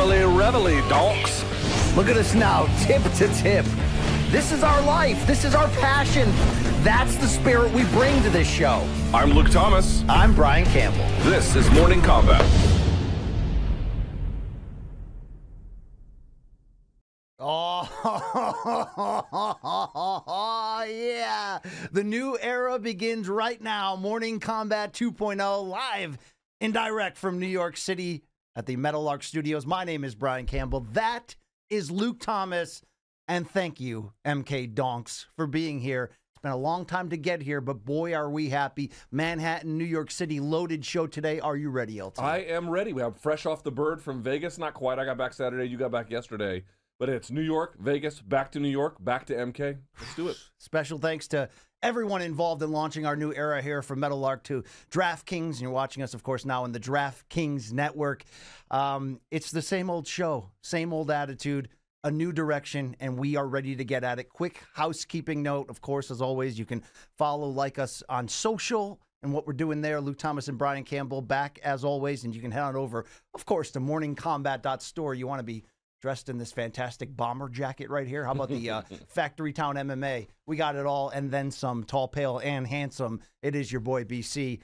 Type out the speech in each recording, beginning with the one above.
reveille, reveille, donks. Look at us now, tip to tip. This is our life. This is our passion. That's the spirit we bring to this show. I'm Luke Thomas. I'm Brian Campbell. This is Morning Combat. Oh, yeah. The new era begins right now. Morning Combat 2.0 live and direct from New York City, at the Metal Lark Studios. My name is Brian Campbell. That is Luke Thomas. And thank you, MK Donks, for being here. It's been a long time to get here, but boy, are we happy. Manhattan, New York City, loaded show today. Are you ready, LT? I am ready. We are fresh off the bird from Vegas. Not quite. I got back Saturday. You got back yesterday. But it's New York, Vegas, back to New York, back to MK. Let's do it. Special thanks to everyone involved in launching our new era here for Metal Lark to DraftKings. And you're watching us, of course, now in the DraftKings network. Um, it's the same old show, same old attitude, a new direction, and we are ready to get at it. Quick housekeeping note, of course, as always, you can follow, like us on social and what we're doing there. Luke Thomas and Brian Campbell back as always, and you can head on over, of course, to morningcombat.store. You want to be dressed in this fantastic bomber jacket right here. How about the uh, Factory Town MMA? We got it all and then some, tall, pale, and handsome. It is your boy BC.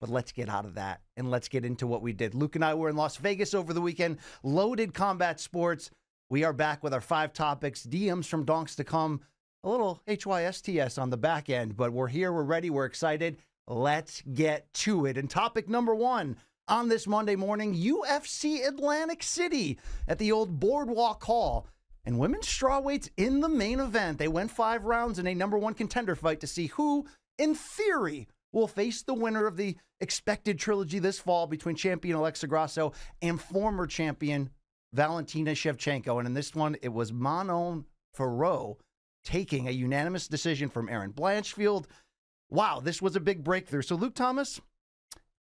But let's get out of that and let's get into what we did. Luke and I were in Las Vegas over the weekend, loaded combat sports. We are back with our five topics, DMs from donks to come, a little HYSTS on the back end, but we're here, we're ready, we're excited. Let's get to it. And topic number one on this Monday morning, UFC Atlantic City at the old Boardwalk Hall. And women's strawweights in the main event. They went five rounds in a number one contender fight to see who, in theory, will face the winner of the expected trilogy this fall between champion Alexa Grasso and former champion Valentina Shevchenko. And in this one, it was Manon Farrow taking a unanimous decision from Aaron Blanchfield. Wow, this was a big breakthrough. So, Luke Thomas,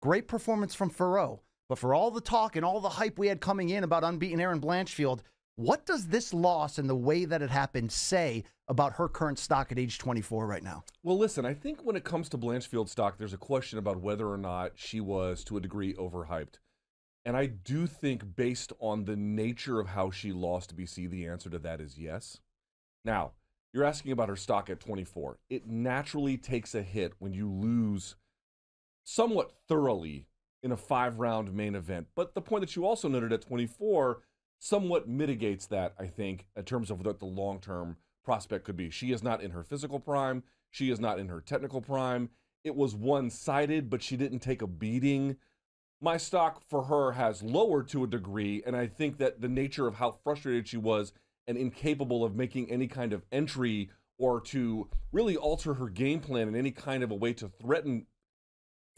Great performance from Faro. But for all the talk and all the hype we had coming in about unbeaten Aaron Blanchfield, what does this loss and the way that it happened say about her current stock at age 24 right now? Well, listen, I think when it comes to Blanchfield stock, there's a question about whether or not she was, to a degree, overhyped. And I do think, based on the nature of how she lost to BC, the answer to that is yes. Now, you're asking about her stock at 24. It naturally takes a hit when you lose – somewhat thoroughly in a five round main event. But the point that you also noted at 24 somewhat mitigates that, I think, in terms of what the long term prospect could be. She is not in her physical prime, she is not in her technical prime. It was one sided, but she didn't take a beating. My stock for her has lowered to a degree, and I think that the nature of how frustrated she was and incapable of making any kind of entry or to really alter her game plan in any kind of a way to threaten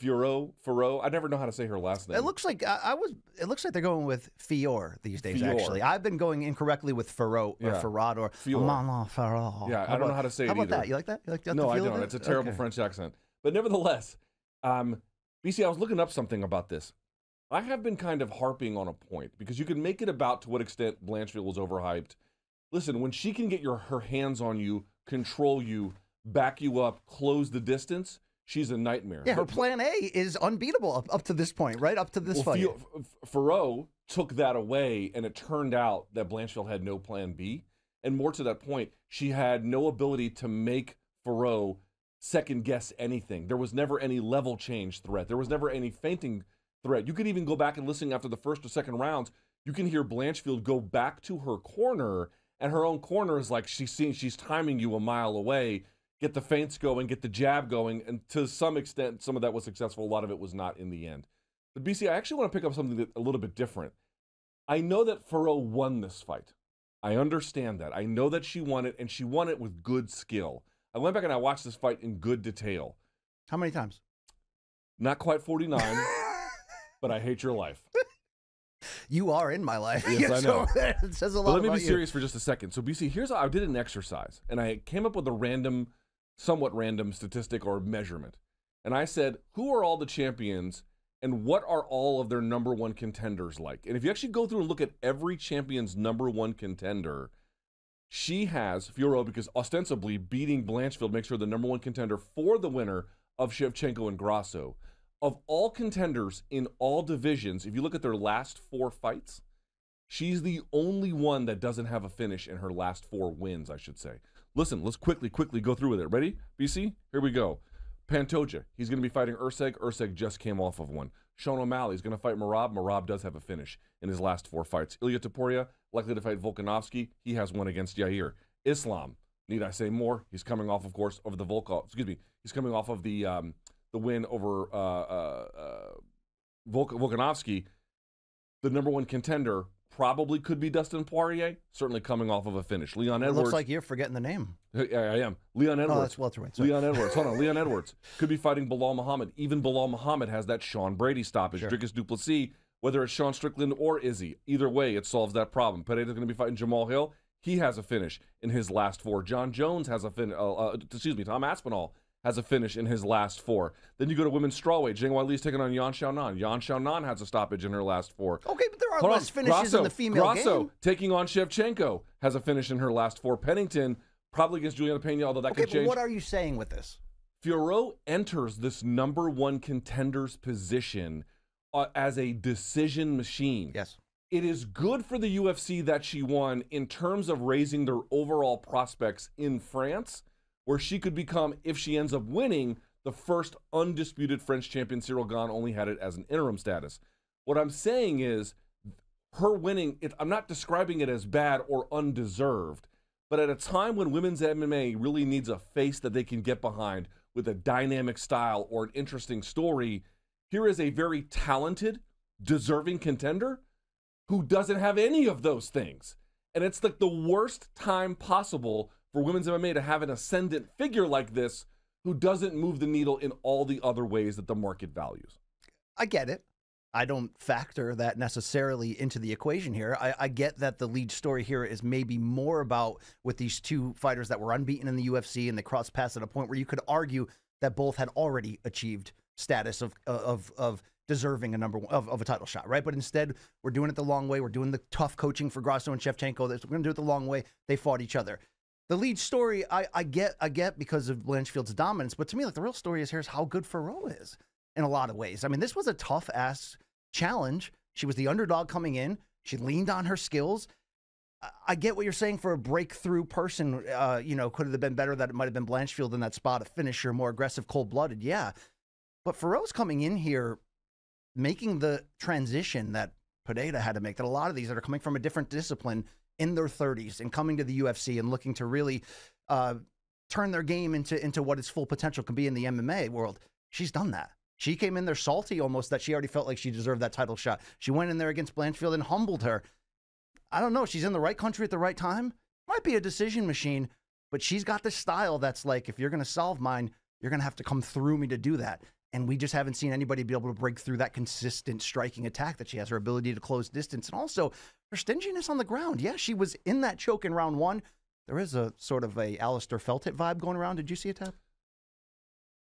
Furo, Furo. I never know how to say her last name. It looks like I, I was. It looks like they're going with Fior these days. Fior. Actually, I've been going incorrectly with Furo or yeah. Farad or Fior. Maman Yeah, how I don't know how to say how it. How about either. that? You like that? You like, you like no, I don't. It? It's a terrible okay. French accent. But nevertheless, um, BC, I was looking up something about this. I have been kind of harping on a point because you can make it about to what extent Blanchfield was overhyped. Listen, when she can get your her hands on you, control you, back you up, close the distance she's a nightmare. Yeah, her, her plan A is unbeatable up, up to this point, right? Up to this well, fight. Fio, Faro took that away, and it turned out that Blanchfield had no plan B. And more to that point, she had no ability to make Faro second guess anything. There was never any level change threat. There was never any fainting threat. You could even go back and listen after the first or second rounds. You can hear Blanchfield go back to her corner, and her own corner is like she's seeing she's timing you a mile away get the feints going, get the jab going. And to some extent, some of that was successful. A lot of it was not in the end. But BC, I actually want to pick up something that, a little bit different. I know that Furrow won this fight. I understand that. I know that she won it, and she won it with good skill. I went back and I watched this fight in good detail. How many times? Not quite 49, but I hate your life. You are in my life. Yes, I know. it says a lot. But let me be serious you. for just a second. So BC, here's I did an exercise, and I came up with a random somewhat random statistic or measurement. And I said, who are all the champions and what are all of their number one contenders like? And if you actually go through and look at every champion's number one contender, she has Fiorot because ostensibly beating Blanchfield makes her the number one contender for the winner of Shevchenko and Grasso. Of all contenders in all divisions, if you look at their last four fights, she's the only one that doesn't have a finish in her last four wins, I should say. Listen, let's quickly, quickly go through with it. Ready, BC? Here we go. Pantoja, he's going to be fighting Urseg. Urseg just came off of one. Sean O'Malley is going to fight Marab. Marab does have a finish in his last four fights. Ilya Taporia, likely to fight Volkanovski. He has one against Yair. Islam, need I say more? He's coming off, of course, over the Volkov. Excuse me. He's coming off of the um, the win over uh, uh, uh Volk- Volkanovski, the number one contender probably could be Dustin Poirier, certainly coming off of a finish. Leon Edwards. It looks like you're forgetting the name. I am. Leon Edwards. Oh, that's welterweight. Leon Edwards. Hold on. Leon Edwards could be fighting Bilal Muhammad. Even Bilal Muhammad has that Sean Brady stoppage. Sure. Drickus Duplessis, whether it's Sean Strickland or Izzy, either way, it solves that problem. Pereira's going to be fighting Jamal Hill. He has a finish in his last four. John Jones has a finish. Uh, uh, excuse me, Tom Aspinall has a finish in his last four. Then you go to women's strawweight. Zheng Wai Li's taking on Yan Xiaonan. Yan Xiaonan has a stoppage in her last four. Okay, but there are Hold less on. finishes Grasso, in the female Grasso game. taking on Shevchenko has a finish in her last four. Pennington probably against Juliana Pena, although that okay, could change. what are you saying with this? Fiore enters this number one contender's position uh, as a decision machine. Yes. It is good for the UFC that she won in terms of raising their overall prospects in France where she could become, if she ends up winning, the first undisputed French champion. Cyril Gahn only had it as an interim status. What I'm saying is her winning, it, I'm not describing it as bad or undeserved, but at a time when women's MMA really needs a face that they can get behind with a dynamic style or an interesting story, here is a very talented, deserving contender who doesn't have any of those things. And it's like the worst time possible for women's MMA to have an ascendant figure like this who doesn't move the needle in all the other ways that the market values. I get it. I don't factor that necessarily into the equation here. I, I, get that the lead story here is maybe more about with these two fighters that were unbeaten in the UFC and they crossed paths at a point where you could argue that both had already achieved status of uh, of of deserving a number one of, of a title shot, right? But instead, we're doing it the long way. We're doing the tough coaching for Grosso and Shevchenko. We're going to do it the long way. They fought each other the lead story I, I get I get because of Blanchfield's dominance, but to me, like the real story is here's how good Farrell is in a lot of ways. I mean, this was a tough ass challenge. She was the underdog coming in. She leaned on her skills. I, get what you're saying for a breakthrough person. Uh, you know, could have been better that it might have been Blanchfield in that spot, a finisher, more aggressive, cold blooded. Yeah. But Farrell's coming in here, making the transition that Pineda had to make, that a lot of these that are coming from a different discipline in their 30s and coming to the UFC and looking to really uh, turn their game into into what its full potential can be in the MMA world. She's done that. She came in there salty almost that she already felt like she deserved that title shot. She went in there against Blanchfield and humbled her. I don't know. She's in the right country at the right time. Might be a decision machine, but she's got this style that's like, if you're going to solve mine, you're going to have to come through me to do that. And we just haven't seen anybody be able to break through that consistent striking attack that she has, her ability to close distance, and also her stinginess on the ground. Yeah, she was in that choke in round one. There is a sort of a Alistair Feltit vibe going around. Did you see a tap?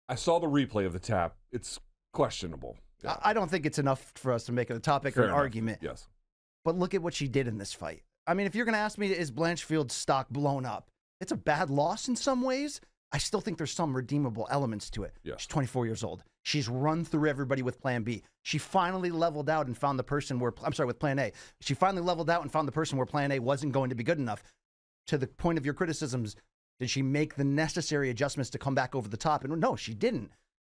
I saw the replay of the tap. It's questionable. Yeah. I don't think it's enough for us to make it a topic Fair or an enough. argument. Yes. But look at what she did in this fight. I mean, if you're going to ask me, is Blanchfield's stock blown up? It's a bad loss in some ways. I still think there's some redeemable elements to it. She's 24 years old. She's run through everybody with plan B. She finally leveled out and found the person where, I'm sorry, with plan A. She finally leveled out and found the person where plan A wasn't going to be good enough. To the point of your criticisms, did she make the necessary adjustments to come back over the top? And no, she didn't.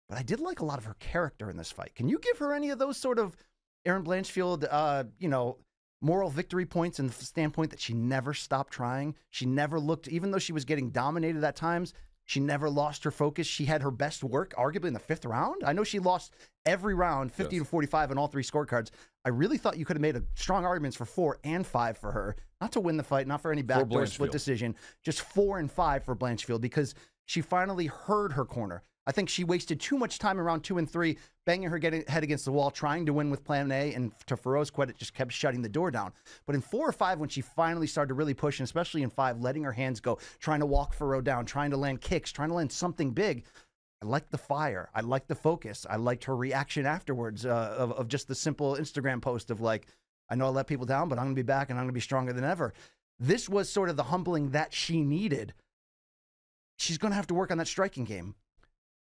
But I did like a lot of her character in this fight. Can you give her any of those sort of Aaron Blanchfield, uh, you know, moral victory points in the standpoint that she never stopped trying? She never looked, even though she was getting dominated at times, she never lost her focus. She had her best work, arguably in the fifth round. I know she lost every round, 50 yes. to 45 on all three scorecards. I really thought you could have made a strong arguments for four and five for her, not to win the fight, not for any backdoor split decision, just four and five for Blanchfield because she finally heard her corner. I think she wasted too much time around two and three, banging her getting, head against the wall, trying to win with plan A. And to Farrow's credit, just kept shutting the door down. But in four or five, when she finally started to really push, and especially in five, letting her hands go, trying to walk Farrow down, trying to land kicks, trying to land something big. I liked the fire. I liked the focus. I liked her reaction afterwards uh, of, of just the simple Instagram post of like, I know I let people down, but I'm going to be back and I'm going to be stronger than ever. This was sort of the humbling that she needed. She's going to have to work on that striking game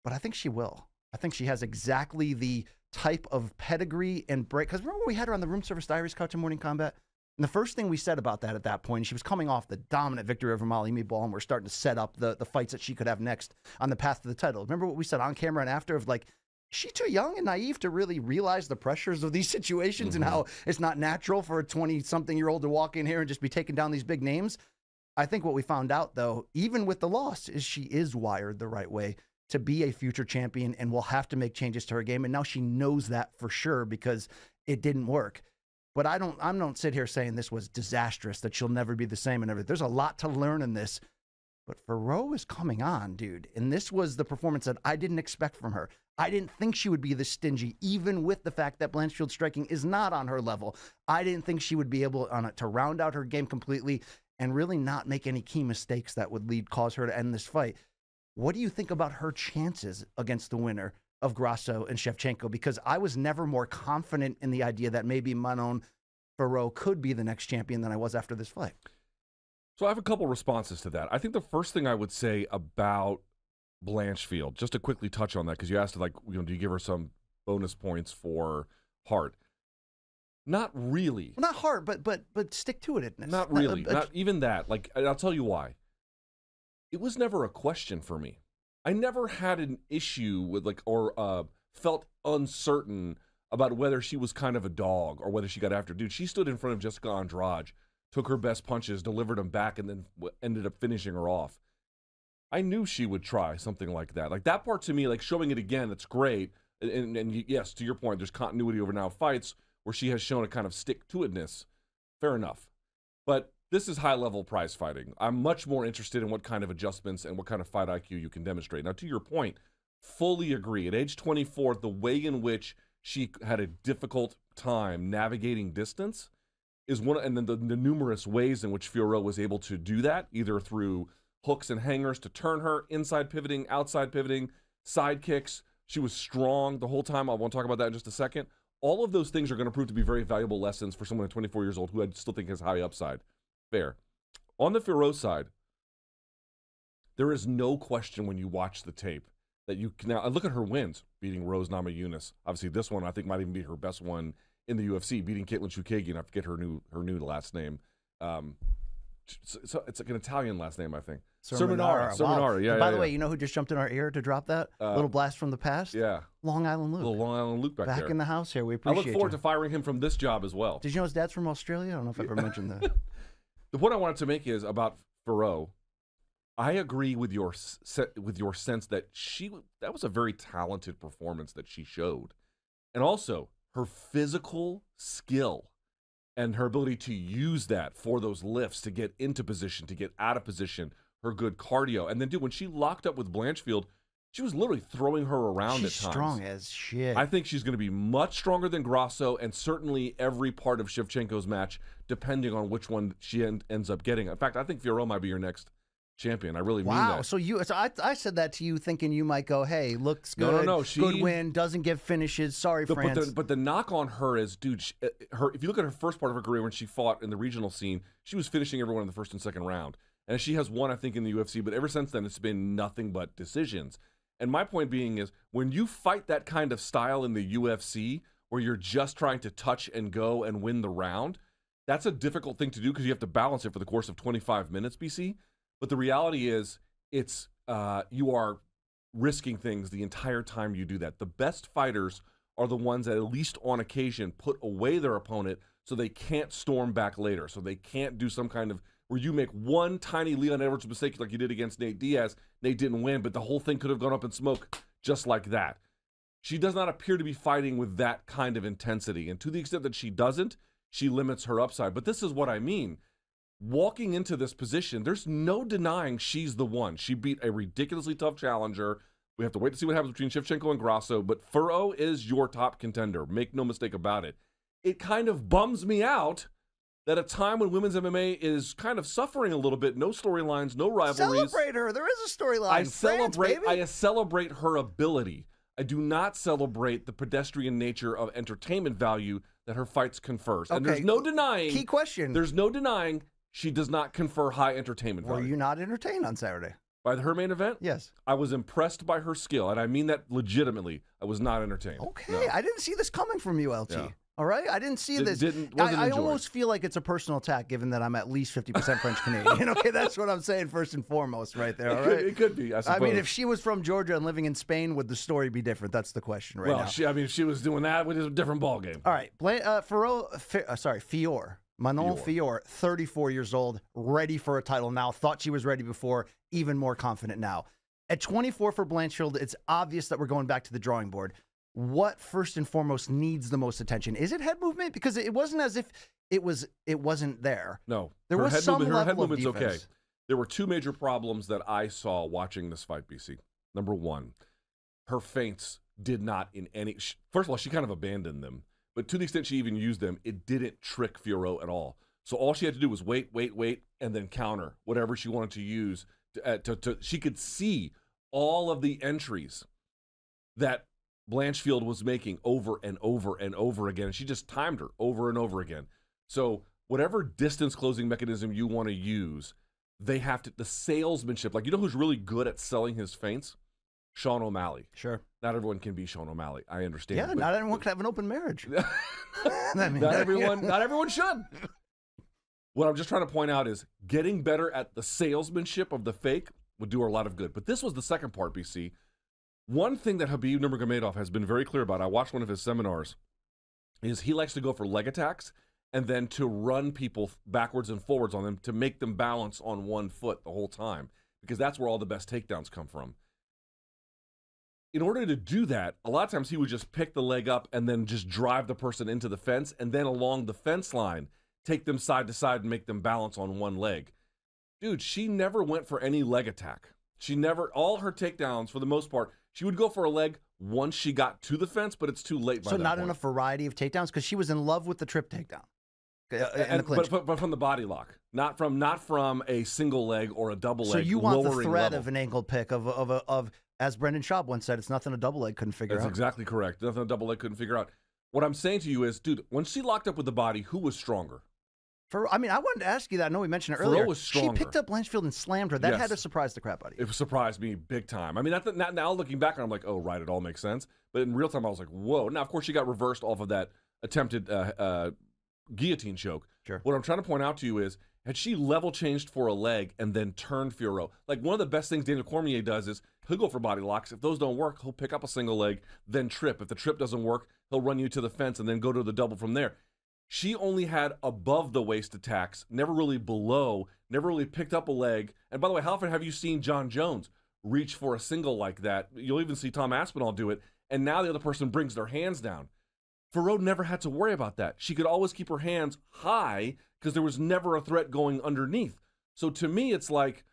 but I think she will. I think she has exactly the type of pedigree and break. Because remember, we had her on the Room Service Diaries couch in Morning Combat? And the first thing we said about that at that point, she was coming off the dominant victory over Molly Meatball, and we're starting to set up the, the fights that she could have next on the path to the title. Remember what we said on camera and after of like, she too young and naive to really realize the pressures of these situations mm-hmm. and how mm-hmm. it's not natural for a 20 something year old to walk in here and just be taking down these big names. I think what we found out though, even with the loss, is she is wired the right way to be a future champion and will have to make changes to her game. And now she knows that for sure because it didn't work. But I don't I don't sit here saying this was disastrous, that she'll never be the same and everything. There's a lot to learn in this. But Faro is coming on, dude. And this was the performance that I didn't expect from her. I didn't think she would be this stingy, even with the fact that Blanchfield striking is not on her level. I didn't think she would be able on it to round out her game completely and really not make any key mistakes that would lead cause her to end this fight. What do you think about her chances against the winner of Grasso and Shevchenko? Because I was never more confident in the idea that maybe Manon Barreau could be the next champion than I was after this fight. So I have a couple responses to that. I think the first thing I would say about Blanchfield, just to quickly touch on that, because you asked like, you know, do you give her some bonus points for heart? Not really. Well, not hard, but but but stick to it. Not really. a, uh, a, uh, not even that. Like I'll tell you why it was never a question for me. I never had an issue with like or uh, felt uncertain about whether she was kind of a dog or whether she got after. Dude, she stood in front of Jessica Andrade, took her best punches, delivered them back, and then ended up finishing her off. I knew she would try something like that. Like that part to me, like showing it again, that's great. And, and, and yes, to your point, there's continuity over now fights where she has shown a kind of stick to itness. Fair enough. But this is high level prize fighting. I'm much more interested in what kind of adjustments and what kind of fight IQ you can demonstrate. Now, to your point, fully agree. At age 24, the way in which she had a difficult time navigating distance is one, and then the, the numerous ways in which Fiore was able to do that, either through hooks and hangers to turn her, inside pivoting, outside pivoting, side kicks. She was strong the whole time. I won't talk about that in just a second. All of those things are going to prove to be very valuable lessons for someone at 24 years old who I still think has high upside fair. On the Firo side, there is no question when you watch the tape that you can now look at her wins beating Rose Nama Yunus. Obviously, this one I think might even be her best one in the UFC, beating Caitlin Chukagian. I forget her new her new last name. Um, so, it's like an Italian last name, I think. Sermonara. Sermonara. Wow. Yeah. And by yeah, the yeah. way, you know who just jumped in our ear to drop that uh, little blast from the past? Yeah. Long Island Luke. Little Long Island Luke back, back there. in the house here. We appreciate. I look forward you. to firing him from this job as well. Did you know his dad's from Australia? I don't know if I ever mentioned that. the point I wanted to make is about Faro. I agree with your with your sense that she that was a very talented performance that she showed, and also her physical skill and her ability to use that for those lifts to get into position, to get out of position, her good cardio, and then do when she locked up with Blanchfield, she was literally throwing her around she's at times. strong as shit. I think she's going to be much stronger than Grosso and certainly every part of Shevchenko's match, depending on which one she end, ends up getting. In fact, I think Fierro might be your next champion. I really wow. mean that. So you, so I, I said that to you thinking you might go, hey, looks good. No, no, no. She, good win, doesn't get finishes. Sorry, the, France. But the, but the knock on her is, dude, she, uh, her. if you look at her first part of her career when she fought in the regional scene, she was finishing everyone in the first and second round. And she has won, I think, in the UFC, but ever since then, it's been nothing but decisions. And my point being is when you fight that kind of style in the UFC where you're just trying to touch and go and win the round, that's a difficult thing to do because you have to balance it for the course of 25 minutes, BC. But the reality is, it's uh, you are risking things the entire time you do that. The best fighters are the ones that, at least on occasion, put away their opponent so they can't storm back later, so they can't do some kind of where you make one tiny Leon Edwards mistake like you did against Nate Diaz. Nate didn't win, but the whole thing could have gone up in smoke just like that. She does not appear to be fighting with that kind of intensity. And to the extent that she doesn't, she limits her upside. But this is what I mean. Walking into this position, there's no denying she's the one. She beat a ridiculously tough challenger. We have to wait to see what happens between Shevchenko and Grasso, but Furrow is your top contender. Make no mistake about it. It kind of bums me out that a time when women's MMA is kind of suffering a little bit, no storylines, no rivalries. Celebrate her. There is a storyline. I France, celebrate. Baby. I celebrate her ability. I do not celebrate the pedestrian nature of entertainment value that her fights confers. Okay. And there's no denying. Key question. There's no denying she does not confer high entertainment Were value. Were you not entertained on Saturday? By her main event? Yes. I was impressed by her skill, and I mean that legitimately. I was not entertained. Okay. No. I didn't see this coming from you, LT. Yeah. All right, I didn't see this. Didn't, I, I almost feel like it's a personal attack, given that I'm at least fifty percent French Canadian. okay, that's what I'm saying first and foremost, right there. All right, it could, it could be. I, I, mean, if she was from Georgia and living in Spain, would the story be different? That's the question, right well, now. She, I mean, if she was doing that, it was a different ball game. All right, Bla- uh, Faro, uh, sorry, Fior. Manon Fior. Fior, 34 years old, ready for a title now. Thought she was ready before, even more confident now. At 24 for Blanchfield, it's obvious that we're going back to the drawing board what first and foremost needs the most attention? Is it head movement? Because it wasn't as if it was it wasn't there. No, there her was head some movement, her level head movement's of defense. okay. There were two major problems that I saw watching this fight, BC. Number one, her feints did not in any. First of all, she kind of abandoned them, but to the extent she even used them, it didn't trick Furo at all. So all she had to do was wait, wait, wait, and then counter whatever she wanted to use. to, uh, to, to she could see all of the entries that Blanchfield was making over and over and over again. She just timed her over and over again. So whatever distance closing mechanism you want to use, they have to the salesmanship. Like you know who's really good at selling his feints? Sean O'Malley. Sure. Not everyone can be Sean O'Malley. I understand. Yeah, not everyone can have an open marriage. I mean, not everyone. Not everyone should. What I'm just trying to point out is getting better at the salesmanship of the fake would do her a lot of good. But this was the second part, BC, one thing that Habib Nurmagomedov has been very clear about, I watched one of his seminars, is he likes to go for leg attacks and then to run people backwards and forwards on them to make them balance on one foot the whole time because that's where all the best takedowns come from. In order to do that, a lot of times he would just pick the leg up and then just drive the person into the fence and then along the fence line, take them side to side and make them balance on one leg. Dude, she never went for any leg attack. She never, all her takedowns for the most part, she would go for a leg once she got to the fence, but it's too late. so not point. a variety of takedowns because she was in love with the trip takedown. Uh, and, and But, but, from the body lock, not from not from a single leg or a double leg. So you want the threat level. of an ankle pick of of of, of as Brendan Schaub once said, it's nothing a double leg couldn't figure That's out. That's exactly correct. Nothing a double leg couldn't figure out. What I'm saying to you is, dude, when she locked up with the body, who was stronger? For, I mean, I wanted to ask you that. I know we mentioned it earlier. She picked up Blanchfield and slammed her. That yes. had to surprise the crap out of you. It surprised me big time. I mean, not, now looking back, I'm like, oh, right, it all makes sense. But in real time, I was like, whoa. Now, of course, she got reversed off of that attempted uh, uh, guillotine choke. Sure. What I'm trying to point out to you is, had she level changed for a leg and then turned Furo? Like one of the best things Daniel Cormier does is he'll go for body locks. If those don't work, he'll pick up a single leg, then trip. If the trip doesn't work, he'll run you to the fence and then go to the double from there she only had above the waist attacks, never really below, never really picked up a leg. And by the way, how often have you seen John Jones reach for a single like that? You'll even see Tom Aspinall do it. And now the other person brings their hands down. Farode never had to worry about that. She could always keep her hands high because there was never a threat going underneath. So to me, it's like,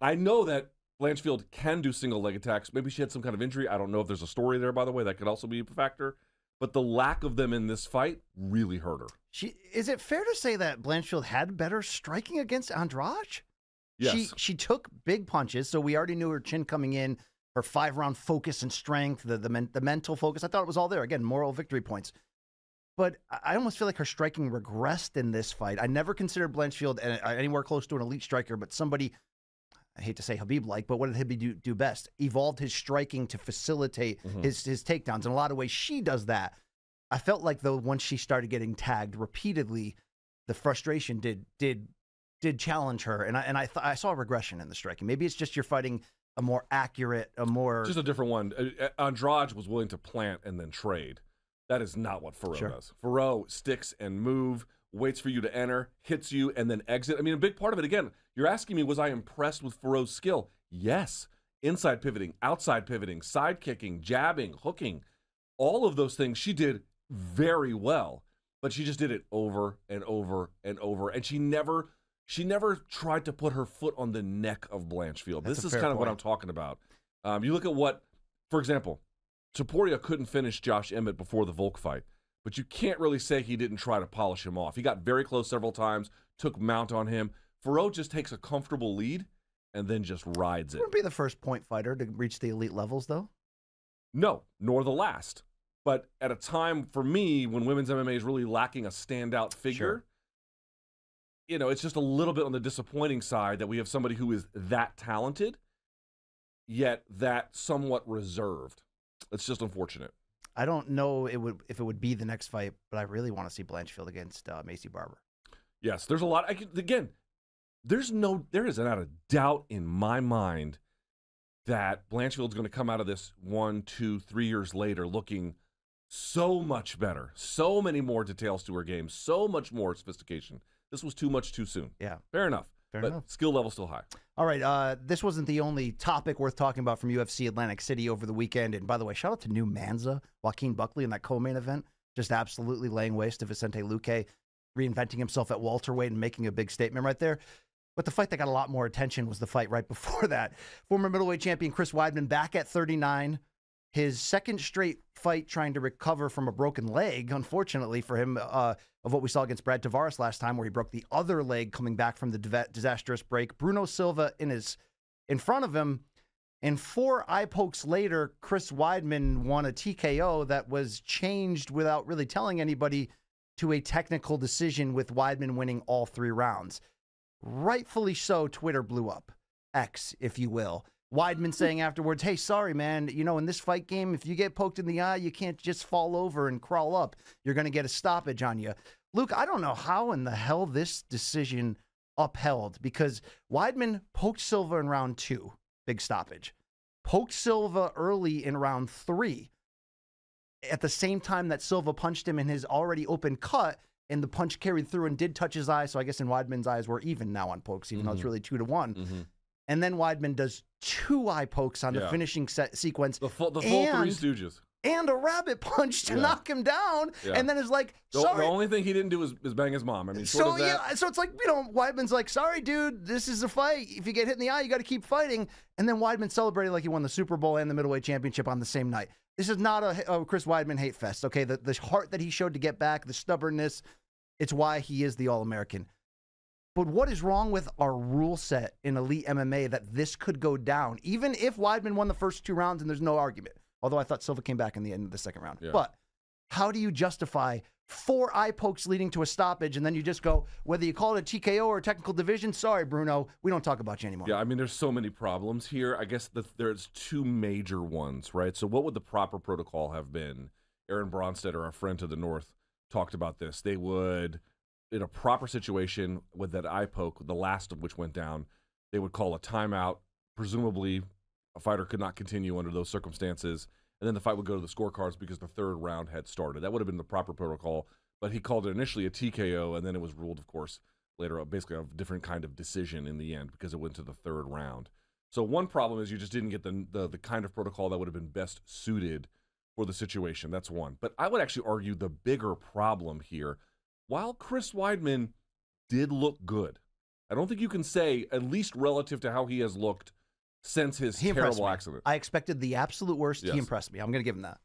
I know that Blanchfield can do single leg attacks. Maybe she had some kind of injury. I don't know if there's a story there, by the way. That could also be a factor but the lack of them in this fight really hurt her. She is it fair to say that Blanchfield had better striking against Andrade? Yes. She she took big punches, so we already knew her chin coming in, her five round focus and strength, the the, men, the mental focus. I thought it was all there. Again, moral victory points. But I almost feel like her striking regressed in this fight. I never considered Blanchfield anywhere close to an elite striker, but somebody I hate to say Habib like, but what did Habib do, do best? Evolved his striking to facilitate mm -hmm. his his takedowns. In a lot of ways, she does that. I felt like though once she started getting tagged repeatedly, the frustration did did did challenge her, and I and I I saw regression in the striking. Maybe it's just you're fighting a more accurate, a more just a different one. Uh, uh, Andrade was willing to plant and then trade. That is not what Faro sure. does. Faro sticks and move, waits for you to enter, hits you, and then exit. I mean, a big part of it again you're asking me, was I impressed with Faro's skill? Yes. Inside pivoting, outside pivoting, side kicking, jabbing, hooking, all of those things she did very well, but she just did it over and over and over. And she never she never tried to put her foot on the neck of Blanchfield. That's this is kind point. of what I'm talking about. Um, you look at what, for example, Taporia couldn't finish Josh Emmett before the Volk fight, but you can't really say he didn't try to polish him off. He got very close several times, took mount on him. Faro just takes a comfortable lead and then just rides it. Wouldn't be the first point fighter to reach the elite levels, though. No, nor the last. But at a time for me when women's MMA is really lacking a standout figure, sure. you know, it's just a little bit on the disappointing side that we have somebody who is that talented, yet that somewhat reserved. It's just unfortunate. I don't know it would if it would be the next fight, but I really want to see Blanchfield against uh, Macy Barber. Yes, there's a lot. I could, again, there's no, there is not a doubt in my mind that Blanchfield's going to come out of this one, two, three years later looking so much better, so many more details to her game, so much more sophistication. This was too much too soon. Yeah. Fair enough. Fair but enough. skill level still high. All right. Uh, this wasn't the only topic worth talking about from UFC Atlantic City over the weekend. And by the way, shout out to New Manza, Joaquin Buckley in that co main event, just absolutely laying waste to Vicente Luque, reinventing himself at welterweight and making a big statement right there. But the fight that got a lot more attention was the fight right before that. Former middleweight champion Chris Weidman back at 39, his second straight fight trying to recover from a broken leg, unfortunately for him, uh, of what we saw against Brad Tavares last time, where he broke the other leg coming back from the disastrous break. Bruno Silva in his in front of him. And four eye pokes later, Chris Weidman won a TKO that was changed without really telling anybody to a technical decision, with Weidman winning all three rounds rightfully so, Twitter blew up. X, if you will. Weidman hmm. saying afterwards, hey, sorry, man. You know, in this fight game, if you get poked in the eye, you can't just fall over and crawl up. You're going to get a stoppage on you. Luke, I don't know how in the hell this decision upheld because Weidman poked Silva in round two, big stoppage, poked Silva early in round three. At the same time that Silva punched him in his already open cut, and the punch carried through and did touch his eye. So I guess in Weidman's eyes, we're even now on pokes, even mm-hmm. though it's mm-hmm. really two to one. Mm-hmm. And then Weidman does two eye pokes on yeah. the finishing set sequence. The full, the full and, Three Stooges. And a rabbit punch to yeah. knock him down, yeah. and then is like, sorry. The, the only thing he didn't do is, is bang his mom. I mean, so yeah, so it's like you know, Weidman's like, sorry, dude, this is a fight. If you get hit in the eye, you got to keep fighting. And then Weidman celebrated like he won the Super Bowl and the middleweight championship on the same night. This is not a, a Chris Weidman hate fest. Okay, the, the heart that he showed to get back, the stubbornness, it's why he is the All American. But what is wrong with our rule set in elite MMA that this could go down, even if Weidman won the first two rounds and there's no argument? Although I thought Silva came back in the end of the second round. Yeah. But how do you justify four eye pokes leading to a stoppage, and then you just go, whether you call it a TKO or a technical division, sorry, Bruno, we don't talk about you anymore. Yeah, I mean, there's so many problems here. I guess the, there's two major ones, right? So, what would the proper protocol have been? Aaron Bronsted, our friend to the north, talked about this. They would, in a proper situation with that eye poke, the last of which went down, they would call a timeout. Presumably, a fighter could not continue under those circumstances and then the fight would go to the scorecards because the third round had started. That would have been the proper protocol, but he called it initially a TKO, and then it was ruled, of course, later on, basically a different kind of decision in the end because it went to the third round. So one problem is you just didn't get the, the, the kind of protocol that would have been best suited for the situation. That's one. But I would actually argue the bigger problem here, while Chris Weidman did look good, I don't think you can say, at least relative to how he has looked – since his he terrible accident. I expected the absolute worst. Yes. He impressed me. I'm going to give him that.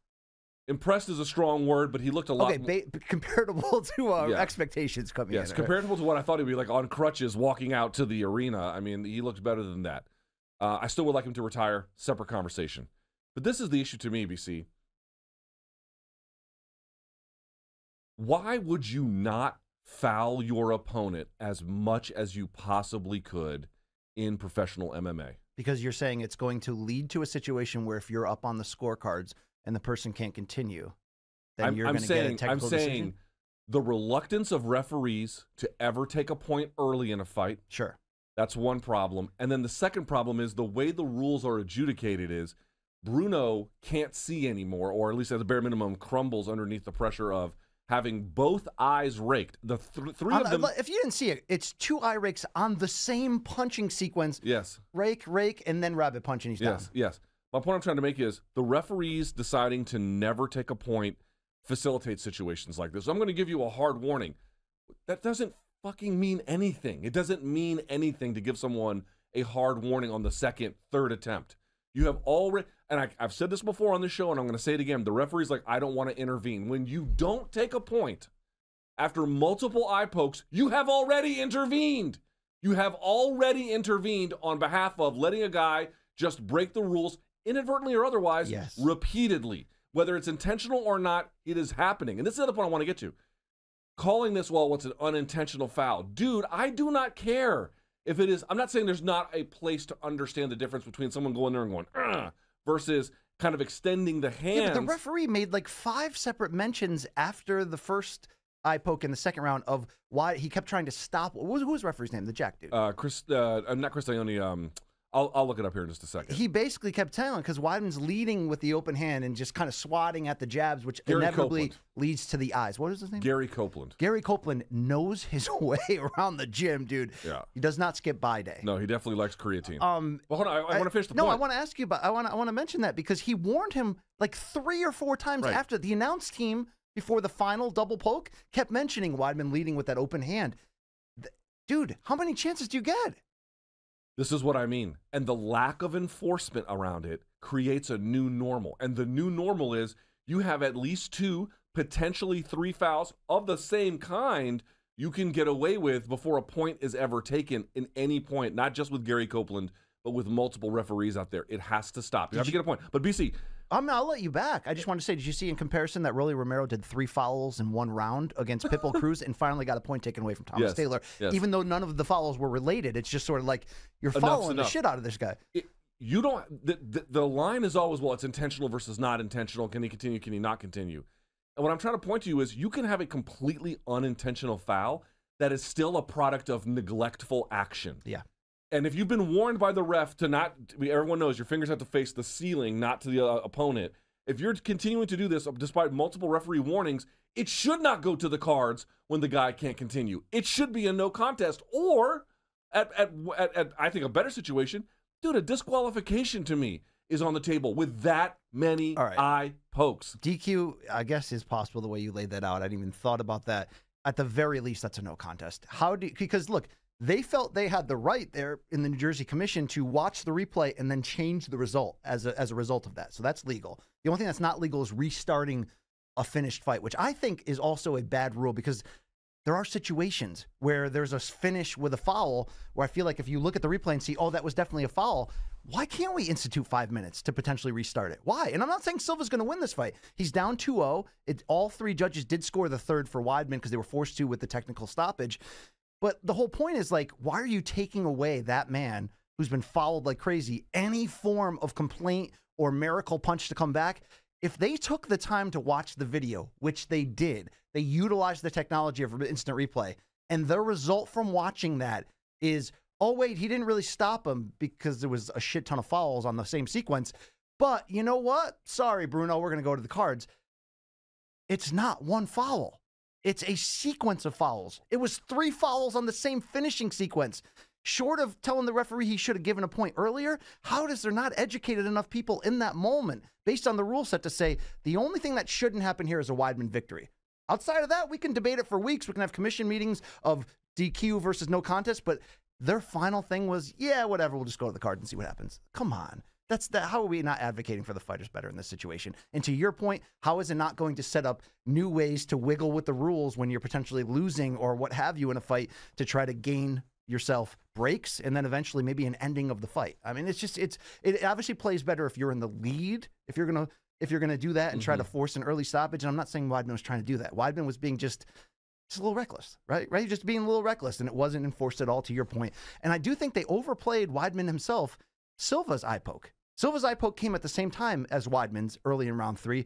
Impressed is a strong word, but he looked a lot. Okay, ba- comparable to our uh, yeah. expectations coming yes, in. Yes, comparable to what I thought he'd be like on crutches walking out to the arena. I mean, he looked better than that. Uh, I still would like him to retire. Separate conversation. But this is the issue to me, BC. Why would you not foul your opponent as much as you possibly could in professional MMA? because you're saying it's going to lead to a situation where if you're up on the scorecards and the person can't continue, then I'm, you're going to get a technical I'm decision. Saying, the reluctance of referees to ever take a point early in a fight. Sure. That's one problem. And then the second problem is the way the rules are adjudicated is Bruno can't see anymore, or at least at the bare minimum, crumbles underneath the pressure of having both eyes raked. The th three um, of them. If you didn't see it, it's two eye rakes on the same punching sequence. Yes. Rake, rake, and then rabbit punch, and he's yes, down. Yes. My point I'm trying to make is the referees deciding to never take a point facilitates situations like this. So I'm going to give you a hard warning. That doesn't fucking mean anything. It doesn't mean anything to give someone a hard warning on the second, third attempt. You have already, and I, have said this before on the show, and I'm going to say it again. The referee's like, I don't want to intervene. When you don't take a point after multiple eye pokes, you have already intervened. You have already intervened on behalf of letting a guy just break the rules, inadvertently or otherwise, yes. repeatedly. Whether it's intentional or not, it is happening. And this is the other point I want to get to. Calling this, well, what's an unintentional foul? Dude, I do not care if it is, I'm not saying there's not a place to understand the difference between someone going there and going, Ugh, versus kind of extending the hand. Yeah, the referee made like five separate mentions after the first eye poke in the second round of why he kept trying to stop. What was, who was referee's name? The Jack dude. Uh, Chris, uh, uh not Chris Leone, um, I'll, I'll look it up here in just a second. He basically kept telling because Wyman's leading with the open hand and just kind of swatting at the jabs, which Gary inevitably Copeland. leads to the eyes. What is his name? Gary Copeland. Gary Copeland knows his way around the gym, dude. Yeah. He does not skip by day. No, he definitely likes creatine. Um, well, hold on. I, I, I want to finish the no, point. No, I want to ask you about. I want. I want to mention that because he warned him like three or four times right. after the announced team before the final double poke kept mentioning Weidman leading with that open hand. Dude, how many chances do you get? This is what I mean. And the lack of enforcement around it creates a new normal. And the new normal is you have at least two, potentially three fouls of the same kind you can get away with before a point is ever taken in any point, not just with Gary Copeland, but with multiple referees out there. It has to stop. You Did have you- to get a point. But BC, I'm, I'll let you back. I just wanted to say, did you see in comparison that Rolly Romero did three fouls in one round against Pitbull Cruz and finally got a point taken away from Thomas yes, Taylor? Yes. Even though none of the fouls were related, it's just sort of like you're Enough's following enough. the shit out of this guy. It, you don't. The, the, the line is always well. It's intentional versus not intentional. Can he continue? Can he not continue? And what I'm trying to point to you is you can have a completely unintentional foul that is still a product of neglectful action. Yeah. And if you've been warned by the ref to not, everyone knows your fingers have to face the ceiling, not to the uh, opponent. If you're continuing to do this uh, despite multiple referee warnings, it should not go to the cards when the guy can't continue. It should be a no contest, or at, at, at, at I think a better situation, dude, a disqualification to me is on the table with that many right. eye pokes. DQ, I guess, is possible the way you laid that out. I didn't even thought about that. At the very least, that's a no contest. How do because look, they felt they had the right there in the New Jersey Commission to watch the replay and then change the result as a, as a result of that. So that's legal. The only thing that's not legal is restarting a finished fight, which I think is also a bad rule because there are situations where there's a finish with a foul where I feel like if you look at the replay and see, oh, that was definitely a foul, why can't we institute five minutes to potentially restart it? Why? And I'm not saying Silva's going to win this fight. He's down 2 0. All three judges did score the third for Weidman because they were forced to with the technical stoppage. But the whole point is like, why are you taking away that man who's been followed like crazy any form of complaint or miracle punch to come back? If they took the time to watch the video, which they did, they utilized the technology of instant replay, and the result from watching that is, oh wait, he didn't really stop him because there was a shit ton of fouls on the same sequence. But you know what? Sorry, Bruno, we're gonna go to the cards. It's not one foul it's a sequence of fouls. It was three fouls on the same finishing sequence. Short of telling the referee he should have given a point earlier, how does there not educated enough people in that moment based on the rule set to say the only thing that shouldn't happen here is a Weidman victory? Outside of that, we can debate it for weeks. We can have commission meetings of DQ versus no contest, but their final thing was, yeah, whatever, we'll just go to the card and see what happens. Come on. That's that, how are we not advocating for the fighters better in this situation? And to your point, how is it not going to set up new ways to wiggle with the rules when you're potentially losing or what have you in a fight to try to gain yourself breaks and then eventually maybe an ending of the fight? I mean, it's just it's it obviously plays better if you're in the lead, if you're gonna if you're gonna do that and mm-hmm. try to mm-hmm. force an early stoppage. And I'm not saying Weidman was trying to do that. Weidman was being just just a little reckless, right? Right? Just being a little reckless, and it wasn't enforced at all. To your point, and I do think they overplayed Weidman himself. Silva's eye poke. Silva's eye poke came at the same time as Weidman's early in round three,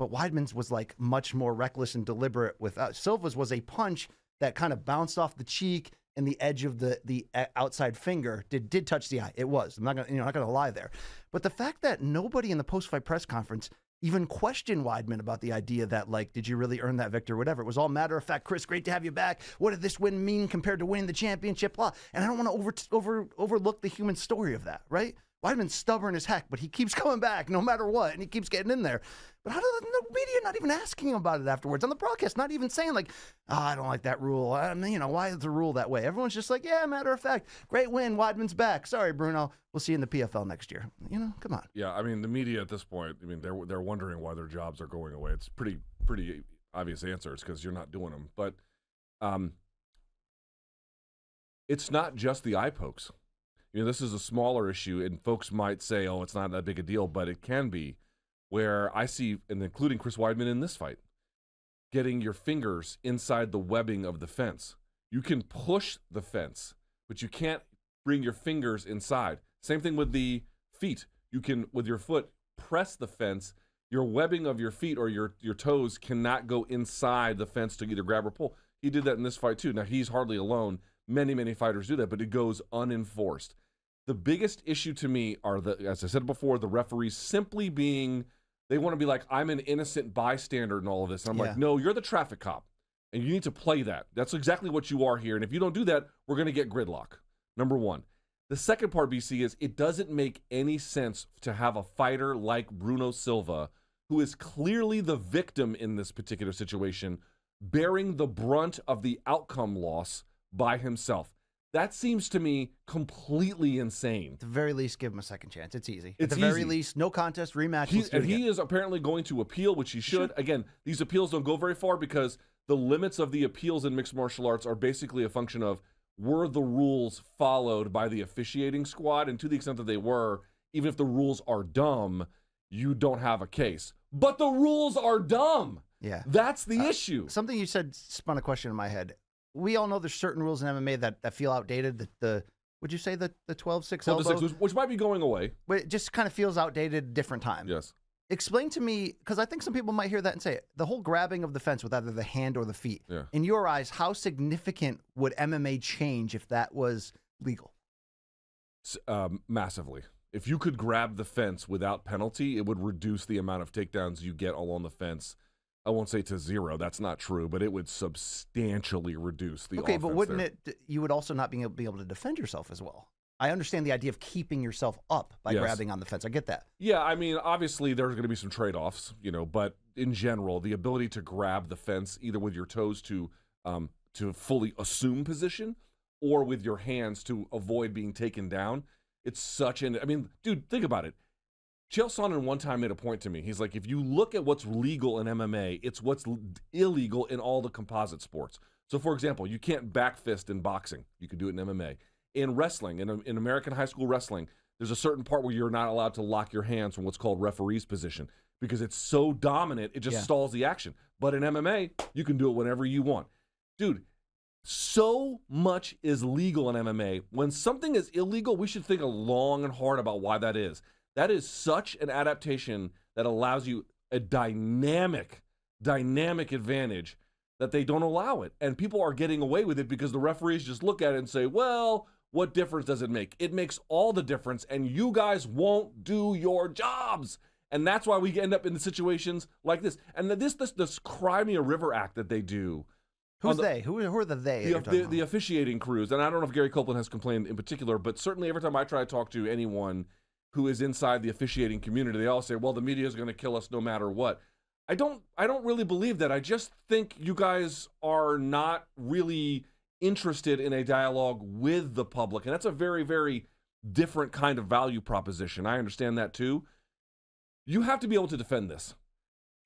but Weidman's was like much more reckless and deliberate. With uh, Silva's was a punch that kind of bounced off the cheek and the edge of the the uh, outside finger did did touch the eye. It was. I'm not gonna you know not gonna lie there, but the fact that nobody in the post fight press conference even questioned Weidman about the idea that like did you really earn that victory or whatever it was all matter of fact Chris great to have you back what did this win mean compared to winning the championship blah and I don't want to over over overlook the human story of that right Weidman's stubborn as heck, but he keeps coming back no matter what, and he keeps getting in there. But how do the media not even asking him about it afterwards on the broadcast? Not even saying like, oh, "I don't like that rule." I mean, you know, why is the rule that way? Everyone's just like, "Yeah, matter of fact, great win. Weidman's back. Sorry, Bruno. We'll see you in the PFL next year." You know, come on. Yeah, I mean, the media at this point, I mean, they're they're wondering why their jobs are going away. It's pretty pretty obvious answers because you're not doing them, but. Um, it's not just the eye pokes you know, this is a smaller issue, and folks might say, "Oh, it's not that big a deal," but it can be. Where I see, and including Chris Weidman in this fight, getting your fingers inside the webbing of the fence. You can push the fence, but you can't bring your fingers inside. Same thing with the feet. You can, with your foot, press the fence. Your webbing of your feet or your, your toes cannot go inside the fence to either grab or pull. He did that in this fight too. Now he's hardly alone. Many, many fighters do that, but it goes unenforced. The biggest issue to me are the, as I said before, the referees simply being, they want to be like, I'm an innocent bystander in all of this. And I'm yeah. like, no, you're the traffic cop and you need to play that. That's exactly what you are here. And if you don't do that, we're going to get gridlock. Number one. The second part, BC, is it doesn't make any sense to have a fighter like Bruno Silva, who is clearly the victim in this particular situation, bearing the brunt of the outcome loss by himself. That seems to me completely insane. At the very least, give him a second chance. It's easy. It's At the easy. very least, no contest, rematch. He, and he is apparently going to appeal, which he should. Again, these appeals don't go very far because the limits of the appeals in mixed martial arts are basically a function of were the rules followed by the officiating squad? And to the extent that they were, even if the rules are dumb, you don't have a case. But the rules are dumb. Yeah. That's the uh, issue. Something you said spun a question in my head we all know there's certain rules in MMA that, that feel outdated. That the would you say the the 12 6 12 elbow, 6, which, might be going away, but it just kind of feels outdated. Different time. Yes. Explain to me, because I think some people might hear that and say the whole grabbing of the fence with either the hand or the feet. Yeah. In your eyes, how significant would MMA change if that was legal? Um, massively. If you could grab the fence without penalty, it would reduce the amount of takedowns you get along the fence I won't say to zero. That's not true, but it would substantially reduce the. Okay, but wouldn't there. it? You would also not be able, be able to defend yourself as well. I understand the idea of keeping yourself up by yes. grabbing on the fence. I get that. Yeah, I mean, obviously there's going to be some trade-offs, you know, but in general, the ability to grab the fence either with your toes to um, to fully assume position or with your hands to avoid being taken down. It's such an. I mean, dude, think about it. Chael Sonnen one time made a point to me. He's like, if you look at what's legal in MMA, it's what's illegal in all the composite sports. So, for example, you can't backfist in boxing. You can do it in MMA. In wrestling, in, in American high school wrestling, there's a certain part where you're not allowed to lock your hands from what's called referee's position because it's so dominant, it just yeah. stalls the action. But in MMA, you can do it whenever you want. Dude, so much is legal in MMA. When something is illegal, we should think long and hard about why that is. That is such an adaptation that allows you a dynamic, dynamic advantage that they don't allow it. And people are getting away with it because the referees just look at it and say, well, what difference does it make? It makes all the difference, and you guys won't do your jobs. And that's why we end up in situations like this. And this this this Crimea River Act that they do. Who's the, they? Who, who, are the they? The, the, the officiating crews. And I don't know if Gary Copeland has complained in particular, but certainly every time I try to talk to anyone who is inside the officiating community. They all say, "Well, the media is going to kill us no matter what." I don't I don't really believe that. I just think you guys are not really interested in a dialogue with the public. And that's a very very different kind of value proposition. I understand that too. You have to be able to defend this.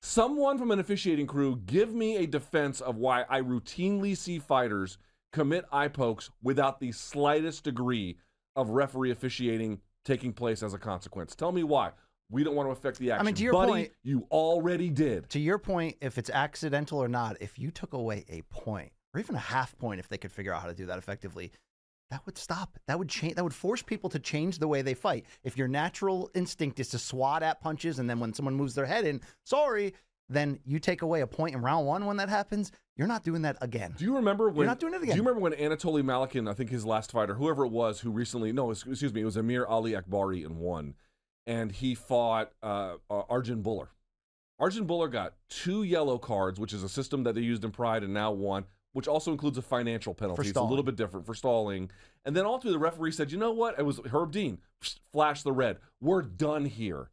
Someone from an officiating crew give me a defense of why I routinely see fighters commit eye pokes without the slightest degree of referee officiating taking place as a consequence. Tell me why. We don't want to affect the action. I mean, to your Buddy, point, you already did. To your point, if it's accidental or not, if you took away a point or even a half point, if they could figure out how to do that effectively, that would stop. That would change. That would force people to change the way they fight. If your natural instinct is to swat at punches, and then when someone moves their head in, sorry, then you take away a point in round one when that happens. You're not doing that again. Do you remember when? You're not doing it again. Do you remember when Anatoly Malikin, I think his last fighter, whoever it was, who recently no, excuse me, it was Amir Ali Akbari and won, and he fought uh, Arjun Buller. Arjun Buller got two yellow cards, which is a system that they used in Pride and now won, which also includes a financial penalty. It's a little bit different for stalling. And then ultimately, the referee said, "You know what? It was Herb Dean. Flash the red. We're done here."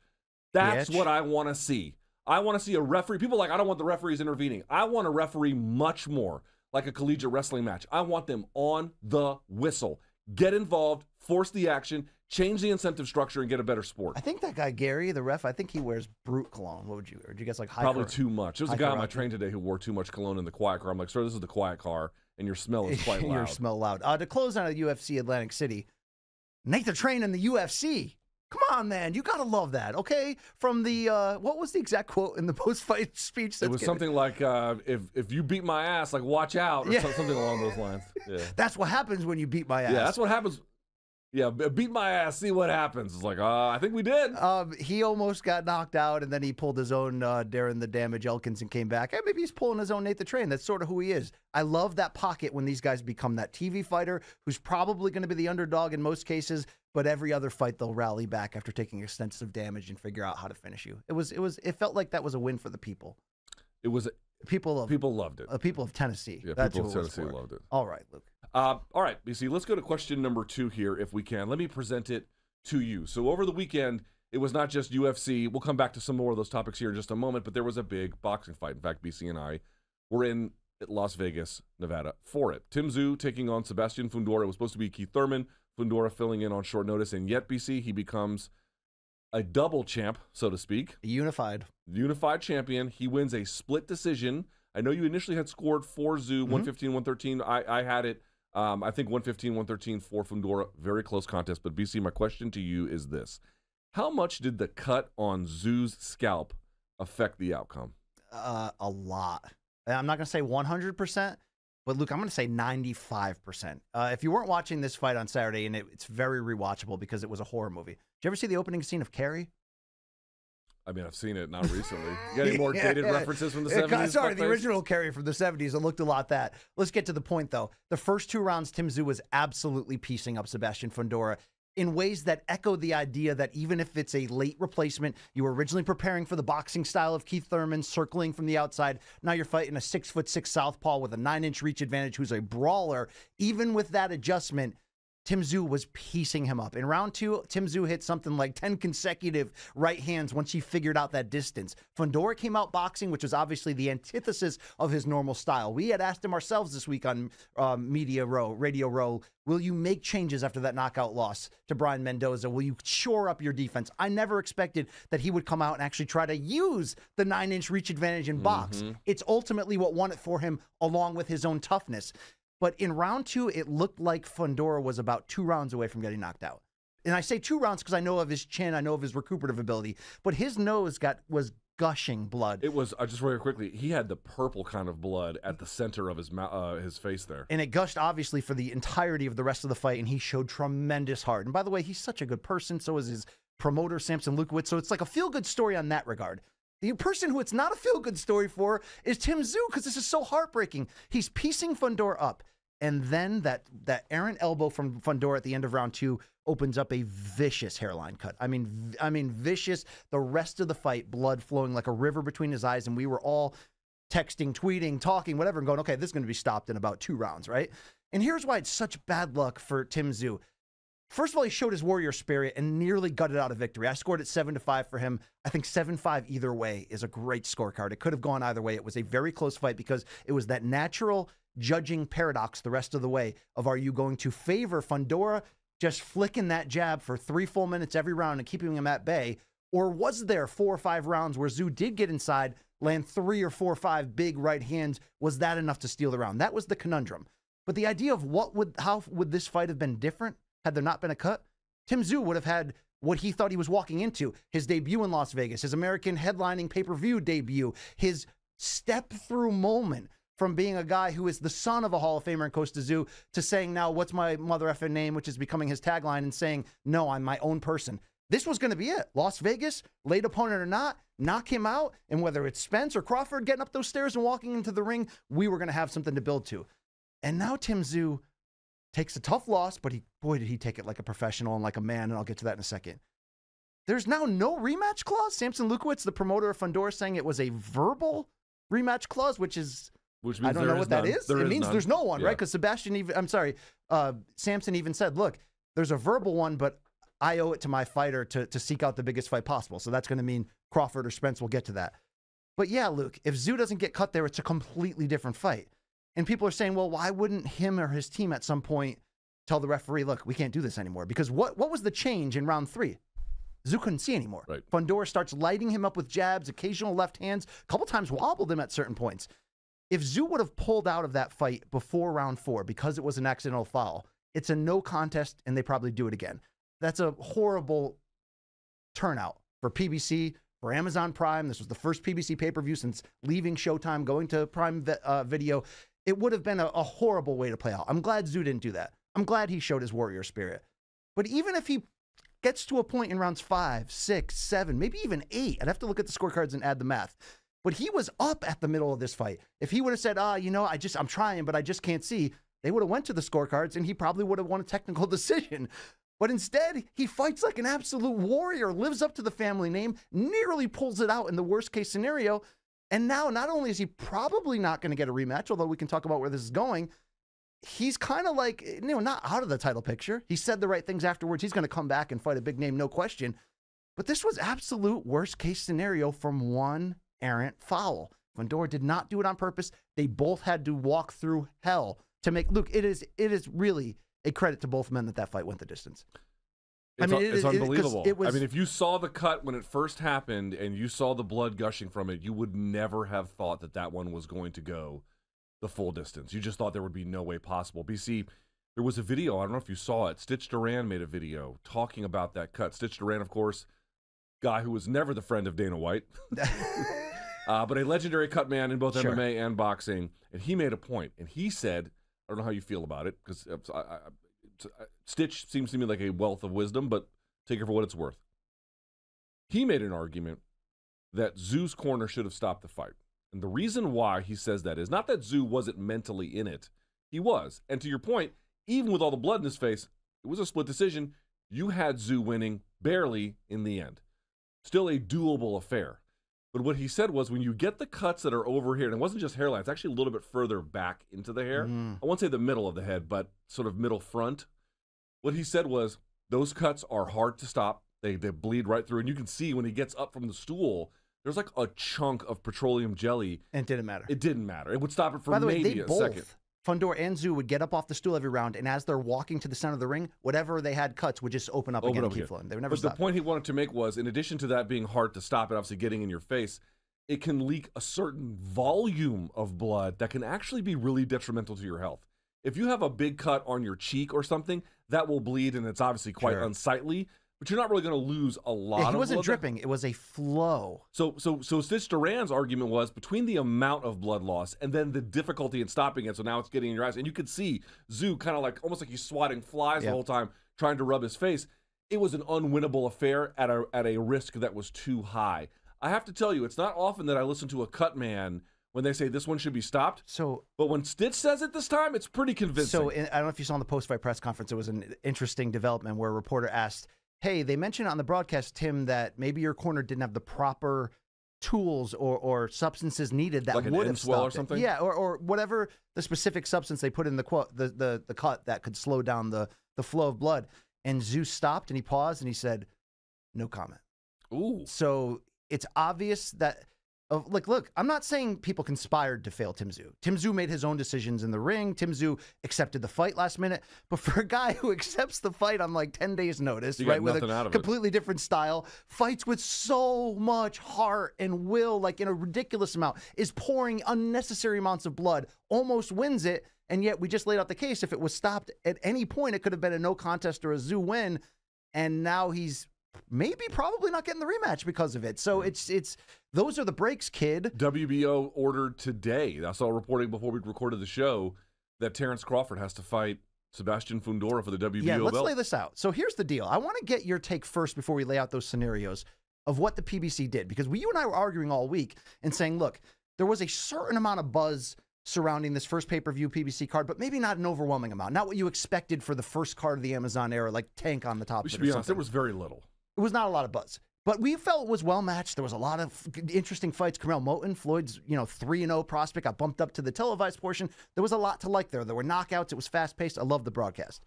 That's what I want to see. I want to see a referee. People like, I don't want the referees intervening. I want a referee much more like a collegiate wrestling match. I want them on the whistle. Get involved, force the action, change the incentive structure, and get a better sport. I think that guy Gary, the ref, I think he wears brute cologne. What would you? Or do you guess like high probably too much? There's a guy on my train today who wore too much cologne in the quiet car. I'm like, sir, this is the quiet car, and your smell is quite loud. your smell loud. Uh, to close out of UFC Atlantic City, Nate the Train in the UFC Come on, man. You got to love that, okay? From the, uh, what was the exact quote in the post fight speech? It was something like, uh, if, if you beat my ass, like, watch out, or yeah. something along those lines. Yeah. that's what happens when you beat my ass. Yeah, that's what happens yeah, beat my ass, see what happens. It's like, uh, I think we did. Um, he almost got knocked out, and then he pulled his own uh, Darren the Damage Elkins and came back. Hey, maybe he's pulling his own Nate the Train. That's sort of who he is. I love that pocket when these guys become that TV fighter who's probably going to be the underdog in most cases, but every other fight they'll rally back after taking extensive damage and figure out how to finish you. It was, it was, it felt like that was a win for the people. It was people of people loved it. Uh, people of Tennessee. Yeah, That's people of Tennessee loved it. All right, Luke. Uh, all right, BC. Let's go to question number two here, if we can. Let me present it to you. So over the weekend, it was not just UFC. We'll come back to some more of those topics here in just a moment. But there was a big boxing fight. In fact, BC and I were in Las Vegas, Nevada, for it. Tim Zoo taking on Sebastian Fundora. It was supposed to be Keith Thurman. Fundora filling in on short notice, and yet BC he becomes a double champ, so to speak. Unified. Unified champion. He wins a split decision. I know you initially had scored for Zoo, mm-hmm. 115, 113. I, I had it, um, I think 115, 113 for Fundora. Very close contest. But BC, my question to you is this How much did the cut on Zoo's scalp affect the outcome? Uh, a lot. And I'm not going to say 100%. But Luke, I'm going to say 95%. Uh, if you weren't watching this fight on Saturday, and it, it's very rewatchable because it was a horror movie, you ever see the opening scene of Carrie? I mean, I've seen it not recently. You got any more dated yeah, references from the 70s? Uh, sorry, the original Carrie from the 70s. It looked a lot that. Let's get to the point, though. The first two rounds, Tim Zhu was absolutely piecing up Sebastian Fundora in ways that echo the idea that even if it's a late replacement, you were originally preparing for the boxing style of Keith Thurman, circling from the outside. Now you're fighting a six foot six southpaw with a nine inch reach advantage who's a brawler. Even with that adjustment, Tim Zhu was piecing him up. In round two, Tim Zhu hit something like 10 consecutive right hands once he figured out that distance. Fandora came out boxing, which was obviously the antithesis of his normal style. We had asked him ourselves this week on um, Media Row, Radio Row, will you make changes after that knockout loss to Brian Mendoza? Will you shore up your defense? I never expected that he would come out and actually try to use the nine inch reach advantage in box. Mm-hmm. It's ultimately what won it for him, along with his own toughness. But in round two, it looked like Fundora was about two rounds away from getting knocked out. And I say two rounds because I know of his chin, I know of his recuperative ability, but his nose got was gushing blood. It was uh, just very quickly. He had the purple kind of blood at the center of his mouth, uh, his face there, and it gushed obviously for the entirety of the rest of the fight. And he showed tremendous heart. And by the way, he's such a good person. So is his promoter Samson Lukowitz. So it's like a feel good story on that regard. The person who it's not a feel good story for is Tim Zoo because this is so heartbreaking. He's piecing Fundora up. And then that that errant elbow from Fundora at the end of round two opens up a vicious hairline cut. I mean, I mean vicious. The rest of the fight, blood flowing like a river between his eyes, and we were all texting, tweeting, talking, whatever, and going, okay, this is going to be stopped in about two rounds, right? And here's why it's such bad luck for Tim Zoo. First of all, he showed his warrior spirit and nearly gutted out a victory. I scored it seven to five for him. I think seven five either way is a great scorecard. It could have gone either way. It was a very close fight because it was that natural judging paradox the rest of the way of are you going to favor Fundora just flicking that jab for three full minutes every round and keeping him at bay? Or was there four or five rounds where Zoo did get inside, land three or four or five big right hands? Was that enough to steal the round? That was the conundrum. But the idea of what would how would this fight have been different? Had there not been a cut, Tim Zoo would have had what he thought he was walking into his debut in Las Vegas, his American headlining pay per view debut, his step through moment from being a guy who is the son of a Hall of Famer in Costa Zoo to saying, now, what's my mother effing name, which is becoming his tagline, and saying, no, I'm my own person. This was going to be it. Las Vegas, late opponent or not, knock him out. And whether it's Spence or Crawford getting up those stairs and walking into the ring, we were going to have something to build to. And now Tim Zoo Takes a tough loss, but he boy did he take it like a professional and like a man, and I'll get to that in a second. There's now no rematch clause. Samson Lukowitz, the promoter of Fundora, saying it was a verbal rematch clause, which is which means I don't know what none. that is. There it is means none. there's no one, yeah. right? Because Sebastian even I'm sorry, uh, Samson even said, look, there's a verbal one, but I owe it to my fighter to to seek out the biggest fight possible. So that's going to mean Crawford or Spence. We'll get to that. But yeah, Luke, if Zoo doesn't get cut there, it's a completely different fight. And people are saying, well, why wouldn't him or his team at some point tell the referee, look, we can't do this anymore? Because what, what was the change in round three? Zoo couldn't see anymore. Right. Fundora starts lighting him up with jabs, occasional left hands, a couple times wobbled him at certain points. If Zoo would have pulled out of that fight before round four because it was an accidental foul, it's a no contest and they probably do it again. That's a horrible turnout for PBC, for Amazon Prime. This was the first PBC pay per view since leaving Showtime, going to Prime uh, Video. It would have been a, a horrible way to play out. I'm glad Zoo didn't do that. I'm glad he showed his warrior spirit. But even if he gets to a point in rounds five, six, seven, maybe even eight, I'd have to look at the scorecards and add the math. But he was up at the middle of this fight. If he would have said, "Ah, oh, you know, I just I'm trying, but I just can't see," they would have went to the scorecards, and he probably would have won a technical decision. But instead, he fights like an absolute warrior, lives up to the family name, nearly pulls it out in the worst case scenario, and now, not only is he probably not going to get a rematch, although we can talk about where this is going, he's kind of like, you eh, know, not out of the title picture. He said the right things afterwards. He's going to come back and fight a big name, no question. But this was absolute worst case scenario from one errant foul. Fandora did not do it on purpose. They both had to walk through hell to make. Look, it is it is really a credit to both men that that fight went the distance. It's, I mean, it, it's unbelievable. It, it, was, I mean, if you saw the cut when it first happened and you saw the blood gushing from it, you would never have thought that that one was going to go the full distance. You just thought there would be no way possible. BC, there was a video. I don't know if you saw it. Stitch Duran made a video talking about that cut. Stitch Duran, of course, guy who was never the friend of Dana White, uh, but a legendary cut man in both sure. MMA and boxing. And he made a point, and he said, "I don't know how you feel about it because uh, Stitch seems to me like a wealth of wisdom, but take it for what it's worth. He made an argument that Zoo's corner should have stopped the fight. And the reason why he says that is not that Zoo wasn't mentally in it, he was. And to your point, even with all the blood in his face, it was a split decision. You had Zoo winning barely in the end. Still a doable affair. But what he said was when you get the cuts that are over here, and it wasn't just hairline, it's actually a little bit further back into the hair. Mm. I won't say the middle of the head, but sort of middle front what he said was those cuts are hard to stop. They they bleed right through, and you can see when he gets up from the stool. There's like a chunk of petroleum jelly. And it didn't matter. It didn't matter. It would stop it for By the maybe way, they a both, second. Fundor and Zoo would get up off the stool every round, and as they're walking to the center of the ring, whatever they had cuts would just open up open again up and keep again. flowing. They would never but stop. The point he wanted to make was, in addition to that being hard to stop and obviously getting in your face, it can leak a certain volume of blood that can actually be really detrimental to your health. If you have a big cut on your cheek or something, that will bleed and it's obviously quite sure. unsightly. But you're not really going to lose a lot. Yeah, he wasn't dripping; it was a flow. So, so, so Stitch Duran's argument was between the amount of blood loss and then the difficulty in stopping it. So now it's getting in your eyes, and you could see Zoo kind of like almost like he's swatting flies yep. the whole time, trying to rub his face. It was an unwinnable affair at a at a risk that was too high. I have to tell you, it's not often that I listen to a cut man when they say this one should be stopped. So, but when Stitch says it this time, it's pretty convincing. So, in, I don't know if you saw in the post-fight press conference, it was an interesting development where a reporter asked, "Hey, they mentioned on the broadcast, Tim, that maybe your corner didn't have the proper tools or, or substances needed that like would have stopped or something. It. Yeah, or, or whatever the specific substance they put in the quote the, the the cut that could slow down the the flow of blood." And Zeus stopped and he paused and he said, "No comment." Ooh. So it's obvious that of like look i'm not saying people conspired to fail tim zoo tim zoo made his own decisions in the ring tim zoo accepted the fight last minute but for a guy who accepts the fight on like 10 days notice you right with a completely it. different style fights with so much heart and will like in a ridiculous amount is pouring unnecessary amounts of blood almost wins it and yet we just laid out the case if it was stopped at any point it could have been a no contest or a zoo win and now he's maybe probably not getting the rematch because of it. So hmm. it's it's those are the breaks, kid. WBO ordered today. I saw reporting before we recorded the show that Terrence Crawford has to fight Sebastian Fundora for the WBO. Yeah, let's belt. lay this out. So here's the deal. I want to get your take first before we lay out those scenarios of what the PBC did because we, you and I were arguing all week and saying, look, there was a certain amount of buzz surrounding this first pay-per-view PBC card, but maybe not an overwhelming amount. Not what you expected for the first card of the Amazon era, like Tank on the top. We should be honest. There was very little it was not a lot of buzz. But we felt it was well matched. There was a lot of interesting fights. Carmel Moten, Floyd's, you know, 3 0 prospect, got bumped up to the televised portion. There was a lot to like there. There were knockouts. It was fast paced. I love the broadcast.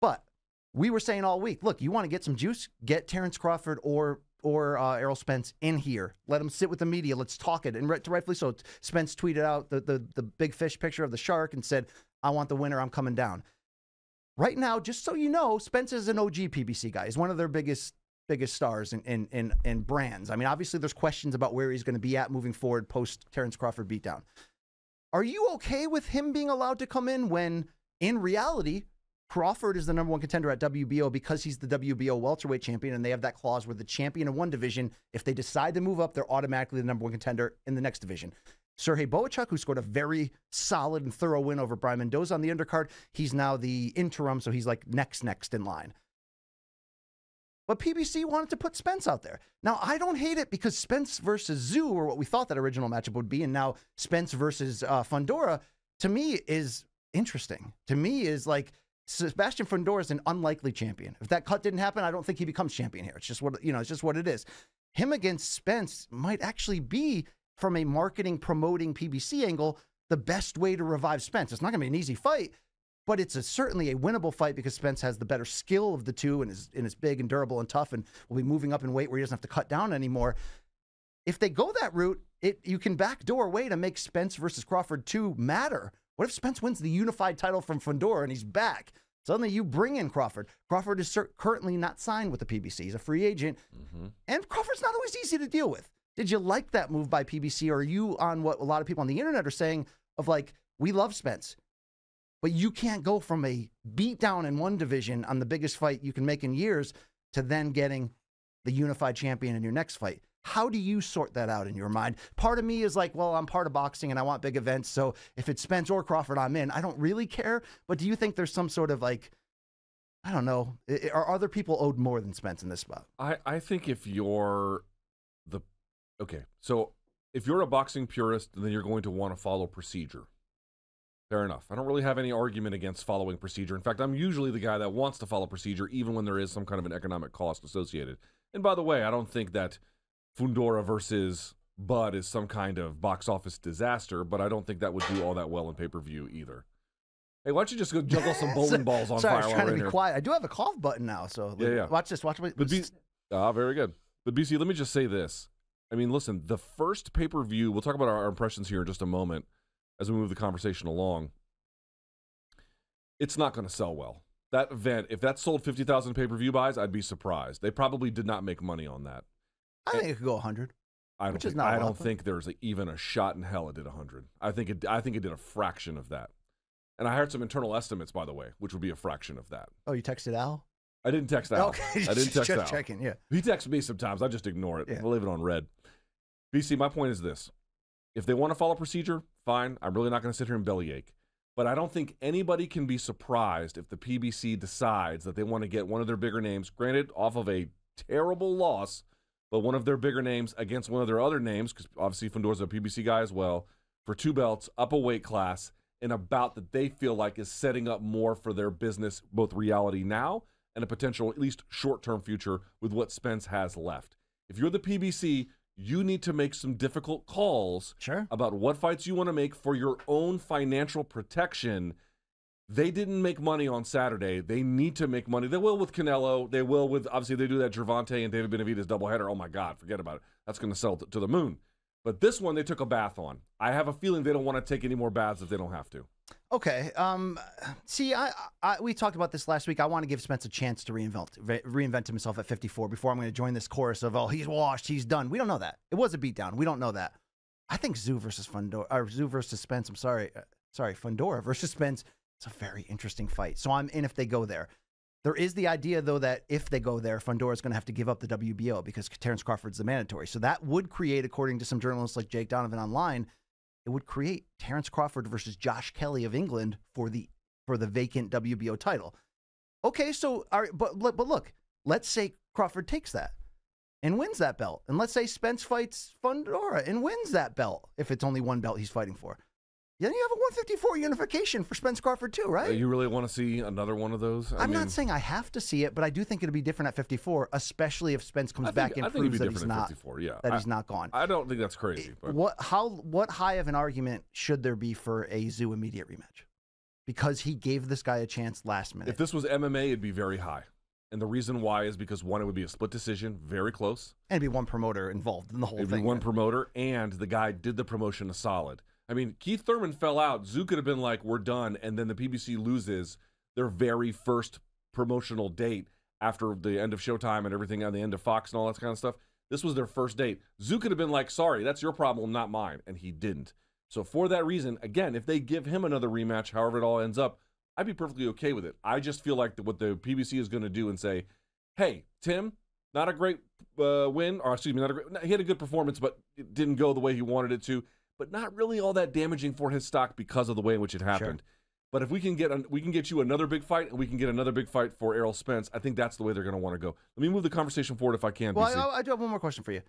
But we were saying all week look, you want to get some juice? Get Terrence Crawford or or uh, Errol Spence in here. Let him sit with the media. Let's talk it. And rightfully so, Spence tweeted out the, the, the big fish picture of the shark and said, I want the winner. I'm coming down. Right now, just so you know, Spence is an OG PBC guy. He's one of their biggest biggest stars and and and, brands. I mean, obviously, there's questions about where he's going to be at moving forward post Terrence Crawford beatdown. Are you okay with him being allowed to come in when, in reality, Crawford is the number one contender at WBO because he's the WBO welterweight champion, and they have that clause where the champion in one division, if they decide to move up, they're automatically the number one contender in the next division. Sergey Boachuk, who scored a very solid and thorough win over Brian Mendoza on the undercard, he's now the interim, so he's like next, next in line. But PBC wanted to put Spence out there. Now, I don't hate it because Spence versus Zoo or what we thought that original matchup would be. And now Spence versus uh, Fundora to me is interesting. To me is like Sebastian Fundora is an unlikely champion. If that cut didn't happen, I don't think he becomes champion here. It's just what, you know, it's just what it is. Him against Spence might actually be from a marketing promoting PBC angle the best way to revive Spence. It's not going to be an easy fight, but it's a, certainly a winnable fight because Spence has the better skill of the two and is, and is big and durable and tough and will be moving up in weight where he doesn't have to cut down anymore. If they go that route, it you can backdoor way to make Spence versus Crawford 2 matter. What if Spence wins the unified title from Fandor and he's back? Suddenly you bring in Crawford. Crawford is currently not signed with the PBC. He's a free agent. Mm -hmm. And Crawford's not always easy to deal with. Did you like that move by PBC? Or are you on what a lot of people on the internet are saying of like, we love Spence. But you can't go from a beatdown in one division on the biggest fight you can make in years to then getting the unified champion in your next fight. How do you sort that out in your mind? Part of me is like, well, I'm part of boxing and I want big events. So if it's Spence or Crawford, I'm in. I don't really care. But do you think there's some sort of like, I don't know, are other people owed more than Spence in this spot? I, I think if you're the, okay, so if you're a boxing purist, then you're going to want to follow procedure. Fair enough. I don't really have any argument against following procedure. In fact, I'm usually the guy that wants to follow procedure, even when there is some kind of an economic cost associated. And by the way, I don't think that Fundora versus Bud is some kind of box office disaster, but I don't think that would do all that well in pay per view either. Hey, why don't you just go juggle some bowling balls on Sorry, fire? I was trying to be here. quiet. I do have a cough button now, so yeah, yeah. watch this. Watch me. But ah, very good. But BC, let me just say this. I mean, listen, the first pay per view. We'll talk about our impressions here in just a moment as we move the conversation along, it's not going to sell well. That event, if that sold 50,000 pay per view buys, I'd be surprised. They probably did not make money on that. I and think it could go 100. I don't, think, I don't think there's a, even a shot in hell it did 100. I think it, I think it did a fraction of that. And I heard some internal estimates, by the way, which would be a fraction of that. Oh, you texted Al? I didn't text Al. Okay, I didn't text just Al. checking. Yeah, he texts me sometimes. I just ignore it. Yeah. I leave it on red. BC, my point is this: if they want to follow procedure, fine. I'm really not going to sit here and bellyache. But I don't think anybody can be surprised if the PBC decides that they want to get one of their bigger names, granted, off of a terrible loss, but one of their bigger names against one of their other names, because obviously Fandor's a PBC guy as well, for two belts, up a weight class, in a bout that they feel like is setting up more for their business, both reality now and a potential, at least short term future, with what Spence has left. If you're the PBC, you need to make some difficult calls sure. about what fights you want to make for your own financial protection. They didn't make money on Saturday. They need to make money. They will with Canelo. They will with obviously they do that Gervonta and David Benavidez doubleheader. Oh my God, forget about it. That's going to sell to the moon. But this one they took a bath on. I have a feeling they don't want to take any more baths if they don't have to. Okay. Um, see, I, I, we talked about this last week. I want to give Spence a chance to reinvent reinvent himself at 54 before I'm going to join this chorus of oh he's washed, he's done. We don't know that. It was a beatdown. We don't know that. I think Zoo versus Fundora or Zoo versus Spence. I'm sorry, uh, sorry, Fundora versus Spence. It's a very interesting fight. So I'm in if they go there. There is the idea though that if they go there, Fundora is going to have to give up the WBO because Terrence Crawford's the mandatory. So that would create, according to some journalists like Jake Donovan online it would create Terrence Crawford versus Josh Kelly of England for the for the vacant WBO title. Okay, so all right, but but look, let's say Crawford takes that and wins that belt, and let's say Spence fights Fundora and wins that belt if it's only one belt he's fighting for. Then you have a 154 unification for Spence Crawford too, uh, right? Uh, you really want to see another one of those? I am not saying I have to see it, but I do think it'll be different at 54, especially if Spence comes think, back and proves that he's not 54, yeah. that I, he's not gone. I don't think that's crazy. But. What how what high of an argument should there be for a Zoo immediate rematch? Because he gave this guy a chance last minute. If this was MMA, it'd be very high. And the reason why is because one, it would be a split decision, very close. And be one promoter involved in the whole it'd thing. one promoter, and the guy did the promotion a solid. I mean, Keith Thurman fell out. Zoo could have been like, we're done. And then the PBC loses their very first promotional date after the end of Showtime and everything on uh, the end of Fox and all that kind of stuff. This was their first date. Zoo could have been like, sorry, that's your problem, not mine. And he didn't. So, for that reason, again, if they give him another rematch, however it all ends up, I'd be perfectly okay with it. I just feel like what the PBC is going to do and say, hey, Tim, not a great uh, win, or excuse me, not a great, he had a good performance, but it didn't go the way he wanted it to but not really all that damaging for his stock because of the way in which it happened. Sure. But if we can get we can get you another big fight, and we can get another big fight for Errol Spence, I think that's the way they're going to want to go. Let me move the conversation forward if I can. Well, I, I, do have one more question for you.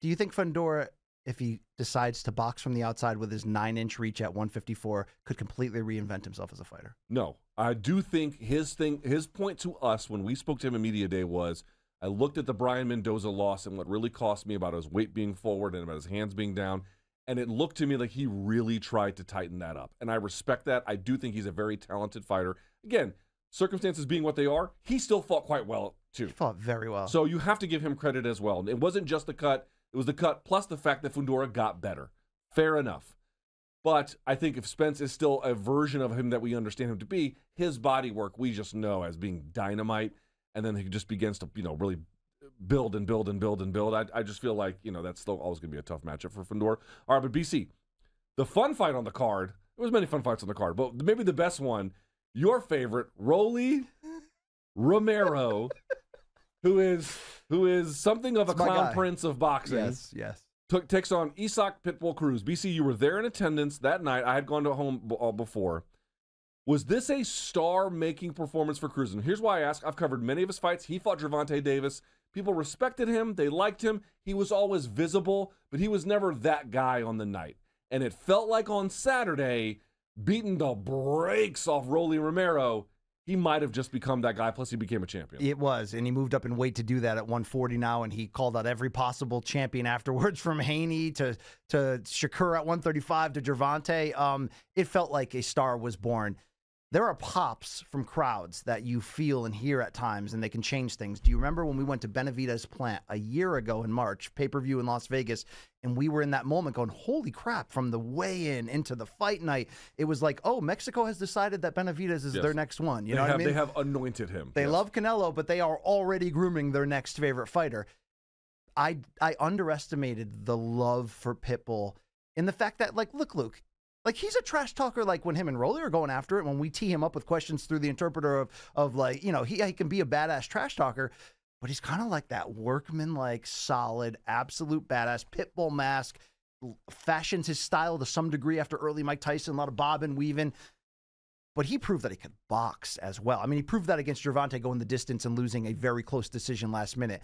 Do you think Fandora, if he decides to box from the outside with his nine inch reach at 154, could completely reinvent himself as a fighter? No, I do think his thing, his point to us when we spoke to him in media day was, I looked at the Brian Mendoza loss and what really cost me about his weight being forward and about his hands being down and it looked to me like he really tried to tighten that up. And I respect that. I do think he's a very talented fighter. Again, circumstances being what they are, he still fought quite well, too. He fought very well. So you have to give him credit as well. It wasn't just the cut, it was the cut plus the fact that Fundora got better. Fair enough. But I think if Spence is still a version of him that we understand him to be, his body work we just know as being dynamite. And then he just begins to, you know, really build and build and build and build. I, I just feel like, you know, that's still always going to be a tough matchup for Fandor. All right, but BC, the fun fight on the card, there was many fun fights on the card, but maybe the best one, your favorite, Roly Romero, who is who is something of it's a clown guy. prince of boxing. Yes, yes. Took, takes on Isak Pitbull Cruz. BC, you were there in attendance that night. I had gone to home b- uh, before. Was this a star making performance for Cruz? And here's why I ask I've covered many of his fights. He fought Gervonta Davis. People respected him, they liked him. He was always visible, but he was never that guy on the night. And it felt like on Saturday, beating the brakes off Roly Romero, he might have just become that guy. Plus, he became a champion. It was, and he moved up in weight to do that at 140 now, and he called out every possible champion afterwards, from Haney to to Shakur at 135 to Gervonta. Um, it felt like a star was born there are pops from crowds that you feel and hear at times, and they can change things. Do you remember when we went to Benavidez plant a year ago in March, pay per view in Las Vegas, and we were in that moment going, Holy crap, from the way in into the fight night, it was like, Oh, Mexico has decided that Benavidez is yes. their next one. You they know have, I mean? They have anointed him. They yes. love Canelo, but they are already grooming their next favorite fighter. I, I underestimated the love for Pitbull and the fact that, like, look, Luke, like he's a trash talker. Like when him and Roly are going after it, when we tee him up with questions through the interpreter of of like you know he, he can be a badass trash talker, but he's kind of like that workman like solid absolute badass pit bull mask. Fashions his style to some degree after early Mike Tyson, a lot of bob and weaving. But he proved that he could box as well. I mean, he proved that against Gervonta going the distance and losing a very close decision last minute.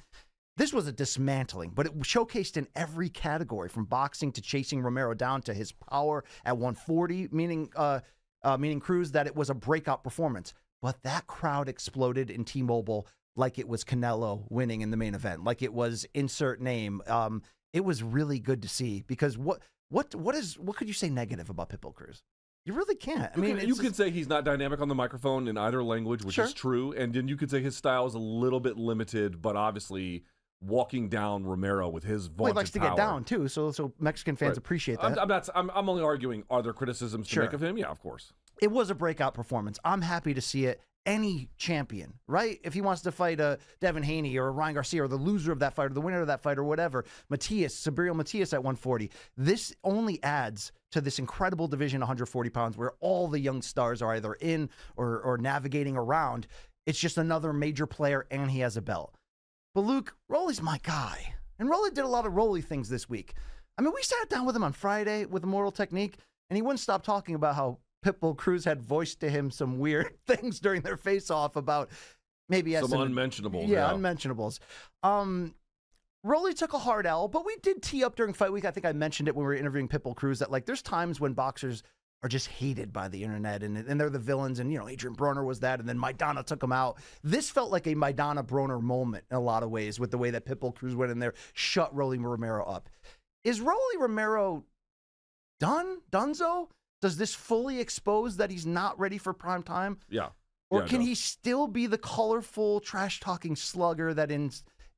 This was a dismantling, but it showcased in every category from boxing to chasing Romero down to his power at 140, meaning, uh, uh, meaning Cruz that it was a breakout performance. But that crowd exploded in T Mobile like it was Canelo winning in the main event, like it was insert name. Um, it was really good to see because what what what is what could you say negative about Pitbull Cruz? You really can't. I you mean, can, you just... could say he's not dynamic on the microphone in either language, which sure. is true, and then you could say his style is a little bit limited, but obviously walking down Romero with his voice. Well, he likes to power. get down too, so so Mexican fans right. appreciate that. I'm, I'm not. I'm, I'm, only arguing. Are there criticisms to sure. make of him? Yeah, of course. It was a breakout performance. I'm happy to see it. Any champion, right? If he wants to fight a uh, Devin Haney or a Ryan Garcia or the loser of that fight or the winner of that fight or whatever, Matias, Sabriel Matias at 140, this only adds to this incredible division 140 pounds where all the young stars are either in or, or navigating around. It's just another major player and he has a belt. But Luke, Rolly's my guy. And Rolly did a lot of Rolly things this week. I mean, we sat down with him on Friday with the Mortal Technique, and he wouldn't stop talking about how Pitbull Cruz had voiced to him some weird things during their face off about maybe some SM, unmentionables. Yeah, unmentionables. Um, Rolly took a hard L, but we did tee up during fight week. I think I mentioned it when we were interviewing Pitbull Cruz that like there's times when boxers are just hated by the internet and, and they're the villains. And, you know, Adrian Broner was that. And then Maidana took him out. This felt like a Maidana Broner moment in a lot of ways with the way that Pitbull Cruz went in there, shut roly Romero up. Is roly Romero done? Dunzo? Does this fully expose that he's not ready for prime time? Yeah. Or yeah, can no. he still be the colorful, trash talking slugger that in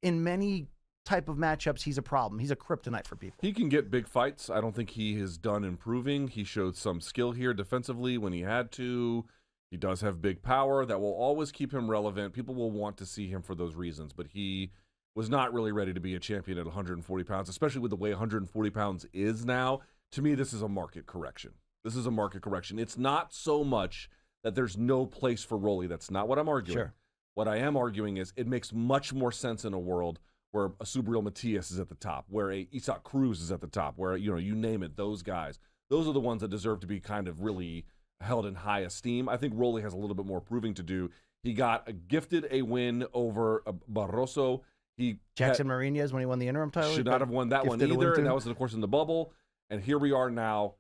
in many type of matchups, he's a problem. He's a kryptonite for people. He can get big fights. I don't think he has done improving. He showed some skill here defensively when he had to. He does have big power that will always keep him relevant. People will want to see him for those reasons, but he was not really ready to be a champion at 140 pounds, especially with the way 140 pounds is now. To me, this is a market correction. This is a market correction. It's not so much that there's no place for Roly. That's not what I'm arguing. Sure. What I am arguing is it makes much more sense in a world where a Subriel Matias is at the top, where a Isak Cruz is at the top, where you know you name it, those guys. Those are the ones that deserve to be kind of really held in high esteem. I think Rolly has a little bit more proving to do. He got a gifted a win over uh, Barroso. He Jackson had, when he won the interim title should not have won that one either. And that was of course in the bubble. And here we are now.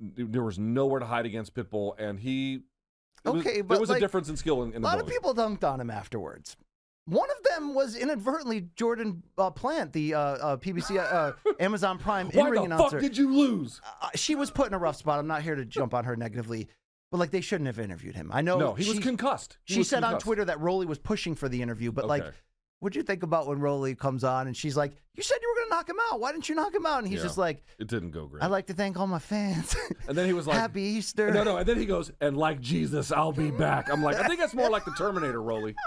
There was nowhere to hide against Pitbull, and he. Okay, was, but there was like, a difference in skill. In, in a lot of people dunked on him afterwards. One of them was inadvertently Jordan uh, Plant, the uh, uh, PBC uh, uh, Amazon Prime in ring announcer. Why the fuck did you lose? Uh, she was put in a rough spot. I'm not here to jump on her negatively, but like they shouldn't have interviewed him. I know. No, he she, was concussed. He she was said concussed. on Twitter that Roly was pushing for the interview, but okay. like, what'd you think about when Roly comes on and she's like, "You said you were gonna knock him out. Why didn't you knock him out?" And he's yeah, just like, "It didn't go great." I'd like to thank all my fans. And then he was like, "Happy Easter." No, no. And then he goes, "And like Jesus, I'll be back." I'm like, I think that's more like the Terminator, Roly.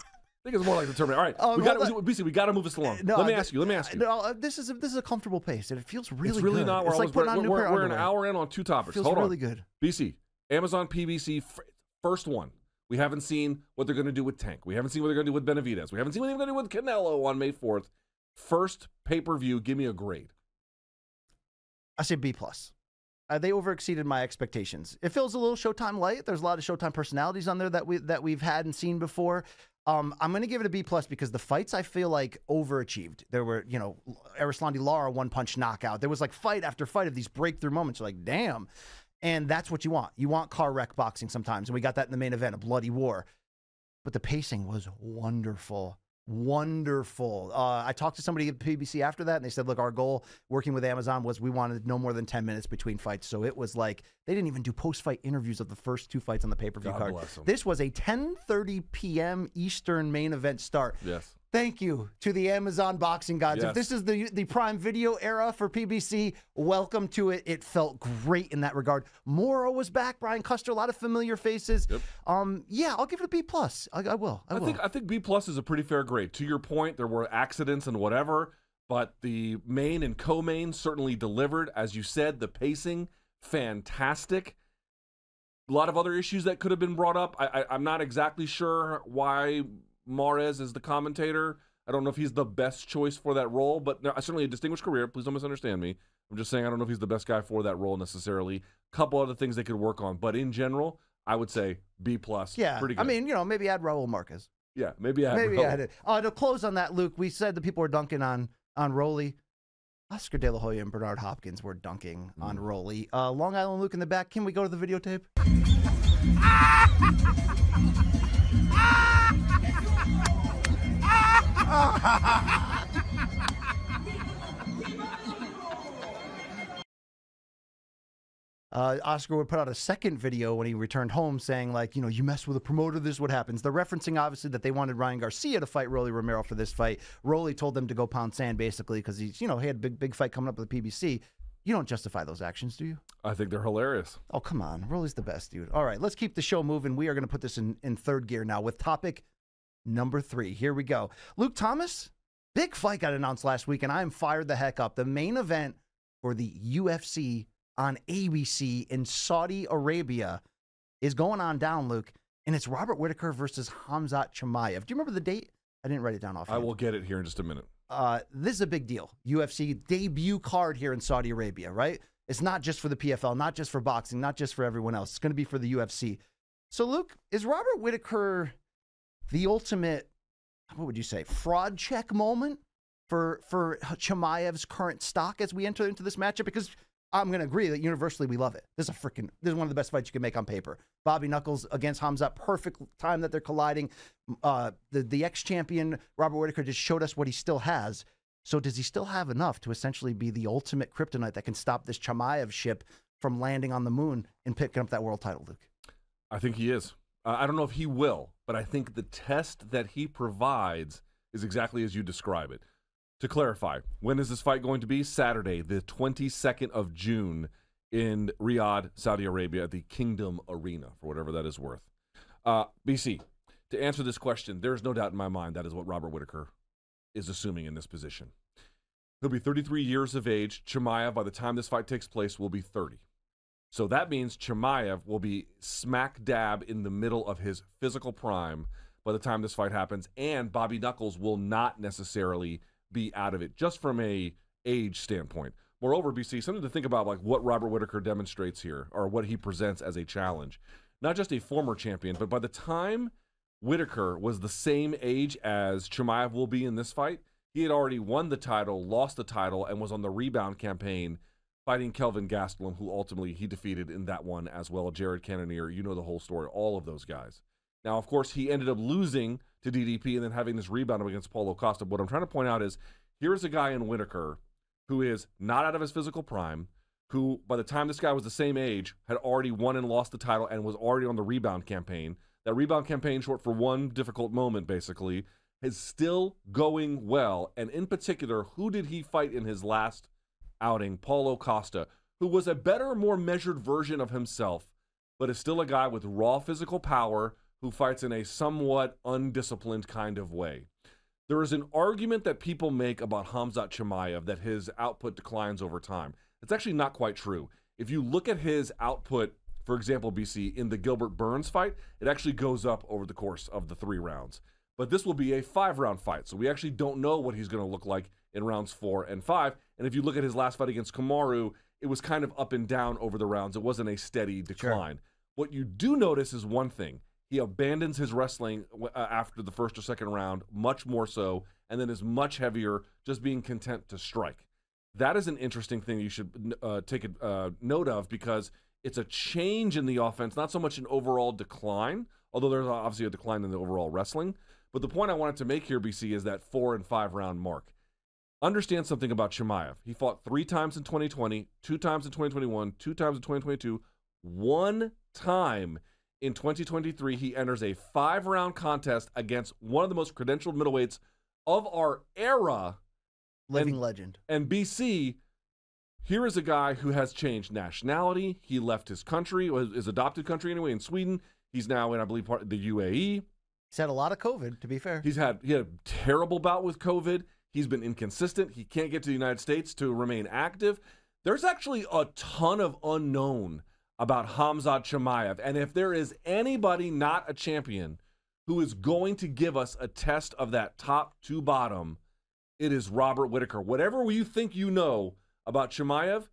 think it's more like the Terminator. All right, um, we got well, BC. We got to move this along. No, let me ask you. Let me ask you. No, uh, this is a, this is a comfortable pace, and it feels really. It's really good. not where it's like Putting we're, on we're, we're an hour in on two topics. Feels Hold really on. good. BC Amazon PBC first one. We haven't seen what they're going to do with Tank. We haven't seen what they're going to do with Benavides. We haven't seen what they're going to do with Canelo on May fourth. First pay per view. Give me a grade. I say B plus. Uh, they overexceeded my expectations. It feels a little Showtime light. There's a lot of Showtime personalities on there that we that we've had and seen before. Um, I'm going to give it a B plus because the fights I feel like overachieved. There were, you know, Arislandi Lara one punch knockout. There was like fight after fight of these breakthrough moments. You're like, damn. And that's what you want. You want car wreck boxing sometimes. And we got that in the main event, a bloody war. But the pacing was wonderful. Wonderful. Uh, I talked to somebody at PBC after that, and they said, "Look, our goal working with Amazon was we wanted no more than ten minutes between fights." So it was like they didn't even do post-fight interviews of the first two fights on the pay-per-view God card. This was a 10:30 p.m. Eastern main event start. Yes. Thank you to the Amazon boxing gods. Yes. If this is the the Prime Video era for PBC, welcome to it. It felt great in that regard. Morrow was back. Brian Custer, a lot of familiar faces. Yep. Um, yeah, I'll give it a B plus. I, I, will. I, I will. think I think B plus is a pretty fair grade. To your point, there were accidents and whatever, but the main and co-main certainly delivered. As you said, the pacing fantastic a lot of other issues that could have been brought up. I, am not exactly sure why Mares is the commentator. I don't know if he's the best choice for that role, but no, certainly a distinguished career. Please don't misunderstand me. I'm just saying I don't know if he's the best guy for that role necessarily. A couple other things they could work on, but in general, I would say B plus. Yeah, pretty good. I mean, you know, maybe add Raul Marquez. Yeah, maybe add. Maybe Raul. add it. Uh, to close on that, Luke, we said the people were dunking on on Roley. Oscar De La Hoya and Bernard Hopkins were dunking mm. on Roley. Uh, Long Island Luke in the back. Can we go to the videotape? Uh, Oscar would put out a second video when he returned home saying, like, you know, you mess with a promoter, this is what happens. They're referencing, obviously, that they wanted Ryan Garcia to fight Rolly Romero for this fight. Rolly told them to go pound sand, basically, because he's, you know, he had a big, big fight coming up with the PBC. You don't justify those actions, do you? I think they're hilarious. Oh, come on. Rolly's the best, dude. All right, let's keep the show moving. We are going to put this in, in third gear now with topic number three. Here we go. Luke Thomas, big fight got announced last week, and I'm fired the heck up. The main event for the UFC on ABC in Saudi Arabia is going on down, Luke, and it's Robert Whitaker versus Hamzat Chimaev. Do you remember the date? I didn't write it down off. I will get it here in just a minute. Uh, this is a big deal. UFC debut card here in Saudi Arabia, right? It's not just for the PFL, not just for boxing, not just for everyone else. It's going to be for the UFC. So, Luke, is Robert Whitaker the ultimate, what would you say, fraud check moment for for Chimaev's current stock as we enter into this matchup? Because I'm going to agree that universally we love it. This is a freaking this is one of the best fights you can make on paper. Bobby Knuckles against Hamza, perfect time that they're colliding. Uh, the the ex champion Robert Whitaker just showed us what he still has. So does he still have enough to essentially be the ultimate kryptonite that can stop this Chimaev ship from landing on the moon and picking up that world title, Luke? I think he is. Uh, I don't know if he will, but I think the test that he provides is exactly as you describe it. To clarify, when is this fight going to be? Saturday, the 22nd of June in Riyadh, Saudi Arabia, at the Kingdom Arena, for whatever that is worth. Uh, BC, to answer this question, there is no doubt in my mind that is what Robert Whitaker is assuming in this position. He'll be 33 years of age. Chimaya, by the time this fight takes place, will be 30. So that means Chimaev will be smack dab in the middle of his physical prime by the time this fight happens, and Bobby Knuckles will not necessarily be out of it just from a age standpoint. Moreover, BC, something to think about like what Robert Whitaker demonstrates here or what he presents as a challenge. Not just a former champion, but by the time Whitaker was the same age as Chimaev will be in this fight, he had already won the title, lost the title, and was on the rebound campaign fighting Kelvin Gastelum, who ultimately he defeated in that one as well. Jared Cannonier, you know the whole story, all of those guys. Now, of course, he ended up losing to DDP and then having this rebound against Paulo Costa. What I'm trying to point out is here's a guy in Whitaker who is not out of his physical prime, who by the time this guy was the same age had already won and lost the title and was already on the rebound campaign. That rebound campaign, short for one difficult moment, basically, is still going well. And in particular, who did he fight in his last outing Paulo Costa, who was a better, more measured version of himself, but is still a guy with raw physical power who fights in a somewhat undisciplined kind of way. There is an argument that people make about Hamzat Chimaev that his output declines over time. It's actually not quite true. If you look at his output, for example, BC, in the Gilbert Burns fight, it actually goes up over the course of the three rounds. But this will be a five round fight, so we actually don't know what he's going to look like in rounds four and five. And if you look at his last fight against Kamaru, it was kind of up and down over the rounds. It wasn't a steady decline. Sure. What you do notice is one thing. He abandons his wrestling uh, after the first or second round, much more so, and then is much heavier, just being content to strike. That is an interesting thing you should uh, take a, uh, note of because it's a change in the offense, not so much an overall decline, although there's obviously a decline in the overall wrestling. But the point I wanted to make here, BC, is that four and five round mark Understand something about Shemaev. He fought three times in 2020, two times in 2021, two times in 2022, one time in 2023. He enters a five round contest against one of the most credentialed middleweights of our era. Living and, legend. And BC, here is a guy who has changed nationality. He left his country, his adopted country anyway, in Sweden. He's now in, I believe, part the UAE. He's had a lot of COVID, to be fair. He's had he had a terrible bout with COVID. He's been inconsistent. He can't get to the United States to remain active. There's actually a ton of unknown about Hamza Chimaev. And if there is anybody not a champion who is going to give us a test of that top to bottom, it is Robert Whitaker. Whatever you think you know about Chimaev,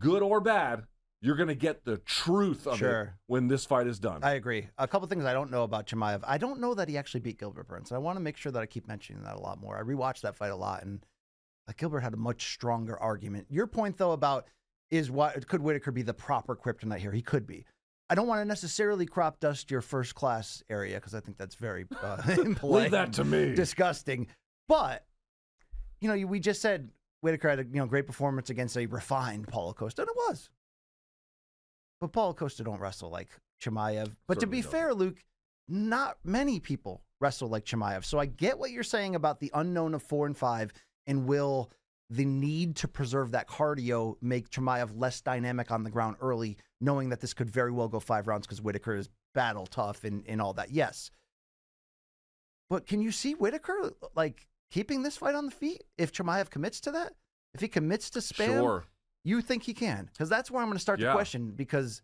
good or bad, you're going to get the truth of sure. it when this fight is done. I agree. A couple things I don't know about Chimaev. I don't know that he actually beat Gilbert Burns. I want to make sure that I keep mentioning that a lot more. I rewatched that fight a lot, and uh, Gilbert had a much stronger argument. Your point, though, about is what could Whitaker be the proper kryptonite here? He could be. I don't want to necessarily crop dust your first class area because I think that's very uh, Leave that to me. Disgusting. But you know, we just said Whitaker had a you know great performance against a refined Paulo Costa, and it was. But Paul Costa don't wrestle like Chimaev. But Certainly to be don't. fair, Luke, not many people wrestle like Chimaev. So I get what you're saying about the unknown of four and five, and will the need to preserve that cardio make Chimaev less dynamic on the ground early, knowing that this could very well go five rounds because Whitaker is battle tough and, and all that. Yes. But can you see Whitaker like keeping this fight on the feet if Chimaev commits to that? If he commits to spam, sure you think he can? Because that's where I'm going to start yeah. the question. Because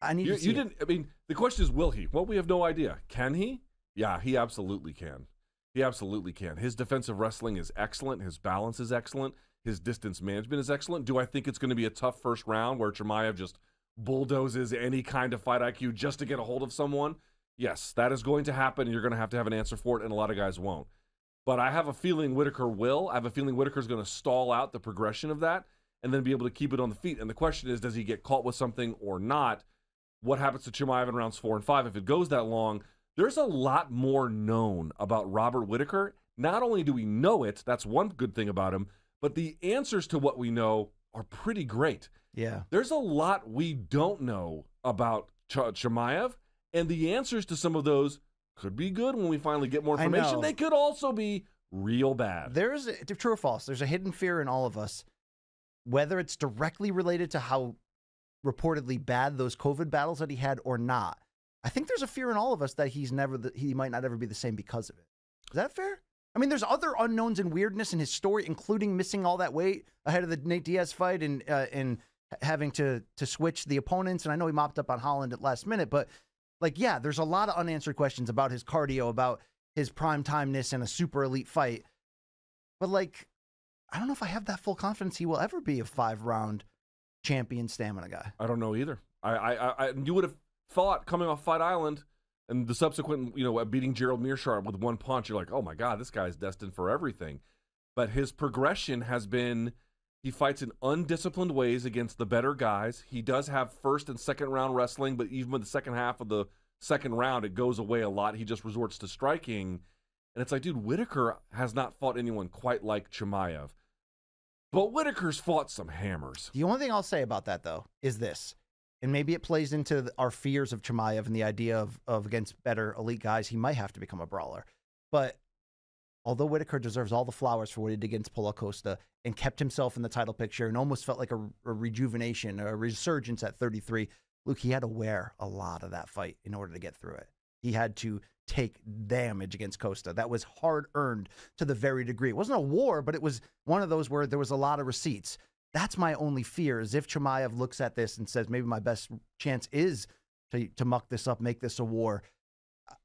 I need you, you didn't. I mean, the question is, will he? Well, we have no idea. Can he? Yeah, he absolutely can. He absolutely can. His defensive wrestling is excellent. His balance is excellent. His distance management is excellent. Do I think it's going to be a tough first round where Chimaev just bulldozes any kind of fight IQ just to get a hold of someone? Yes, that is going to happen. And you're going to have to have an answer for it, and a lot of guys won't. But I have a feeling Whitaker will. I have a feeling Whitaker's going to stall out the progression of that and then be able to keep it on the feet. And the question is, does he get caught with something or not? What happens to Chimaev in rounds four and five if it goes that long? There's a lot more known about Robert Whitaker. Not only do we know it, that's one good thing about him, but the answers to what we know are pretty great. Yeah. There's a lot we don't know about Ch- Chimaev, and the answers to some of those could be good when we finally get more information. They could also be real bad. There's a, true or false. There's a hidden fear in all of us, whether it's directly related to how reportedly bad those COVID battles that he had or not. I think there's a fear in all of us that he's never the, he might not ever be the same because of it. Is that fair? I mean, there's other unknowns and weirdness in his story, including missing all that weight ahead of the Nate Diaz fight and uh, and having to to switch the opponents. And I know he mopped up on Holland at last minute, but like, yeah, there's a lot of unanswered questions about his cardio, about his prime timeness in a super elite fight. But like, I don't know if I have that full confidence he will ever be a five round champion stamina guy. I don't know either. I, I, I you would have thought coming off Fight Island and the subsequent, you know, beating Gerald Mearshart with one punch, you're like, oh my god, this guy's destined for everything. But his progression has been he fights in undisciplined ways against the better guys. He does have first and second round wrestling, but even with the second half of the second round, it goes away a lot. He just resorts to striking. And it's like, dude, Whitaker has not fought anyone quite like Chimaev. But Whitaker's fought some hammers. The only thing I'll say about that, though, is this. And maybe it plays into our fears of Chimaev and the idea of, of against better elite guys, he might have to become a brawler. But Although Whitaker deserves all the flowers for what he did against Paulo Costa and kept himself in the title picture and almost felt like a, a rejuvenation, a resurgence at 33, Luke, he had to wear a lot of that fight in order to get through it. He had to take damage against Costa. That was hard earned to the very degree. It wasn't a war, but it was one of those where there was a lot of receipts. That's my only fear is if Chimaev looks at this and says, maybe my best chance is to, to muck this up, make this a war.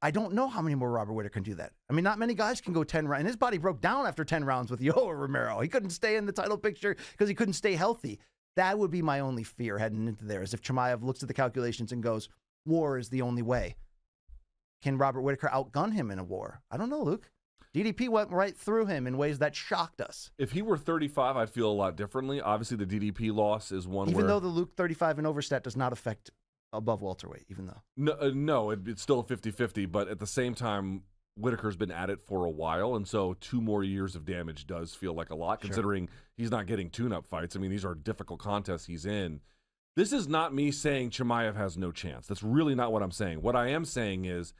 I don't know how many more Robert Whitaker can do that. I mean, not many guys can go 10 rounds. And his body broke down after 10 rounds with Yoel Romero. He couldn't stay in the title picture because he couldn't stay healthy. That would be my only fear heading into there is if Chimaev looks at the calculations and goes, war is the only way. Can Robert Whitaker outgun him in a war? I don't know, Luke. DDP went right through him in ways that shocked us. If he were 35, I'd feel a lot differently. Obviously, the DDP loss is one. Even where... though the Luke 35 and overstat does not affect above welterweight, even though. No, uh, no it, it's still a 50 50, but at the same time, Whitaker's been at it for a while, and so two more years of damage does feel like a lot, sure. considering he's not getting tune-up fights. I mean, these are difficult contests he's in. This is not me saying Chimaev has no chance. That's really not what I'm saying. What I am saying is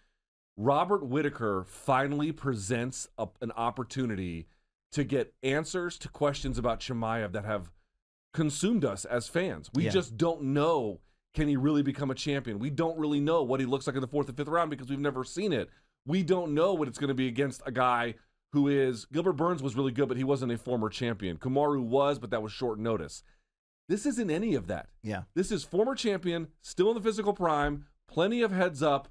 Robert Whitaker finally presents a, an opportunity to get answers to questions about Chimaev that have consumed us as fans. We yeah. just don't know can he really become a champion? We don't really know what he looks like in the fourth and fifth round because we've never seen it. We don't know what it's going to be against a guy who is Gilbert Burns was really good, but he wasn't a former champion. Kamaru was, but that was short notice. This isn't any of that. Yeah. This is former champion, still in the physical prime, plenty of heads up,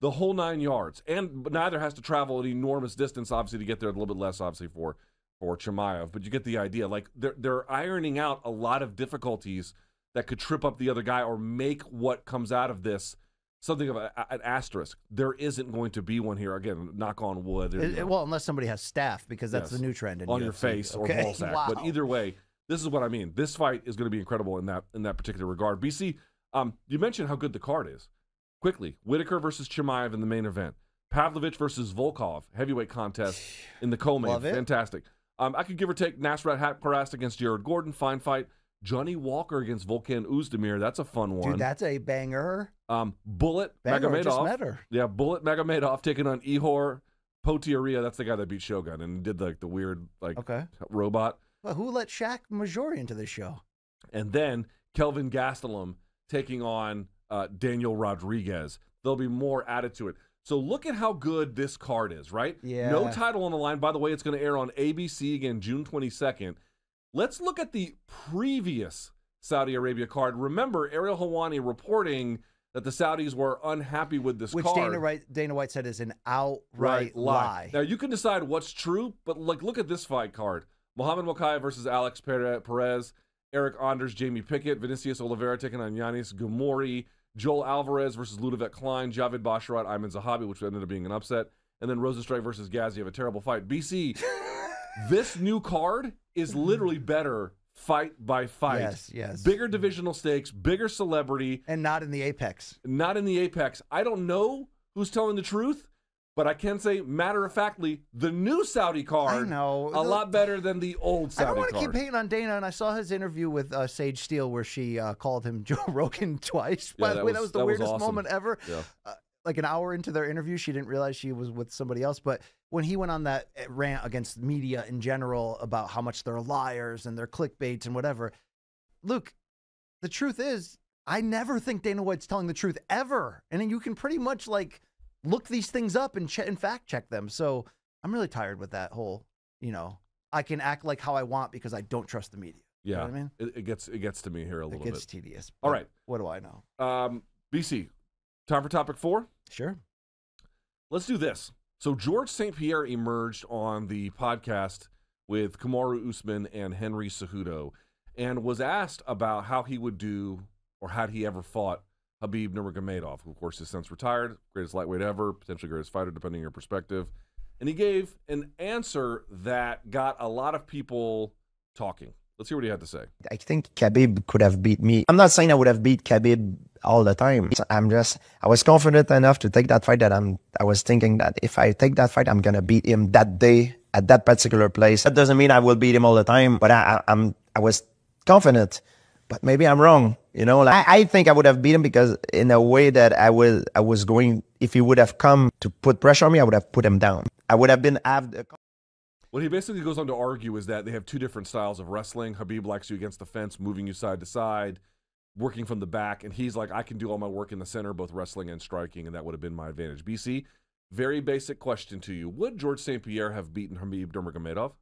the whole nine yards. And neither has to travel an enormous distance, obviously, to get there a little bit less, obviously, for for Chimaev. But you get the idea. Like they're they're ironing out a lot of difficulties that could trip up the other guy or make what comes out of this something of a, an asterisk. There isn't going to be one here. Again, knock on wood. It, it, well, unless somebody has staff, because that's yes. the new trend. on UFC. your face okay. or ball Wow. But either way, this is what I mean. This fight is going to be incredible in that in that particular regard. BC, um, you mentioned how good the card is. Quickly, Whitaker versus Chimaev in the main event. Pavlovich versus Volkov, heavyweight contest in the co-main. Fantastic. Um, I could give or take Nasrat Hatparast against Jared Gordon, fine fight. Johnny Walker against Volkan Uzdemir. That's a fun one. Dude, that's a banger. Um, Bullet banger, Megamadov. Yeah, Bullet Megamadov taking on Ihor Potiaria. That's the guy that beat Shogun and did like the weird like okay. robot. Well, who let Shaq Majori into the show? And then Kelvin Gastelum taking on uh, Daniel Rodriguez. There'll be more added to it. So look at how good this card is, right? Yeah. No title on the line. By the way, it's going to air on ABC again June 22nd. Let's look at the previous Saudi Arabia card. Remember, Ariel Hawani reporting that the Saudis were unhappy with this Which card. Dana, Dana White said is an outright right, lie. lie. Now, you can decide what's true, but like, look at this fight card. Mohamed Mokai versus Alex Perez, Eric Anders, Jamie Pickett, Vinicius Oliveira taking on Yanis Gomori, Joel Alvarez versus Ludovic Klein, Javid Basharat, Ayman Zahabi, which ended up being an upset, and then Rosenstrike versus have a terrible fight. BC, this new card is literally better fight by fight. Yes, yes. Bigger divisional stakes, bigger celebrity. And not in the apex. Not in the apex. I don't know who's telling the truth, but I can say matter of factly, the new Saudi card I know. a the, lot better than the old Saudi card. I don't want to keep hating on Dana, and I saw his interview with uh, Sage Steele where she uh, called him Joe Rogan twice. By yeah, the way, that was, that was the that weirdest was awesome. moment ever. Yeah. Uh, like an hour into their interview, she didn't realize she was with somebody else, but when he went on that eh, rant against media in general about how much they're liars and they're clickbaits and whatever, Luke, the truth is, I never think Dana White's telling the truth ever. And you can pretty much like look these things up and, che- and fact check them. So I'm really tired with that whole, you know, I can act like how I want because I don't trust the media. Yeah, you know I mean, it, it, gets it gets to me here a little bit. It gets tedious. All right, what do I know? Um, BC, time for topic four. Sure. Let's do this. So George St. Pierre emerged on the podcast with Kamaru Usman and Henry Cejudo and was asked about how he would do or had he ever fought Habib Nurmagomedov, who of course has since retired, greatest lightweight ever, potentially greatest fighter depending on your perspective. And he gave an answer that got a lot of people talking. Let's hear what he had to say. I think Khabib could have beat me. I'm not saying I would have beat Khabib all the time. I'm just, I was confident enough to take that fight that I'm, I was thinking that if I take that fight, I'm going to beat him that day at that particular place. That doesn't mean I will beat him all the time, but I, I am I was confident, but maybe I'm wrong. You know, like, I, I think I would have beat him because in a way that I was, I was going, if he would have come to put pressure on me, I would have put him down. I would have been, have the, what he basically goes on to argue is that they have two different styles of wrestling. Habib likes you against the fence, moving you side to side working from the back, and he's like, I can do all my work in the center, both wrestling and striking, and that would have been my advantage. BC, very basic question to you: Would George St. Pierre have beaten Habib Nurmagomedov?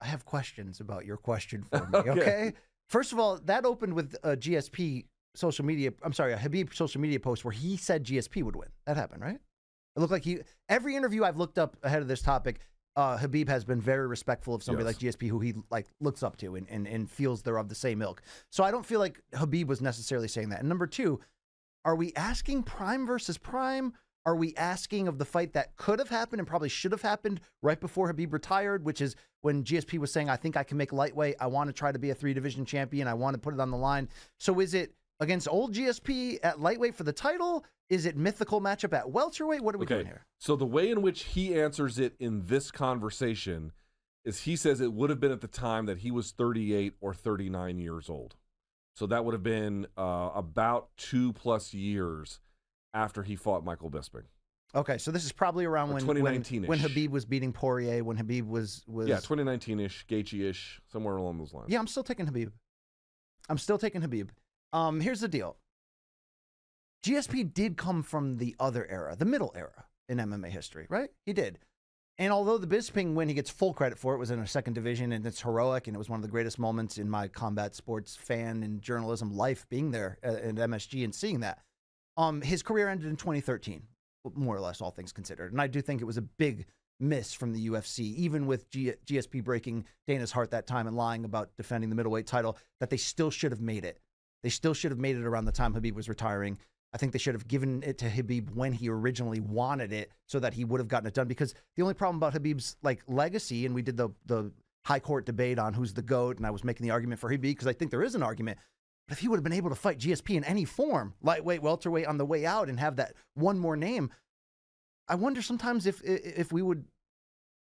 I have questions about your question for me. okay. okay. First of all, that opened with a GSP social media. I'm sorry, a Habib social media post where he said GSP would win. That happened, right? It looked like he. Every interview I've looked up ahead of this topic, uh, Habib has been very respectful of somebody yes. like GSP who he like looks up to and, and and feels they're of the same ilk. So I don't feel like Habib was necessarily saying that. And number two, are we asking Prime versus Prime? Are we asking of the fight that could have happened and probably should have happened right before Habib retired, which is when GSP was saying, I think I can make lightweight. I want to try to be a three division champion. I want to put it on the line. So is it against old GSP at lightweight for the title? Is it mythical matchup at welterweight? What are we okay. doing here? So the way in which he answers it in this conversation is he says it would have been at the time that he was 38 or 39 years old. So that would have been uh, about two plus years after he fought Michael Bisping. Okay, so this is probably around when 2019 when, when, Habib was beating Poirier, when Habib was was yeah 2019 ish, Gaethje ish, somewhere along those lines. Yeah, I'm still taking Habib. I'm still taking Habib. Um, here's the deal. GSP did come from the other era, the middle era in MMA history, right? He did. And although the Bisping win, he gets full credit for it, was in a second division, and it's heroic, and it was one of the greatest moments in my combat sports fan and journalism life being there uh, at, at MSG and seeing that. Um, his career ended in 2013, more or less, all things considered. And I do think it was a big miss from the UFC, even with G GSP breaking Dana's heart that time and lying about defending the middleweight title, that they still should have made it. They still should have made it around the time Habib was retiring. I think they should have given it to Habib when he originally wanted it so that he would have gotten it done. Because the only problem about Habib's like legacy, and we did the the high court debate on who's the GOAT, and I was making the argument for Habib because I think there is an argument. But if he would have been able to fight GSP in any form, lightweight, welterweight on the way out and have that one more name, I wonder sometimes if if we would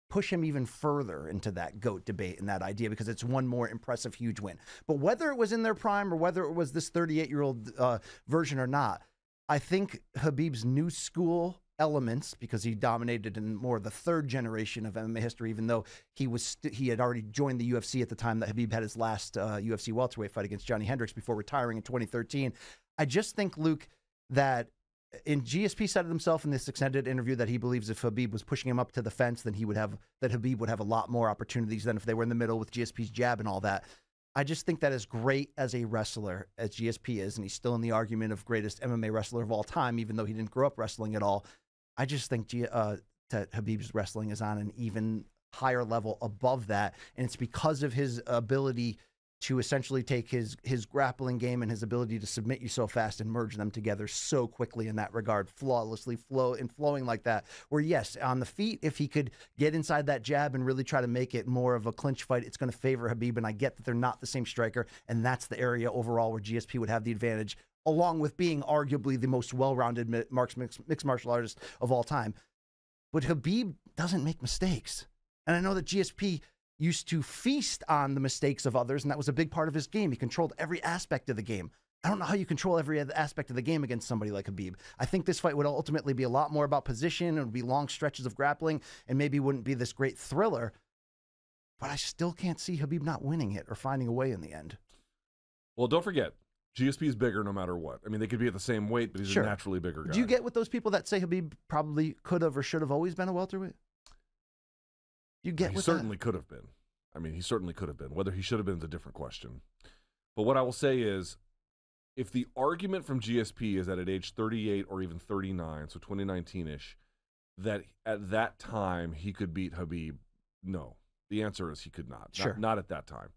push him even further into that GOAT debate and that idea because it's one more impressive, huge win. But whether it was in their prime or whether it was this 38 year old uh, version or not, I think Habib's new school elements because he dominated in more the third generation of MMA history even though he was he had already joined the UFC at the time that Habib had his last uh, UFC welterweight fight against Johnny Hendricks before retiring in 2013 I just think Luke that in GSP said it himself in this extended interview that he believes if Habib was pushing him up to the fence, then he would have that Habib would have a lot more opportunities than if they were in the middle with GSP's jab and all that. I just think that as great as a wrestler as GSP is, and he's still in the argument of greatest MMA wrestler of all time, even though he didn't grow up wrestling at all. I just think G, uh, that Habib's wrestling is on an even higher level above that, and it's because of his ability to essentially take his his grappling game and his ability to submit you so fast and merge them together so quickly in that regard, flawlessly flow and flowing like that. Where yes, on the feet, if he could get inside that jab and really try to make it more of a clinch fight, it's going to favor Habib. And I get that they're not the same striker, and that's the area overall where GSP would have the advantage, along with being arguably the most well-rounded marks, mixed, mixed martial artist of all time. But Habib doesn't make mistakes, and I know that GSP used to feast on the mistakes of others, and that was a big part of his game. He controlled every aspect of the game. I don't know how you control every aspect of the game against somebody like Habib. I think this fight would ultimately be a lot more about position. It would be long stretches of grappling and maybe wouldn't be this great thriller. But I still can't see Habib not winning it or finding a way in the end. Well, don't forget, GSP is bigger no matter what. I mean, they could be at the same weight, but he's sure. a naturally bigger guy. Do you get with those people that say Habib probably could have or should have always been a welterweight? You get he certainly that. could have been. I mean, he certainly could have been. Whether he should have been is a different question. But what I will say is, if the argument from GSP is that at age 38 or even 39, so 2019 ish, that at that time he could beat Habib, no. The answer is he could not. Sure. Not, not at that time.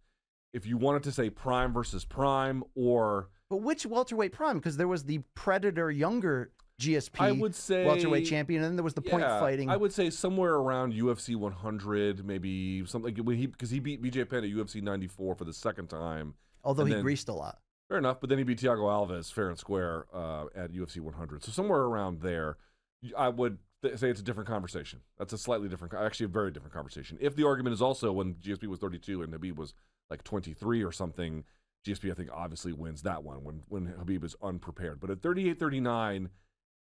If you wanted to say prime versus prime or. But which welterweight prime? Because there was the Predator younger GSP I would say, welterweight champion, and then there was the yeah, point fighting. I would say somewhere around UFC 100, maybe something when he because he beat BJ Penn at UFC 94 for the second time. Although he then, greased a lot. Fair enough, but then he beat Tiago Alves fair and square uh, at UFC 100. So somewhere around there, I would th- say it's a different conversation. That's a slightly different, actually a very different conversation. If the argument is also when GSP was 32 and Habib was like 23 or something, GSP I think obviously wins that one when when Habib is unprepared. But at 38, 39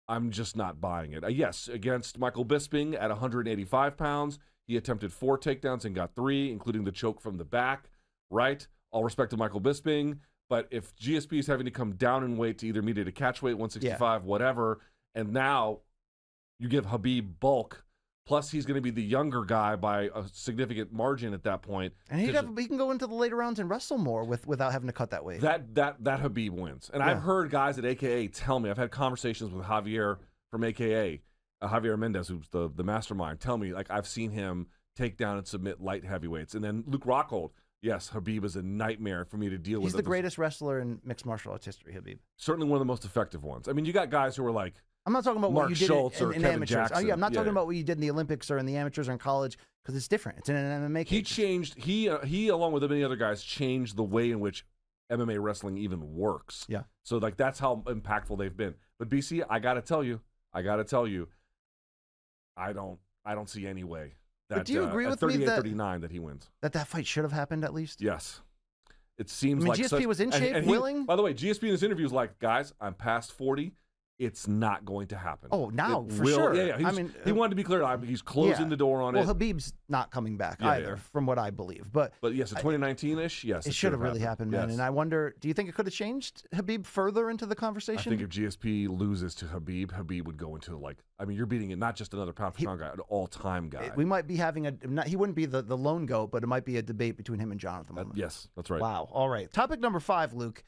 I'm just not buying it. Uh, yes, against Michael Bisping at 185 pounds, he attempted four takedowns and got three, including the choke from the back. Right, all respect to Michael Bisping, but if GSP is having to come down in weight to either meet at a catch weight 165, yeah. whatever, and now you give Habib bulk Plus, he's going to be the younger guy by a significant margin at that point. And he have, he can go into the later rounds and wrestle more with without having to cut that weight. That that that Habib wins. And yeah. I've heard guys at AKA tell me. I've had conversations with Javier from AKA, uh, Javier Mendez, who's the the mastermind, tell me like I've seen him take down and submit light heavyweights, and then Luke Rockhold. Yes, Habib is a nightmare for me to deal He's with. He's the greatest wrestler in mixed martial arts history, Habib. Certainly one of the most effective ones. I mean, you got guys who are like I'm not talking about Mark what you Schultz did in, in, in amateurs. Oh, yeah, I'm not yeah, talking yeah. about what you did in the Olympics or in the amateurs or in college because it's different. It's in an MMA. He changed. He uh, he along with many other guys changed the way in which MMA wrestling even works. Yeah. So like that's how impactful they've been. But BC, I gotta tell you, I gotta tell you, I don't I don't see any way that but do you uh, agree with me that 39 that he wins that that fight should have happened at least. Yes. It seems I mean, like GSP such, was in shape, and, and he, willing. By the way, GSP in this interview is like, guys, I'm past 40 it's not going to happen. Oh, now it for will, sure. Yeah, yeah. I mean, he wanted to be clear. He's closing yeah. the door on well, it. Well, Habib's not coming back yeah, either, from what I believe. But but yes, yeah, so 2019-ish, yes, it, it should have really happened, happened man. Yes. And I wonder, do you think it could have changed Habib further into the conversation? I think if GSP loses to Habib, Habib would go into like, I mean, you're beating it not just another pound for pound guy, an all time guy. It, we might be having a not, he wouldn't be the the lone goat, but it might be a debate between him and Jonathan. That, yes, that's right. Wow. All right. Topic number five, Luke.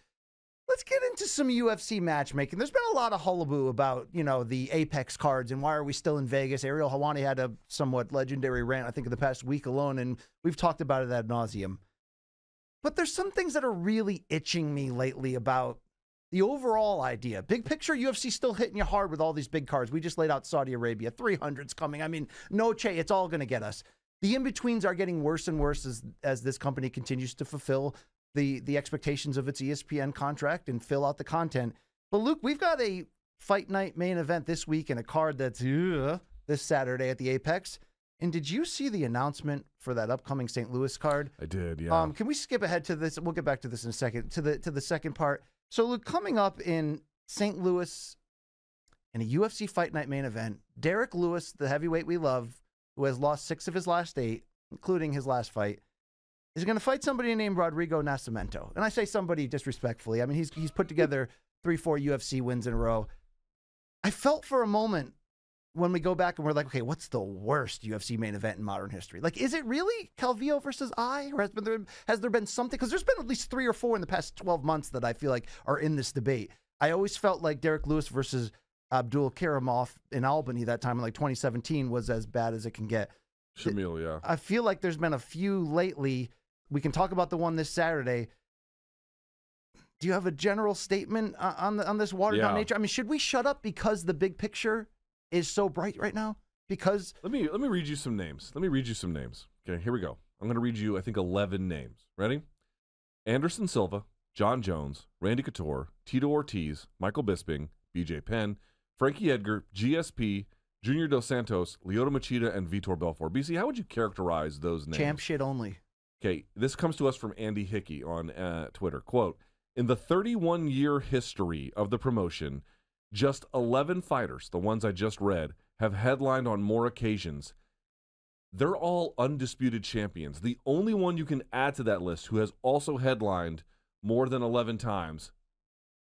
Let's get into some UFC matchmaking. There's been a lot of hullabaloo about, you know, the Apex cards and why are we still in Vegas? Ariel Hawani had a somewhat legendary rant, I think, in the past week alone, and we've talked about it ad nauseum. But there's some things that are really itching me lately about the overall idea. Big picture, UFC still hitting you hard with all these big cards. We just laid out Saudi Arabia, 300s coming. I mean, no Che, it's all going to get us. The in betweens are getting worse and worse as, as this company continues to fulfill the the expectations of its ESPN contract and fill out the content. But Luke, we've got a fight night main event this week and a card that's this Saturday at the Apex. And did you see the announcement for that upcoming St. Louis card? I did. Yeah. Um, can we skip ahead to this? We'll get back to this in a second. To the to the second part. So Luke, coming up in St. Louis, in a UFC Fight Night main event, Derek Lewis, the heavyweight we love, who has lost six of his last eight, including his last fight, He's going to fight somebody named Rodrigo Nascimento. And I say somebody disrespectfully. I mean, he's, he's put together three, four UFC wins in a row. I felt for a moment when we go back and we're like, okay, what's the worst UFC main event in modern history? Like, is it really Calvillo versus I? Or has, been there, has there been something? Because there's been at least three or four in the past 12 months that I feel like are in this debate. I always felt like Derek Lewis versus Abdul Karimov in Albany that time in like 2017 was as bad as it can get. Shamil, yeah. I feel like there's been a few lately we can talk about the one this Saturday. Do you have a general statement uh, on the, on this watered yeah. down nature? I mean, should we shut up because the big picture is so bright right now? Because let me let me read you some names. Let me read you some names. Okay, here we go. I'm going to read you I think 11 names. Ready? Anderson Silva, John Jones, Randy Couture, Tito Ortiz, Michael Bisping, BJ Penn, Frankie Edgar, GSP, Junior Dos Santos, Leota Machida, and Vitor Belfort. BC, how would you characterize those names? Champ shit only. Okay, this comes to us from Andy Hickey on uh, Twitter. Quote In the 31 year history of the promotion, just 11 fighters, the ones I just read, have headlined on more occasions. They're all undisputed champions. The only one you can add to that list who has also headlined more than 11 times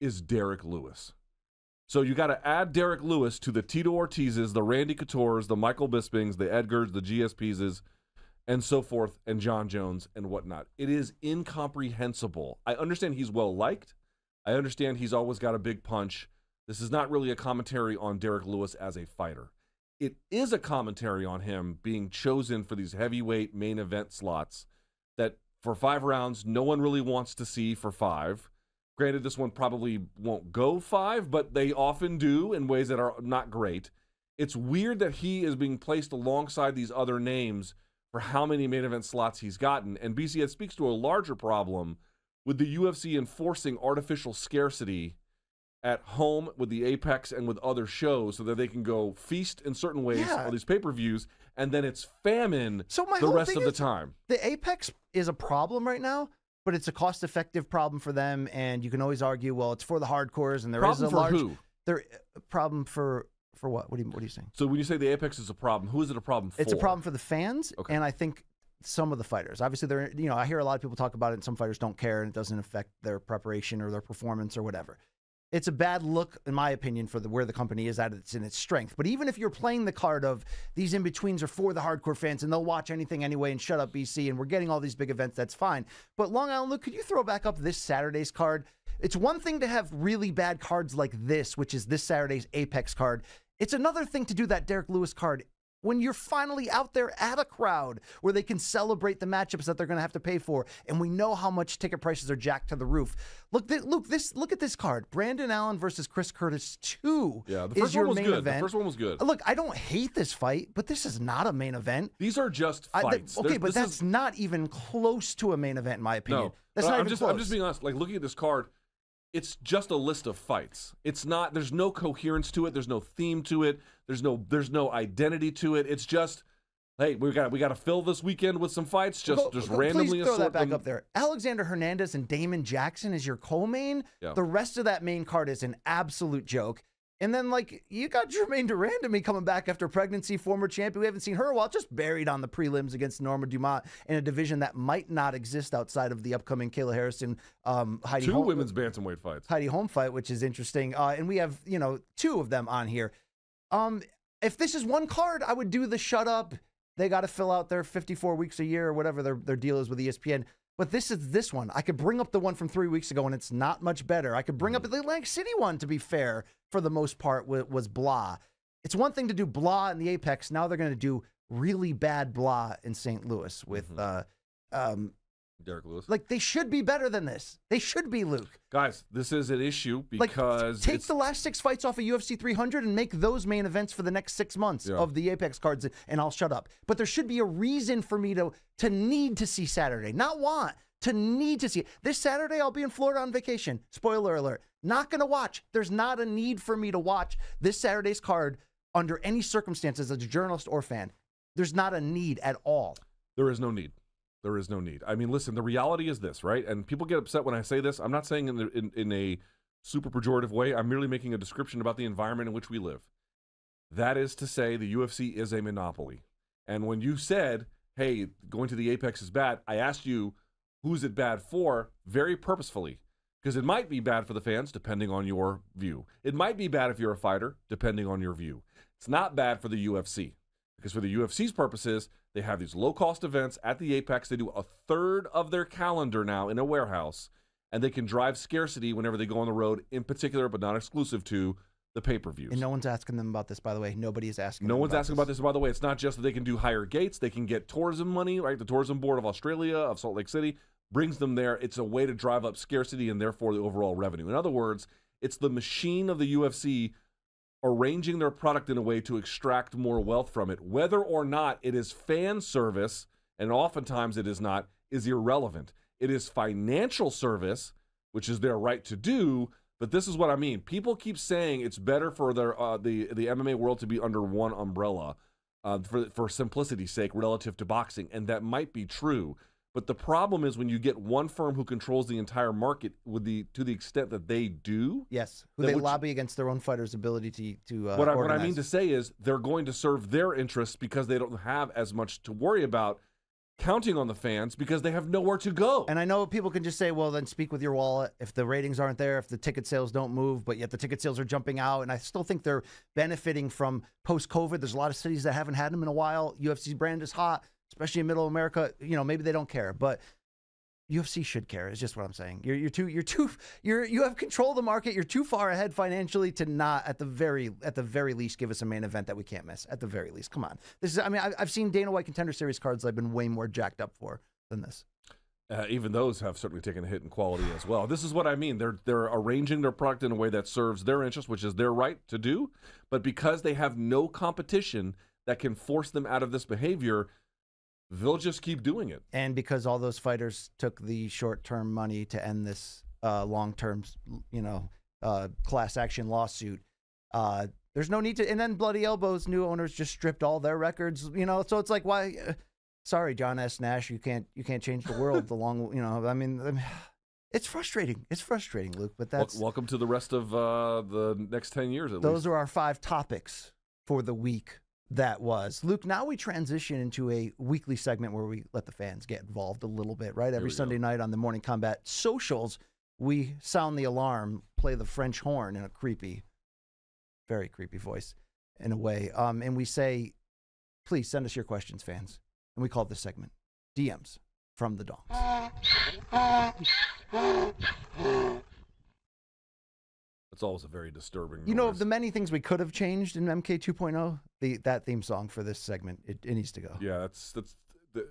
is Derek Lewis. So you got to add Derek Lewis to the Tito Ortiz's, the Randy Couture's, the Michael Bisping's, the Edgar's, the GSP's and so forth, and John Jones and whatnot. It is incomprehensible. I understand he's well liked. I understand he's always got a big punch. This is not really a commentary on Derek Lewis as a fighter. It is a commentary on him being chosen for these heavyweight main event slots that for five rounds, no one really wants to see for five. Granted, this one probably won't go five, but they often do in ways that are not great. It's weird that he is being placed alongside these other names for how many main event slots he's gotten. And BC, it speaks to a larger problem with the UFC enforcing artificial scarcity at home with the Apex and with other shows so that they can go feast in certain ways yeah. on these pay per views, and then it's famine so my the rest of the time. The Apex is a problem right now. But it's a cost-effective problem for them, and you can always argue, well, it's for the hardcores, and there problem is a large who? There problem for for what? What are you, what are you saying? So when you say the Apex is a problem, who is it a problem for? It's a problem for the fans, okay. and I think some of the fighters. Obviously, they're you know I hear a lot of people talk about it, and some fighters don't care, and it doesn't affect their preparation or their performance or whatever. It's a bad look, in my opinion, for the, where the company is at its in its strength. But even if you're playing the card of these in betweens are for the hardcore fans and they'll watch anything anyway and shut up BC and we're getting all these big events, that's fine. But Long Island, look, could you throw back up this Saturday's card? It's one thing to have really bad cards like this, which is this Saturday's Apex card. It's another thing to do that Derek Lewis card when you're finally out there at a crowd where they can celebrate the matchups that they're going to have to pay for. And we know how much ticket prices are jacked to the roof. Look, th- this look at this card: Brandon Allen versus Chris Curtis two. Yeah, the first one was good. Event. The first one was good. Look, I don't hate this fight, but this is not a main event. These are just fights. I, th- okay, There's, but that's is... not even close to a main event in my opinion. No, that's not I'm even just, close. I'm just being honest. Like looking at this card it's just a list of fights. It's not there's no coherence to it, there's no theme to it, there's no there's no identity to it. It's just hey, we got we got to fill this weekend with some fights. Just go, just go, randomly throw that back them. up there. Alexander Hernandez and Damon Jackson is your co-main. Yeah. The rest of that main card is an absolute joke. And then, like, you got Jermaine Durandamy coming back after pregnancy, former champion. We haven't seen her a while, just buried on the prelims against Norma Dumont in a division that might not exist outside of the upcoming Kayla Harrison, um, Heidi Two Holm, women's bantamweight fights. Heidi Home fight, which is interesting. Uh, and we have, you know, two of them on here. Um, if this is one card, I would do the shut up. They got to fill out their 54 weeks a year or whatever their, their deal is with ESPN. But this is this one. I could bring up the one from three weeks ago, and it's not much better. I could bring up mm. the Atlantic City one, to be fair, for the most part, was blah. It's one thing to do blah in the Apex. Now they're going to do really bad blah in St. Louis with mm-hmm. uh, um, Derek Lewis. Like they should be better than this. They should be Luke. Guys, this is an issue because like, take the last six fights off of UFC 300 and make those main events for the next six months yeah. of the Apex cards, and I'll shut up. But there should be a reason for me to to need to see Saturday, not want to need to see it. This Saturday, I'll be in Florida on vacation. Spoiler alert: not going to watch. There's not a need for me to watch this Saturday's card under any circumstances as a journalist or fan. There's not a need at all. There is no need. There is no need. I mean, listen, the reality is this, right? And people get upset when I say this. I'm not saying in, the, in, in a super pejorative way. I'm merely making a description about the environment in which we live. That is to say, the UFC is a monopoly. And when you said, hey, going to the Apex is bad, I asked you, who's it bad for very purposefully because it might be bad for the fans depending on your view. It might be bad if you're a fighter depending on your view. It's not bad for the UFC because for the UFC's purposes, they have these low cost events at the apex. They do a third of their calendar now in a warehouse, and they can drive scarcity whenever they go on the road, in particular, but not exclusive to the pay per views. And no one's asking them about this, by the way. Nobody is asking. No one's about asking this. about this. By the way, it's not just that they can do higher gates; they can get tourism money. Right, the tourism board of Australia of Salt Lake City brings them there. It's a way to drive up scarcity and therefore the overall revenue. In other words, it's the machine of the UFC arranging their product in a way to extract more wealth from it. Whether or not it is fan service, and oftentimes it is not, is irrelevant. It is financial service, which is their right to do. But this is what I mean. People keep saying it's better for their, uh, the the MMA world to be under one umbrella, uh, for for simplicity's sake, relative to boxing, and that might be true. But the problem is when you get one firm who controls the entire market with the to the extent that they do. Yes, who they which, lobby against their own fighters' ability to to. Uh, what, I, what I mean to say is they're going to serve their interests because they don't have as much to worry about counting on the fans because they have nowhere to go. And I know people can just say, well, then speak with your wallet if the ratings aren't there, if the ticket sales don't move, but yet the ticket sales are jumping out. And I still think they're benefiting from post COVID. There's a lot of cities that haven't had them in a while. UFC brand is hot especially in middle America, you know, maybe they don't care, but UFC should care. Is just what I'm saying. You're you're too you're too you're you have control of the market. You're too far ahead financially to not at the very at the very least give us a main event that we can't miss. At the very least, come on. This is I mean I, have seen Dana White contender series cards that I've been way more jacked up for than this. Uh, even those have certainly taken a hit in quality as well. This is what I mean. They're they're arranging their product in a way that serves their interest, which is their right to do. But because they have no competition that can force them out of this behavior, they'll just keep doing it. And because all those fighters took the short-term money to end this uh, long-term, you know, uh, class action lawsuit, uh, there's no need to. And then Bloody Elbow's new owners just stripped all their records, you know. So it's like, why? Uh, sorry, John S. Nash, you can't you can't change the world. the long, you know, I mean. Um, it's frustrating. It's frustrating, Luke. But that's welcome to the rest of uh, the next ten years. those least. are our five topics for the week that was. Luke, now we transition into a weekly segment where we let the fans get involved a little bit, right? Every Sunday go. night on the Morning Combat socials, we sound the alarm, play the French horn in a creepy, very creepy voice in a way. Um, and we say, please send us your questions, fans. And we call this segment DMs from the Dongs. It's always a very disturbing. You know, of the many things we could have changed in MK 2.0, the that theme song for this segment it, it needs to go. Yeah, that's that's the,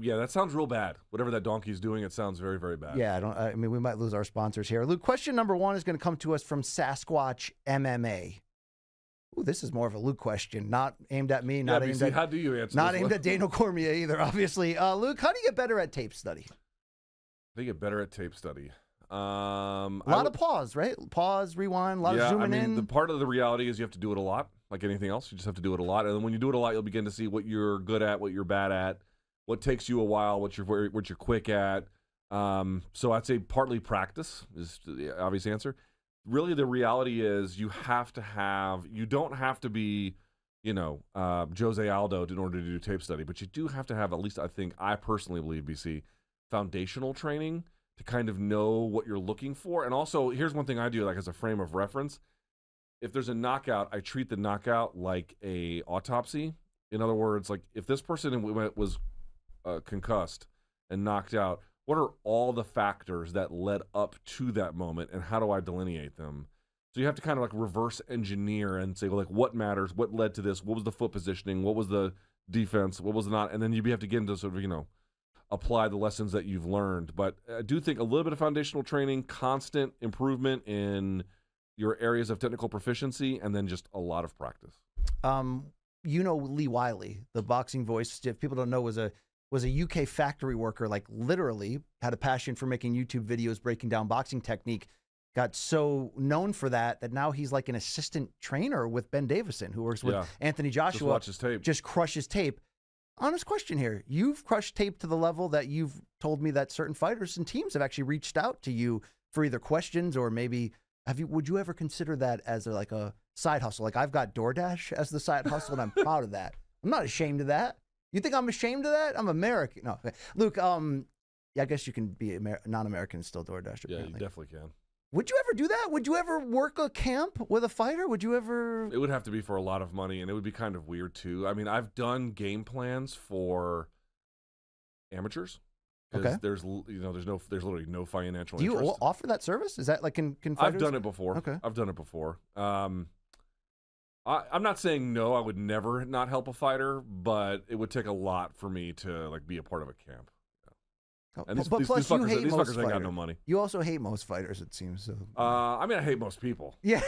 yeah, that sounds real bad. Whatever that donkey's doing, it sounds very very bad. Yeah, I don't. I mean, we might lose our sponsors here. Luke, question number one is going to come to us from Sasquatch MMA. Ooh, this is more of a Luke question, not aimed at me, not yeah, aimed at how do you answer? Not aimed one? at Daniel Cormier either, obviously. Uh, Luke, how do you get better at tape study? How do you get better at tape study? Um, a lot would, of pause, right? Pause, rewind, a lot yeah, of zooming I mean, in. The part of the reality is you have to do it a lot, like anything else. You just have to do it a lot, and then when you do it a lot, you'll begin to see what you're good at, what you're bad at, what takes you a while, what you're what you're quick at. Um, so I'd say partly practice is the obvious answer. Really, the reality is you have to have. You don't have to be, you know, uh, Jose Aldo in order to do tape study, but you do have to have at least I think I personally believe BC foundational training to kind of know what you're looking for. And also, here's one thing I do like as a frame of reference. If there's a knockout, I treat the knockout like a autopsy. In other words, like if this person was uh, concussed and knocked out, what are all the factors that led up to that moment and how do I delineate them? So you have to kind of like reverse engineer and say like what matters, what led to this, what was the foot positioning, what was the defense, what was not, and then you have to get into sort of you know apply the lessons that you've learned. But I uh, do think a little bit of foundational training, constant improvement in your areas of technical proficiency, and then just a lot of practice. Um, you know Lee Wiley, the boxing voice. If people don't know, was a was a UK factory worker. Like literally had a passion for making YouTube videos breaking down boxing technique. Got so known for that that now he's like an assistant trainer with Ben Davison, who works with yeah. Anthony Joshua. Just, watch his tape. just crushes tape honest question here. You've crushed tape to the level that you've told me that certain fighters and teams have actually reached out to you for either questions or maybe have you would you ever consider that as a, like a side hustle? Like I've got DoorDash as the side hustle and I'm proud of that. I'm not ashamed of that. You think I'm ashamed of that? I'm American. No, Luke. Um, yeah, I guess you can be Amer- non-American and still DoorDash. Apparently. Yeah, you definitely can. Would you ever do that? Would you ever work a camp with a fighter? Would you ever? It would have to be for a lot of money, and it would be kind of weird too. I mean, I've done game plans for amateurs. Okay. There's you know there's no there's literally no financial. Do you interest. offer that service? Is that like can can fighters? I've done it before. Okay. I've done it before. Um, I, I'm not saying no. I would never not help a fighter, but it would take a lot for me to like be a part of a camp. Oh, and these, but these, plus, these you fuckers, hate these most fuckers fighters. ain't got no money. You also hate most fighters, it seems. So. Uh, I mean, I hate most people. Yeah.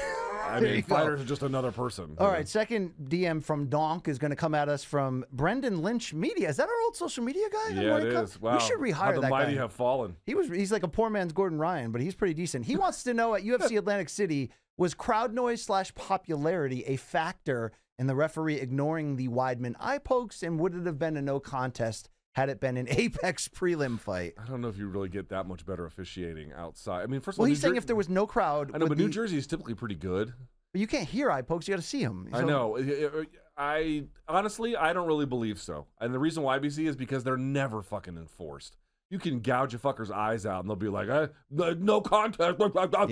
I mean, fighters are just another person. All right, know? second DM from Donk is going to come at us from Brendan Lynch Media. Is that our old social media guy? Yeah, it is. Wow. We should rehire How the that mighty guy. have fallen. He was. He's like a poor man's Gordon Ryan, but he's pretty decent. He wants to know at UFC Atlantic City was crowd noise slash popularity a factor in the referee ignoring the Weidman eye pokes, and would it have been a no contest? had it been an Apex prelim fight. I don't know if you really get that much better officiating outside. I mean, first of all, well, he's saying if there was no crowd, I know, but New Jersey is typically pretty good. But you can't hear eye pokes; you got to see them. So... I know. I honestly, I don't really believe so, and the reason why BC is because they're never fucking enforced. You can gouge a fucker's eyes out, and they'll be like, eh, "No contest."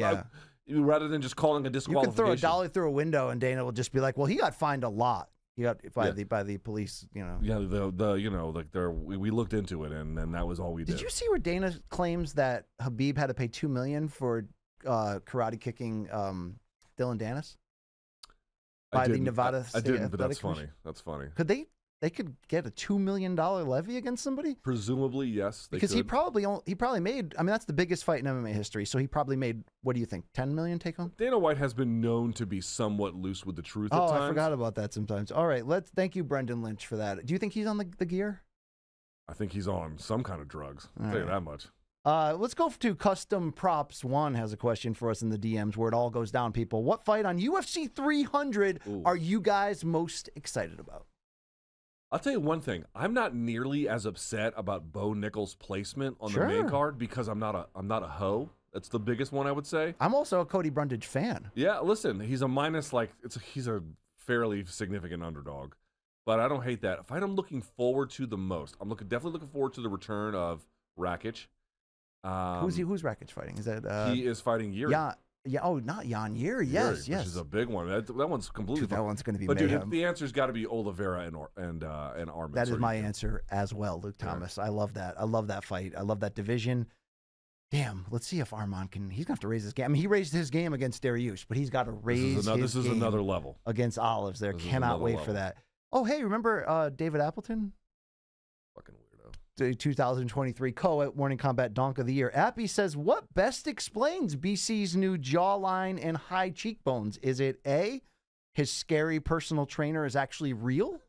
Yeah. Rather than just calling a disqualification, you can throw a dolly through a window, and Dana will just be like, "Well, he got fined a lot." You got by yeah. the by the police, you know. Yeah, the the you know like there we, we looked into it and and that was all we did. Did you see where Dana claims that Habib had to pay two million for uh, karate kicking um, Dylan Dennis by the Nevada I, I didn't, Athletic but that's funny. That's funny. Could they they could get a two million dollar levy against somebody. Presumably, yes, because could. he probably only, he probably made. I mean, that's the biggest fight in MMA history. So he probably made. What do you think? Ten million take home. Dana White has been known to be somewhat loose with the truth. Oh, I forgot about that sometimes. All right, let's thank you, Brendan Lynch, for that. Do you think he's on the, the gear? I think he's on some kind of drugs. I'll tell right. you that much. Uh, let's go to custom props. One has a question for us in the DMs where it all goes down, people. What fight on UFC 300 Ooh. are you guys most excited about? I'll tell you one thing. I'm not nearly as upset about Bo Nichols' placement on sure. the main card because I'm not a I'm not a hoe. That's the biggest one I would say. I'm also a Cody Brundage fan. Yeah, listen, he's a minus like it's a, he's a fairly significant underdog, but I don't hate that. Fight I'm looking forward to the most. I'm looking definitely looking forward to the return of Rakic. Um, who's he, um, who's Rakic fighting? Is that uh, he is fighting Yuri? Yeah, yeah. Oh, not Yanier. Yes. Yuri, yes. Which is a big one. That, that one's completely. Dude, that one's going to be. But dude, the answer's got to be Oliveira and or, and uh, and Armin. That is my can... answer as well, Luke Thomas. Yeah. I love that. I love that fight. I love that division. Damn, let's see if Armand can. He's gonna have to raise his game. I mean, he raised his game against Dariush, but he's got to raise. This is, another, this is another level against Olives. There this cannot wait level. for that. Oh, hey, remember uh, David Appleton? 2023 co at warning Combat Donk of the Year. Appy says, What best explains BC's new jawline and high cheekbones? Is it A, his scary personal trainer is actually real?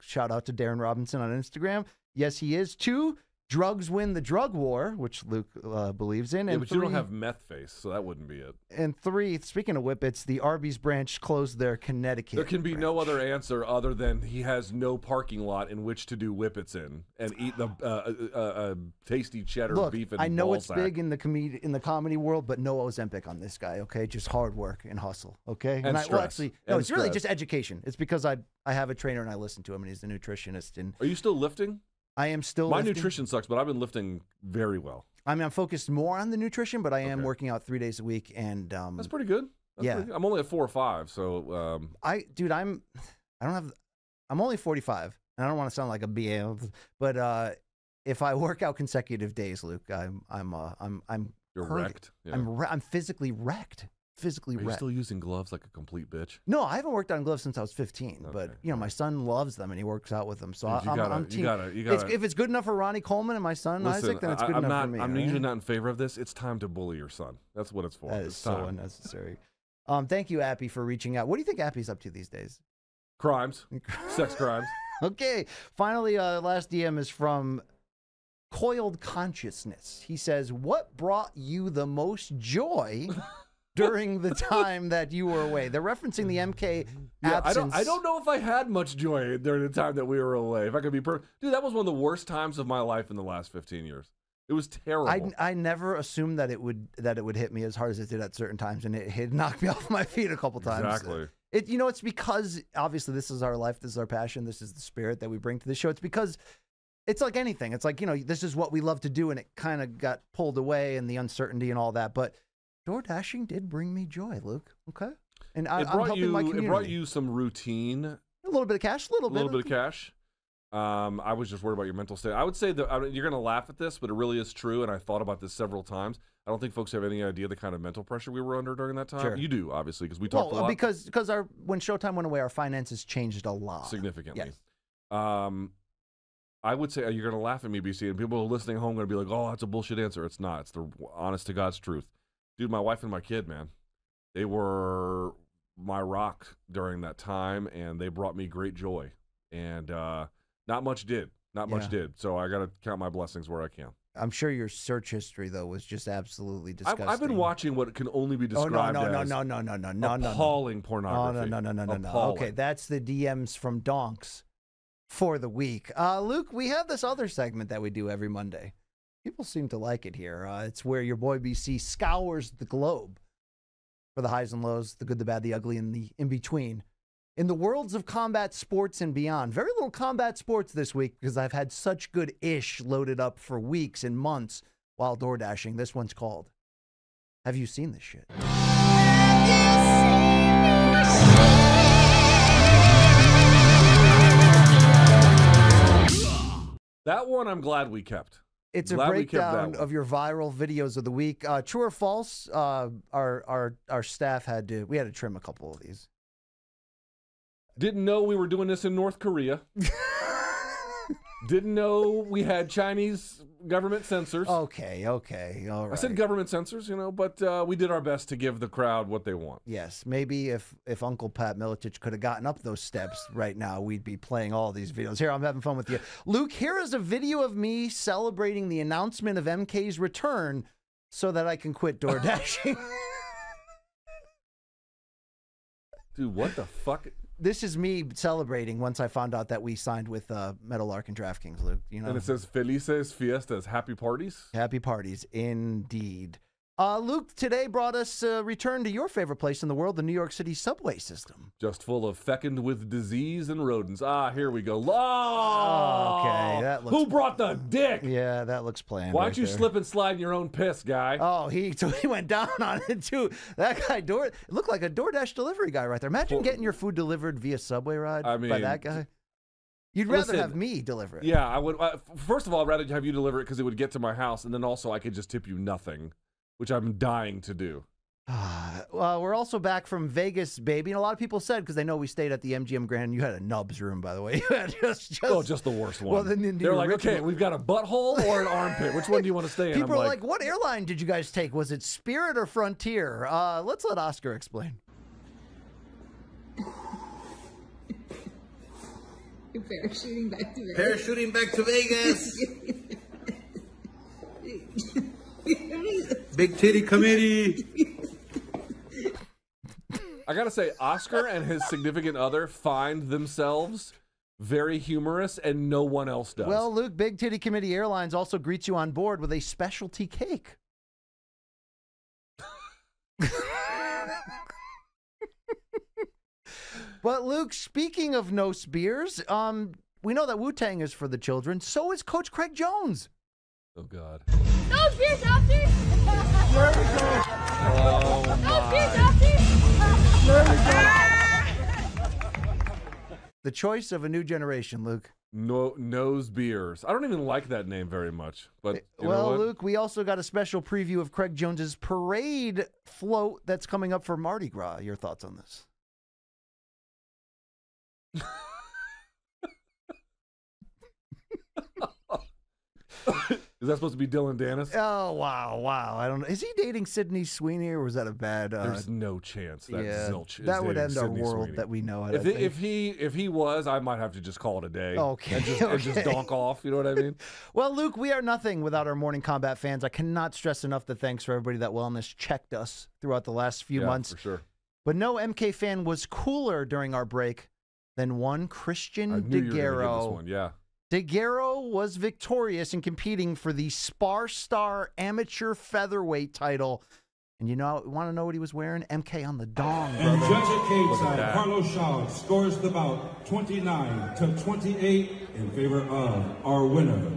Shout out to Darren Robinson on Instagram. Yes, he is. Two, drugs win the drug war, which Luke uh, believes in. Yeah, and but three, you don't have meth face, so that wouldn't be it. And three, speaking of whippets, the Arby's branch closed their Connecticut. There can be branch. no other answer other than he has no parking lot in which to do whippets in and eat the uh, uh, uh, uh tasty cheddar Look, beef and I know it's sack. big in the comedy in the comedy world, but no Ozempic on this guy. Okay, just hard work and hustle. Okay, and, and I, stress. Well, actually, no, and it's stress. really just education. It's because I I have a trainer and I listen to him, and he's a nutritionist. And are you still lifting? I am still. My lifting. nutrition sucks, but I've been lifting very well. I mean, I'm focused more on the nutrition, but I am okay. working out three days a week, and um, that's pretty good. That's yeah, pretty good. I'm only at four or five, so um, I, dude, I'm, I don't have, I'm only 45, and I don't want to sound like a BA, but uh, if I work out consecutive days, Luke, I'm, I'm, uh, I'm, I'm. You're hurting. wrecked. Yeah. I'm, re- I'm physically wrecked physically Are you still using gloves like a complete bitch? No, I haven't worked on gloves since I was 15. Okay. But you know, my son loves them and he works out with them. So I, am gotta, I'm team. You gotta, you gotta, it's, if it's good enough for Ronnie Coleman and my son listen, Isaac, then it's good I, enough not, for me. I'm right? usually not in favor of this. It's time to bully your son. That's what it's for. That it's is so unnecessary. um, thank you, Appy, for reaching out. What do you think Appy's up to these days? Crimes, sex crimes. Okay. Finally, uh, last DM is from Coiled Consciousness. He says, "What brought you the most joy?" during the time that you were away. They're referencing the MK yeah, absence. I don't, I don't know if I had much joy during the time that we were away. If I could be perfect. Dude, that was one of the worst times of my life in the last 15 years. It was terrible. I, I never assumed that it would that it would hit me as hard as it did at certain times, and it, hit, knocked me off my feet a couple times. Exactly. It you know it's because obviously this is our life, this is our passion, this is the spirit that we bring to the show. It's because it's like anything. It's like you know this is what we love to do, and it kind of got pulled away and the uncertainty and all that. But door dashing did bring me joy, Luke. Okay. And I, it brought you, It brought you some routine. A little bit of cash. A little, bit. A little bit of cash. Um, I was just worried about your mental state. I would say that I mean, you're going to laugh at this, but it really is true. And I thought about this several times. I don't think folks have any idea the kind of mental pressure we were under during that time. Sure. You do, obviously, because we talked well, a lot. Because because our when Showtime went away, our finances changed a lot significantly. Yes. Um, I would say you're going to laugh at me, BC, and people listening home going to be like, "Oh, that's a bullshit answer." It's not. It's the honest to God's truth dude, my wife and my kid, man, they were my rock during that time, and they brought me great joy. And uh, not much did, not much did. So I got to count my blessings where I can. I'm sure your search history though was just absolutely I've, disgusting. I've been watching what can only be oh, described no no no as no no no no no no no. appalling oh, No, no, pornography. no, no, no, no, no. Okay, that's the DMs from Donks for the week. Uh, Luke, we have this other segment that we do every Monday people seem to like it here. Uh, it's where your boy BC scours the globe for the highs and lows, the good, the bad, the ugly, and the in between. In the worlds of combat sports and beyond, very little combat sports this week because I've had such good ish loaded up for weeks and months while door dashing. This one's called Have You Seen This Shit? That one I'm glad we kept. It's Glad a breakdown of your viral videos of the week. Uh, true or false? Uh, our our our staff had to we had to trim a couple of these. Didn't know we were doing this in North Korea. Didn't know we had Chinese government censors. Okay, okay, all right. I said government censors, you know, but uh, we did our best to give the crowd what they want. Yes, maybe if if Uncle Pat Militich could have gotten up those steps right now, we'd be playing all these videos. Here, I'm having fun with you, Luke. Here is a video of me celebrating the announcement of MK's return, so that I can quit dashing. Dude, what the fuck? this is me celebrating once I found out that we signed with uh, Metal Ark and DraftKings, Luke. You know, and it says Felices Fiestas, happy parties. Happy parties, indeed. Uh, Luke, today brought us a uh, return to your favorite place in the world, the New York City subway system. Just full of fecund with disease and rodents. Ah, here we go. Oh, okay, that looks. Who brought the dick? Yeah, that looks planned. why do right you there. slip and slide in your own piss, guy? Oh, he so he went down on it too. That guy door it looked like a DoorDash delivery guy right there. Imagine well, getting your food delivered via subway ride I mean, by that guy. You'd rather Listen, have me deliver it. Yeah, I would. Uh, first of all, I'd rather have you deliver it because it would get to my house, and then also I could just tip you nothing which I'm dying to do. Uh, well, we're also back from Vegas, baby, and a lot of people said because they know we stayed at the MGM Grand. You had a nubs room, by the way. just, just, oh, just the worst one. Well, then, they're like, okay, we've got a butthole or an armpit. Which one do you want to stay in? People are like, what airline did you guys take? Was it Spirit or Frontier? Uh, let's let Oscar explain. You're parachuting back to Vegas. Parachuting back to Vegas. Big titty committee. I gotta say, Oscar and his significant other find themselves very humorous, and no one else does. Well, Luke, Big Titty Committee Airlines also greets you on board with a specialty cake. but Luke, speaking of no spears, um, we know that Wu Tang is for the children. So is Coach Craig Jones. Oh God. No fear, doctor. we go? no fear, doctor. we go? The choice of a new generation, Luke. No nose beers. I don't even like that name very much. But eh, well, Luke, we also got a special preview of Craig Jones's parade float that's coming up for Mardi Gras. Your thoughts on this? Is that supposed to be Dylan Dennis? Oh wow, wow! I don't know. Is he dating Sydney Sweeney, or was that a bad? Uh, There's no chance that yeah, zilch. that would end Sydney our world Sweeney. that we know. It, if, if, he if he was, I might have to just call it a day. Okay, and just, okay. And just donk off. You know what I mean? well, Luke, we are nothing without our morning combat fans. I cannot stress enough the thanks for everybody that wellness checked us throughout the last few yeah, months. For sure. But no MK fan was cooler during our break than one Christian I one. Yeah. Deguero was victorious in competing for the Spar Star Amateur Featherweight title. And you know, want to know what he was wearing? MK on the dong. Brother. And judge at Caveside, Carlos Shaw scores the bout 29 to 28 in favor of our winner.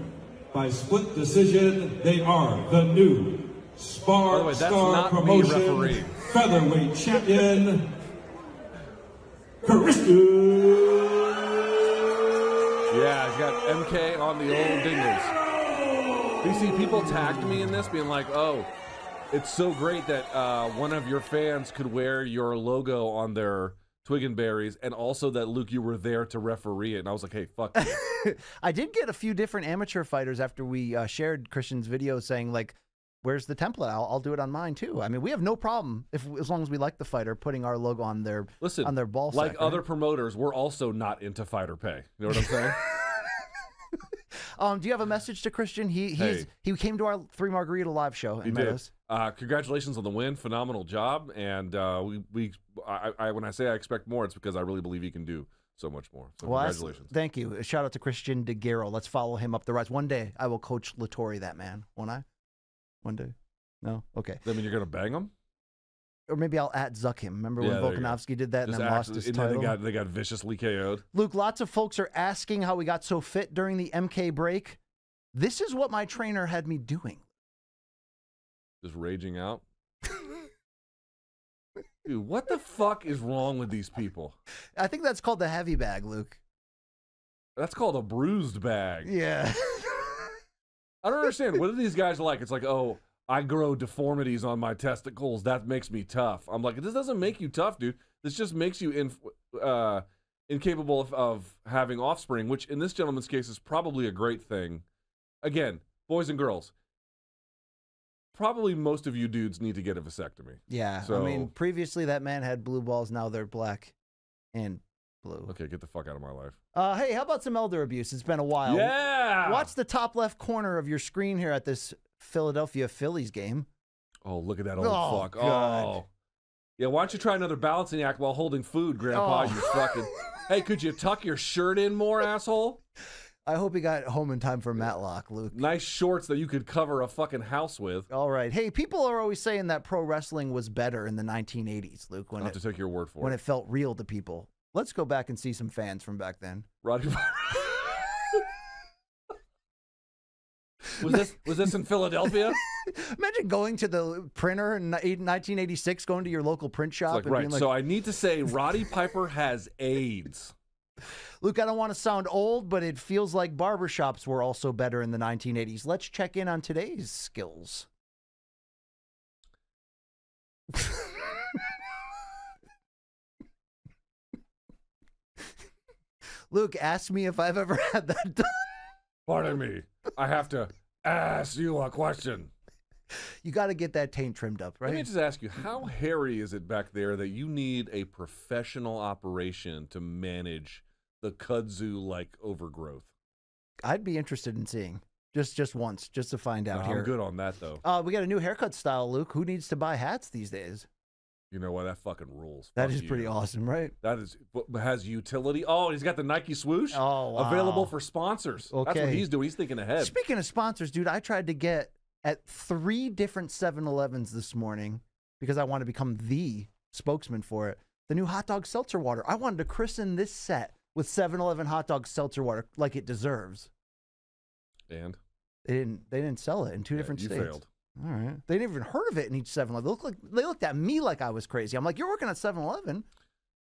By split decision, they are the new Spar way, Star Promotion me, Featherweight Champion, Carissa. Yeah, he's got MK on the old dingles. You see, people tagged me in this, being like, "Oh, it's so great that uh, one of your fans could wear your logo on their." Twig and berries, and also that Luke, you were there to referee it, and I was like, "Hey, fuck." I did get a few different amateur fighters after we uh, shared Christian's video saying, like, where's the template? I'll, I'll, do it on mine too. I mean, we have no problem if as long as we like the fighter putting our logo on their listen on their ball. Like sack, other promoters, we're also not into fighter pay. You know what I'm saying? um, do you have a message to Christian? He he's, hey. he came to our Three Margarita live show and he met did. us. Uh, congratulations on the win! Phenomenal job, and uh, we we I, I when I say I expect more, it's because I really believe he can do so much more. So well, congratulations. Thank you. Shout out to Christian DeGuerro. Let's follow him up the rise. One day I will coach Latore that man, won't I? one day? No? Okay. I mean, you're going to bang him? Or maybe I'll at Zuck him. Remember when Yeah, Volkanovski did that and then lost his title? they got they got viciously KO'd. Luke, lots of folks are asking how we got so fit during the MK break. This is what my trainer had me doing. Just raging out. Dude, what the fuck is wrong with these people? I think that's called the heavy bag, Luke. That's called a bruised bag. Yeah. I don't understand. what are these guys like? It's like, oh, I grow deformities on my testicles. That makes me tough. I'm like, this doesn't make you tough, dude. This just makes you in, uh, incapable of, of having offspring, which in this gentleman's case is probably a great thing. Again, boys and girls, probably most of you dudes need to get a vasectomy. Yeah. So, I mean, previously that man had blue balls, now they're black. And Blue. Okay, get the fuck out of my life. Uh, hey, how about some elder abuse? It's been a while. Yeah. Watch the top left corner of your screen here at this Philadelphia Phillies game. Oh, look at that old oh, fuck. God. Oh. Yeah, why don't you try another balancing act while holding food, Grandpa? Oh. You fucking. hey, could you tuck your shirt in more, asshole? I hope he got home in time for Matlock, Luke. Nice shorts that you could cover a fucking house with. All right. Hey, people are always saying that pro wrestling was better in the 1980s, Luke. When I'll it, to take your word for when it. When it felt real to people. Let's go back and see some fans from back then. Roddy. was this was this in Philadelphia? Imagine going to the printer in 1986, going to your local print shop. Like, right. Like, so I need to say Roddy Piper has AIDS. Luke, I don't want to sound old, but it feels like barbershops were also better in the 1980s. Let's check in on today's skills. Luke, ask me if I've ever had that done. Pardon me. I have to ask you a question. You got to get that taint trimmed up, right? Let me just ask you how hairy is it back there that you need a professional operation to manage the kudzu like overgrowth? I'd be interested in seeing. Just just once, just to find out no, I'm good on that though. Uh, we got a new haircut style, Luke. Who needs to buy hats these days? You know what? That fucking rules. That Fuck is you. pretty awesome, right? That is has utility. Oh, he's got the Nike swoosh. Oh, wow. available for sponsors. Okay. That's what he's doing. He's thinking ahead. Speaking of sponsors, dude, I tried to get at three different 7-Elevens this morning because I want to become the spokesman for it. The new hot dog seltzer water. I wanted to christen this set with 7-Eleven hot dog seltzer water like it deserves. And they didn't. They didn't sell it in two yeah, different you states. Failed. All right. They didn't even heard of it in each 7 Eleven. They looked, like, they looked at me like I was crazy. I'm like, you're working at 7 Eleven.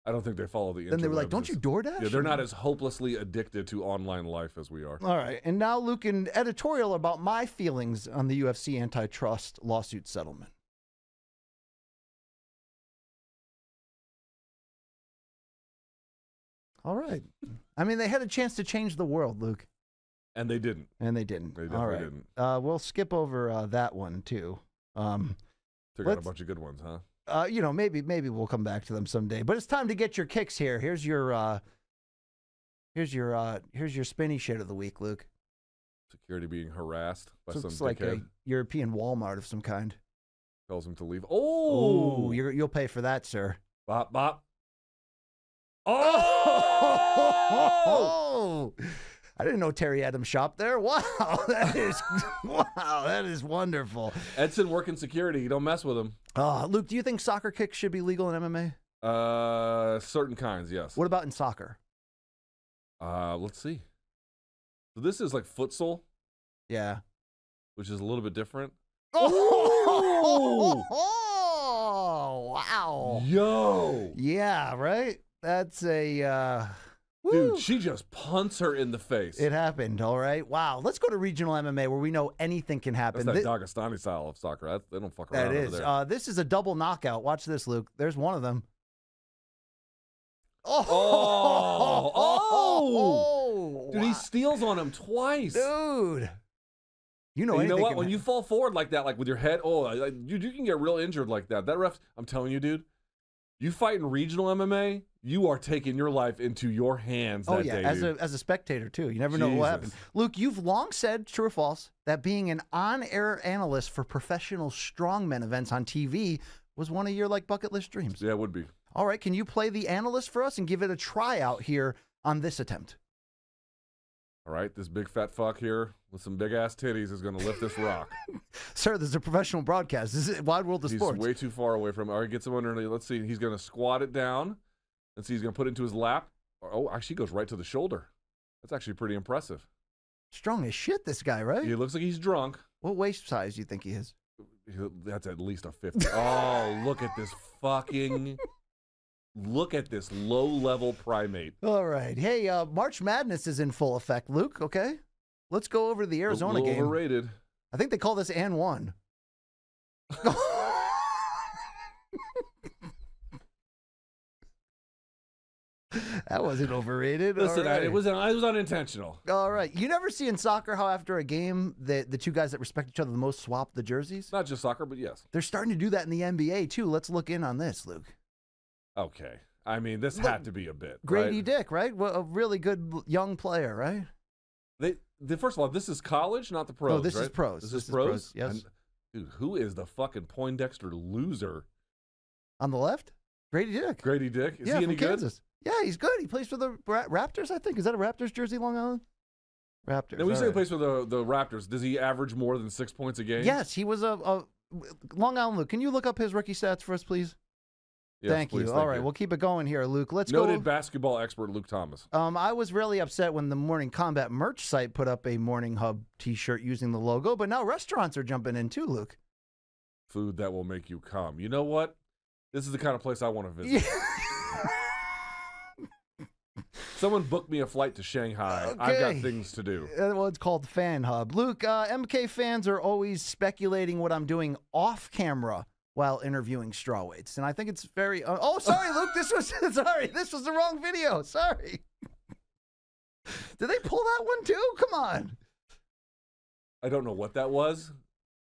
I don't think they follow the. Then they were like, "Don't you DoorDash?" Yeah, they're not as hopelessly addicted to online life as we are. All right, and now Luke, an editorial about my feelings on the UFC antitrust lawsuit settlement. All right, I mean they had a chance to change the world, Luke. And they didn't. And they didn't. They definitely All right. didn't. Uh, we'll skip over uh, that one too. Um, Took out a bunch of good ones, huh? uh, you know, maybe maybe we'll come back to them someday. But it's time to get your kicks here. Here's your uh, here's your uh, here's your spinny shit of the week, Luke. Security being harassed by So some it's like a European Walmart of some kind. Tells him to leave. Oh, you're, you'll pay for that, sir. bop bop. Oh! oh! I didn't know Terry Adams shopped there. Wow, that is wow, that is wonderful. Edson working security. You don't mess with him. Uh, Luke, do you think soccer kicks should be legal in MMA? Uh, certain kinds, yes. What about in soccer? Uh, let's see. So this is like futsal. Yeah. Which is a little bit different. Oh, oh wow. Yo. Yeah, right? That's a uh Dude, she just punts her in the face. It happened. All right. Wow. Let's go to regional MMA where we know anything can happen. That's that this, Dagestani style of soccer. That's, they don't fuck around. That is. Uh, this is a double knockout. Watch this, Luke. There's one of them. Oh. Oh. oh. oh. Dude, he steals on him twice. Dude. You know, you know what? When you fall forward like that, like with your head, oh, you, you can get real injured like that. That ref, I'm telling you, dude, you fight in regional MMA, you are taking your life into your hands. Oh yeah, day, as dude. a as a spectator too. You never Jesus. know what happens. Luke, you've long said, true or false, that being an on-air analyst for professional strongman events on TV was one of your like bucket list dreams. Yeah, it would be. All right, can you play the analyst for us and give it a try out here on this attempt? All right, this big fat fuck here with some big ass titties is going to lift this rock. Sir, this is a professional broadcast. This is wide world of he's sports. He's way too far away from. All right, get someone underneath. Let's see. He's going to squat it down. And so he's going to put it into his lap. Oh, actually goes right to the shoulder. That's actually pretty impressive. Strong as shit, this guy, right? He looks like he's drunk. What waist size do you think he is? That's at least a 50. oh, look at this fucking. Look at this low level primate. All right. Hey, uh, March Madness is in full effect, Luke. Okay. Let's go over the Arizona game. Overrated. I think they call this and one. that wasn't overrated. Listen, right. I, it was it was unintentional. All right, you never see in soccer how after a game the the two guys that respect each other the most swap the jerseys. Not just soccer, but yes, they're starting to do that in the NBA too. Let's look in on this, Luke. Okay, I mean this had to be a bit. Grady right? Dick, right? Well, a really good young player, right? They, they first of all, this is college, not the pros. No, this right? is pros. This, this is, is, pros. pros yes. And, dude, who is the fucking Poindexter loser? On the left, Grady Dick. Grady Dick. Is yeah, he any from Kansas. Yeah, he's good. He plays for the Ra- Raptors, I think. Is that a Raptors jersey, Long Island? Raptors. Now, we say right. he plays for the, the Raptors. Does he average more than six points a game? Yes, he was a, a Long Island Luke. Can you look up his rookie stats for us, please? Yes, thank please, you. Thank All right, you. we'll keep it going here, Luke. Let's Noted go. Noted basketball expert Luke Thomas. Um, I was really upset when the Morning Combat merch site put up a Morning Hub T-shirt using the logo, but now restaurants are jumping in too, Luke. Food that will make you come. You know what? This is the kind of place I want to visit. Yeah. Someone booked me a flight to Shanghai. Okay. I've got things to do. Uh, well, it's called Fan Hub. Luke, uh, MK fans are always speculating what I'm doing off camera while interviewing strawweights, and I think it's very. Uh, oh, sorry, Luke. This was sorry. This was the wrong video. Sorry. Did they pull that one too? Come on. I don't know what that was.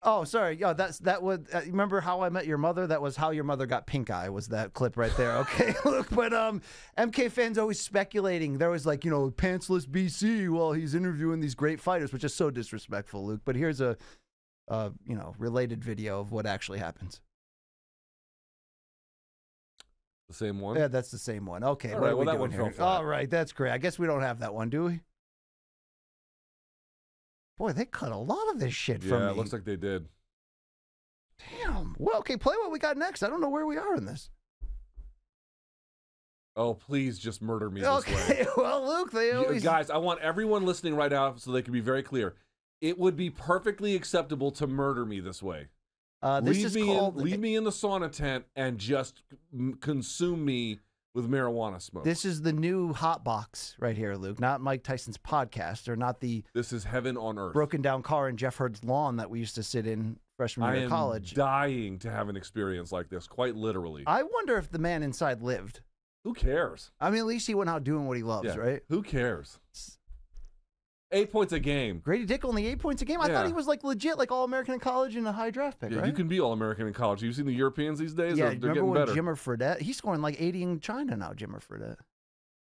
Oh, sorry. Yeah, that's that would uh, remember how I met your mother? That was how your mother got pink eye. Was that clip right there? Okay, look, but um, MK fans always speculating. There was like you know pantsless BC while he's interviewing these great fighters, which is so disrespectful, Luke. But here's a, uh, you know, related video of what actually happens. The same one. Yeah, that's the same one. Okay, All right, what are well, here? All right, that's great. I guess we don't have that one, do we? Boy, they cut a lot of this shit yeah, from me. Yeah, looks like they did. Damn. Well, okay, play what we got next. I don't know where we are in this. Oh, please just murder me okay. well, Luke, they always... You guys, I want everyone listening right now so they can be very clear. It would be perfectly acceptable to murder me this way. Uh, this leave is me called... in, leave me in the sauna tent and just consume me with marijuana smoke. This is the new hot box right here, Luke. Not Mike Tyson's podcast, or not the this is heaven on earth broken down car in Jeff Hurd's lawn that we used to sit in freshman year I am of college. Dying to have an experience like this, quite literally. I wonder if the man inside lived. Who cares? I mean, at least he went out doing what he loves, Yeah. right? Who cares? Eight points a game. Grady Dick only eight points a game. I yeah. thought he was like legit, like all American in college and a high draft pick. Yeah, right? you can be all American in college. You've seen the Europeans these days. Yeah, they're, they're when better. Jimmer Fredette? He's scoring like eighty in China now. Jimmer Fredette.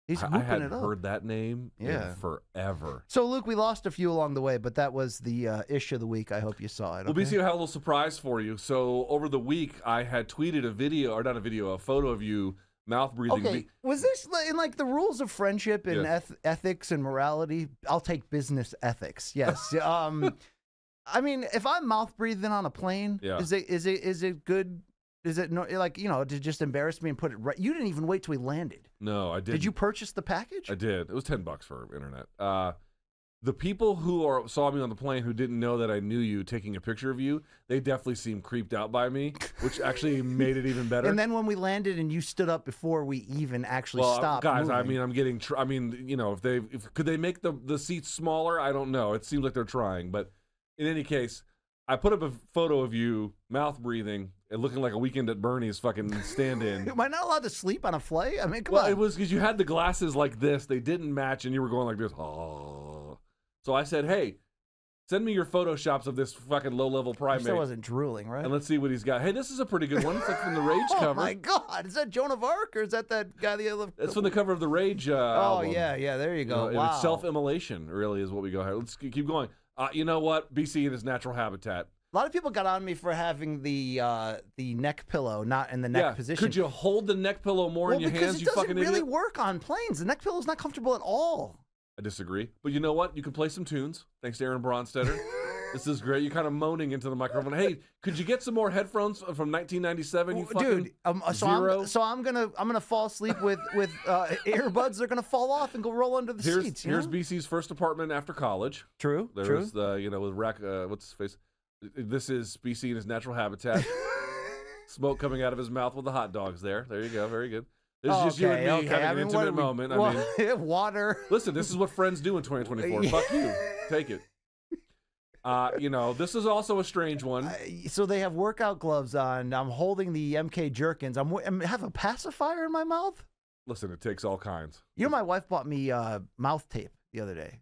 He's I, I hadn't heard that name yeah. forever. So, Luke, we lost a few along the way, but that was the uh, issue of the week. I hope you saw it. Okay? Well, BC, I have a little surprise for you. So, over the week, I had tweeted a video, or not a video, a photo of you mouth breathing. Okay, was this in like the rules of friendship and yes. eth ethics and morality? I'll take business ethics. Yes. um, I mean, if I'm mouth breathing on a plane, yeah. is it is it is it good? Is it no, like you know to just embarrass me and put it right? You didn't even wait till we landed. No, I did. Did you purchase the package? I did. It was ten bucks for internet. Uh, the people who are, saw me on the plane who didn't know that I knew you taking a picture of you, they definitely seemed creeped out by me, which actually made it even better. And then when we landed and you stood up before we even actually well, stopped, guys. Moving. I mean, I'm getting. Tr- I mean, you know, if they if, could they make the the seats smaller? I don't know. It seems like they're trying, but in any case, I put up a photo of you mouth breathing and looking like a weekend at Bernie's fucking stand in. Am I not allowed to sleep on a flight? I mean, come well, on. It was because you had the glasses like this; they didn't match, and you were going like this. Oh. So I said, hey, send me your photoshops of this fucking low level primate. I wasn't drooling, right? And let's see what he's got. Hey, this is a pretty good one. It's like from the Rage oh cover. Oh my god, is that Joan of Arc or is that that guy the other? That's from the cover of the Rage. Uh, oh album. yeah, yeah. There you go. You know, wow. Self immolation really is what we go here. Let's keep going. Uh, you know what? BC in his natural habitat. A lot of people got on me for having the uh, the neck pillow not in the neck yeah. position. Could you hold the neck pillow more well, in your hands? Because it doesn't really idiot? work on planes. The neck pillow is not comfortable at all. I disagree. But you know what? You can play some tunes. Thanks to Aaron Bronstetter. this is great. You're kind of moaning into the microphone. Hey, could you get some more headphones from 1997? You Dude, um, uh, so zero? I'm so I'm gonna I'm gonna fall asleep with with uh, earbuds. They're gonna fall off and go roll under the here's, seats. Here's know? BC's first apartment after college. True. true. the you know with rack. Uh, what's his face? This is BC in his natural habitat. Smoke coming out of his mouth with the hot dogs. There, there you go. Very good. This just you and me okay. having I mean, an intimate we, moment. Well, I mean, water. Listen, this is what friends do in 2024. Fuck you. Take it. Uh, you know, this is also a strange one. Uh, so they have workout gloves on. I'm holding the MK Jerkins. I'm, I'm have a pacifier in my mouth. Listen, it takes all kinds. You know, my wife bought me uh, mouth tape the other day.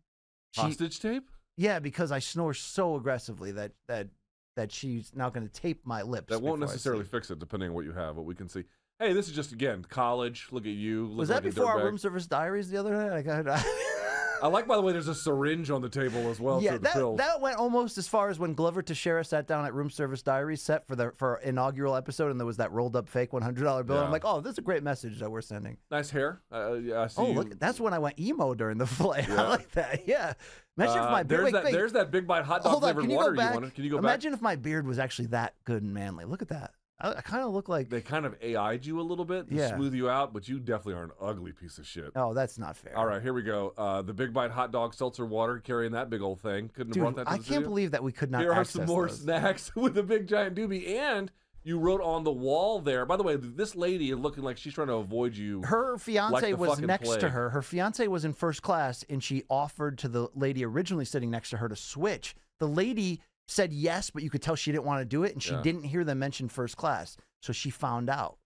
She, Hostage tape? Yeah, because I snore so aggressively that that that she's now going to tape my lips. That won't necessarily fix it, depending on what you have. What we can see hey, this is just again college. Look at you. Look was that like before our room service diaries the other night? Like, I, I, like, by the way, there's a syringe on the table as well. Yeah, that, that went almost as far as when Glover Teixeira sat down at Room Service Diaries set for the for inaugural episode, and there was that rolled up fake one hundred dollar bill. Yeah. I'm like, oh, this is a great message that we're sending. Nice hair. Uh, uh yeah, oh, you. look, that's when I went emo during the flight. Yeah. I like that. Yeah. Imagine uh, if my beard. There's, wait, that, wait. there's that big bite hot dog Hold flavored on, water you wanted. Can you go Imagine back? if my beard was actually that good and manly. Look at that. I, I kind of look like They kind of AI'd you a little bit to Yeah. smooth you out, but you definitely are an ugly piece of shit. Oh, that's not fair. All right, here we go. Uh, the Big Bite hot dog seltzer water carrying that big old thing. Couldn't have brought that to the I can't studio. believe that we could not. There are some more those. snacks with a big giant doobie. And you wrote on the wall there. By the way, this lady is looking like she's trying to avoid you. her fiance was next to her. Her fiance was in first class, and she offered to the lady originally sitting next to her to switch. The lady said yes, but you could tell she didn't want to do it, and she yeah. didn't hear them mention first class, so she found out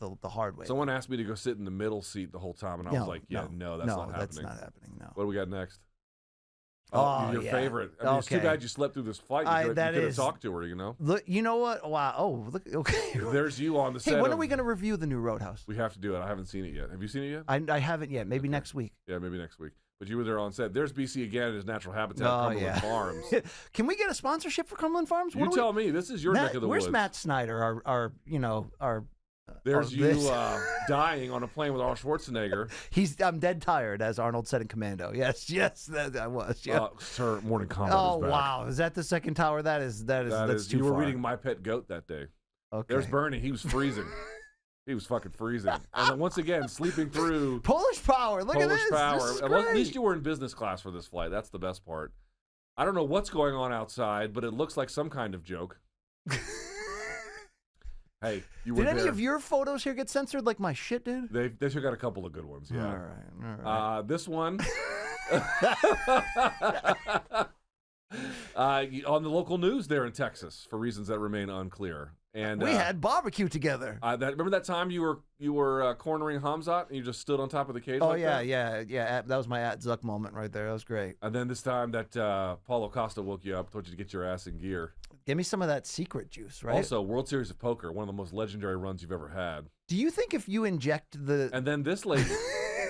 the, the hard way. Someone asked me to go sit in the middle seat the whole time, and I no, was like, "Yeah, no, no that's no, not happening. That's not happening. No. What do we got next? Oh, oh your yeah. favorite. I mean, okay. it's too bad you slept through this flight. You could have is... talked to her, you know. Look, you know what? Wow. Oh, look. Okay. There's you on the hey, set. Hey, when of... are we going to review the new Roadhouse? We have to do it. I haven't seen it yet. Have you seen it yet? I, I haven't yet. Maybe okay. next week. Yeah, maybe next week. But you were there on set. There's BC again in his natural habitat, oh, Cumberland yeah. Farms. Can we get a sponsorship for Cumberland Farms? What you tell we... me. This is your Matt, neck of the where's woods. Where's Matt Snyder? Our, our, you know, our. Uh, There's you uh, dying on a plane with Arnold Schwarzenegger. He's I'm dead tired, as Arnold said in Commando. Yes, yes, that I was. Yeah, uh, Sir Morning Combat. Oh is wow, is that the second tower? That is that is that that's is, too. You far. were reading My Pet Goat that day. Okay. There's Bernie. He was freezing. He was fucking freezing. and then once again, sleeping through Polish power. Look Polish at this. power. This at least you were in business class for this flight. That's the best part. I don't know what's going on outside, but it looks like some kind of joke. hey, you did any there. of your photos here get censored like my shit, dude? They they sure got a couple of good ones. Yeah. All right. All right. Uh, this one. uh, on the local news there in Texas, for reasons that remain unclear, and we uh, had barbecue together. Uh, that, remember that time you were you were uh, cornering Hamzat and you just stood on top of the cage. Oh like yeah, that? yeah, yeah. That was my at Zuck moment right there. That was great. And then this time that uh, Paulo Costa woke you up, told you to get your ass in gear. Give me some of that secret juice, right? Also, World Series of Poker, one of the most legendary runs you've ever had. Do you think if you inject the and then this lady.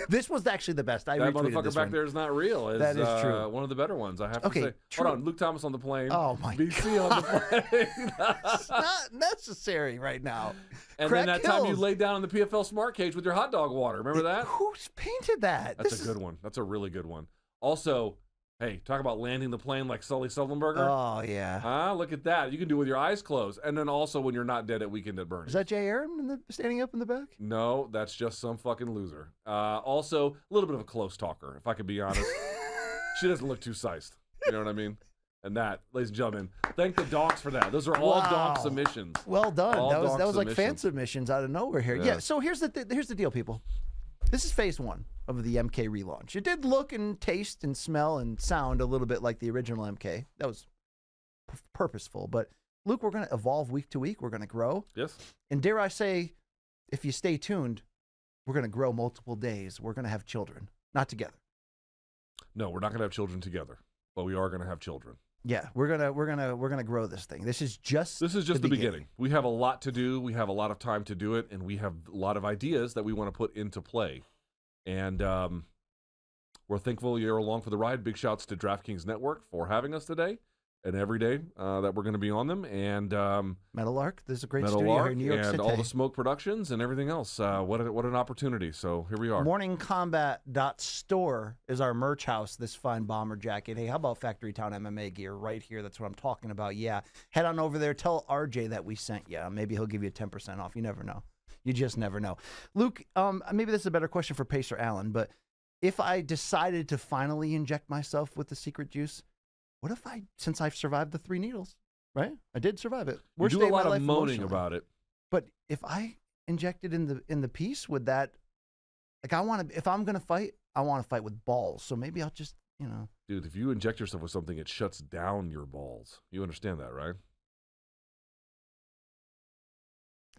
this was actually the best. I that motherfucker back one. there is not real. Is, that is uh, true. one of the better ones. I have okay, to say. True. Hold on, Luke Thomas on the plane. Oh my BC God. on the plane. it's not necessary right now. And Crack then that Hills. time you laid down in the PFL Smart Cage with your hot dog water. Remember that? Who's painted that? That's this a good is... one. That's a really good one. Also, Hey, talk about landing the plane like Sully Sullenberger. Oh yeah. Huh? Look at that. You can do it with your eyes closed, and then also when you're not dead at Weekend at Bernie's. Is that Jay Aaron in the, standing up in the back? No, that's just some fucking loser. Uh, also, a little bit of a close talker, if I could be honest. she doesn't look too sized. You know what I mean? And that, ladies and gentlemen, thank the docs for that. Those are all wow. doc submissions. Well done. All that was that was submissions. like fan submissions out of nowhere here. Yes. Yeah. So here's the th- here's the deal, people. This is phase one of the MK relaunch. It did look and taste and smell and sound a little bit like the original MK. That was purposeful, but Luke, we're going to evolve week to week. We're going to grow. Yes. And dare I say, if you stay tuned, we're going to grow multiple days. We're going to have children, not together. No, we're not going to have children together, but we are going to have children yeah, we're gonna we're gonna we're gonna grow this thing. This is just this is just the, the beginning. beginning. We have a lot to do. We have a lot of time to do it, and we have a lot of ideas that we want to put into play. And um, we're thankful you're along for the ride. Big shouts to DraftKings Network for having us today and every day uh, that we're going to be on them. And um, Metal Arc, is a great Metal studio Arc here in New York and City. all the Smoke Productions and everything else. Uh, what a, what an opportunity! So here we are. MorningCombat.store is our merch house. This fine bomber jacket. Hey, how about Factory Town MMA gear right here? That's what I'm talking about. Yeah, head on over there. Tell RJ that we sent you. Maybe he'll give you 10% off. You never know. You just never know. Luke, um, maybe this is a better question for Pacer Allen, but if I decided to finally inject myself with the secret juice what if I, since I've survived the three needles, right? I did survive it. We're do a lot of moaning about it. But if I injected in the in the piece, would that, like, I want to, if I'm gonna fight, I want to fight with balls. So maybe I'll just, you know, dude, if you inject yourself with something, it shuts down your balls. You understand that, right?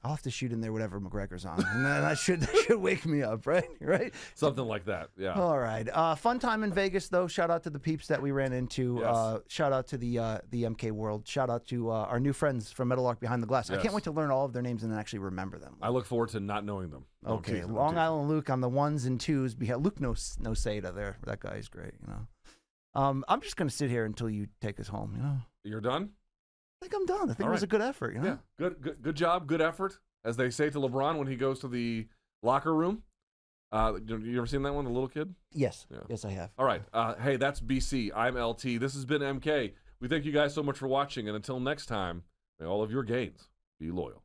I'll have to shoot in there whatever McGregor's on, and that should that should wake me up, right? Right? Something like that. Yeah. All right. Uh, fun time in Vegas, though. Shout out to the peeps that we ran into. Yes. Uh, shout out to the uh, the MK World. Shout out to uh, our new friends from Metal Arc Behind the Glass. Yes. I can't wait to learn all of their names and then actually remember them. I look forward to not knowing them. okay, Long Island Luke on the ones and twos. Luke no no Seda there. That guy's great. You know. Um, I'm just gonna sit here until you take us home. You know. You're done. I think I'm done. I think All it was right. a good effort. You know? Yeah, good, good, good job, good effort, as they say to LeBron when he goes to the locker room. Uh, you ever seen that one, the little kid? Yes, yeah. yes, I have. All right, uh, hey, that's BC. I'm LT. This has been MK. We thank you guys so much for watching, and until next time, may all of your gains be loyal.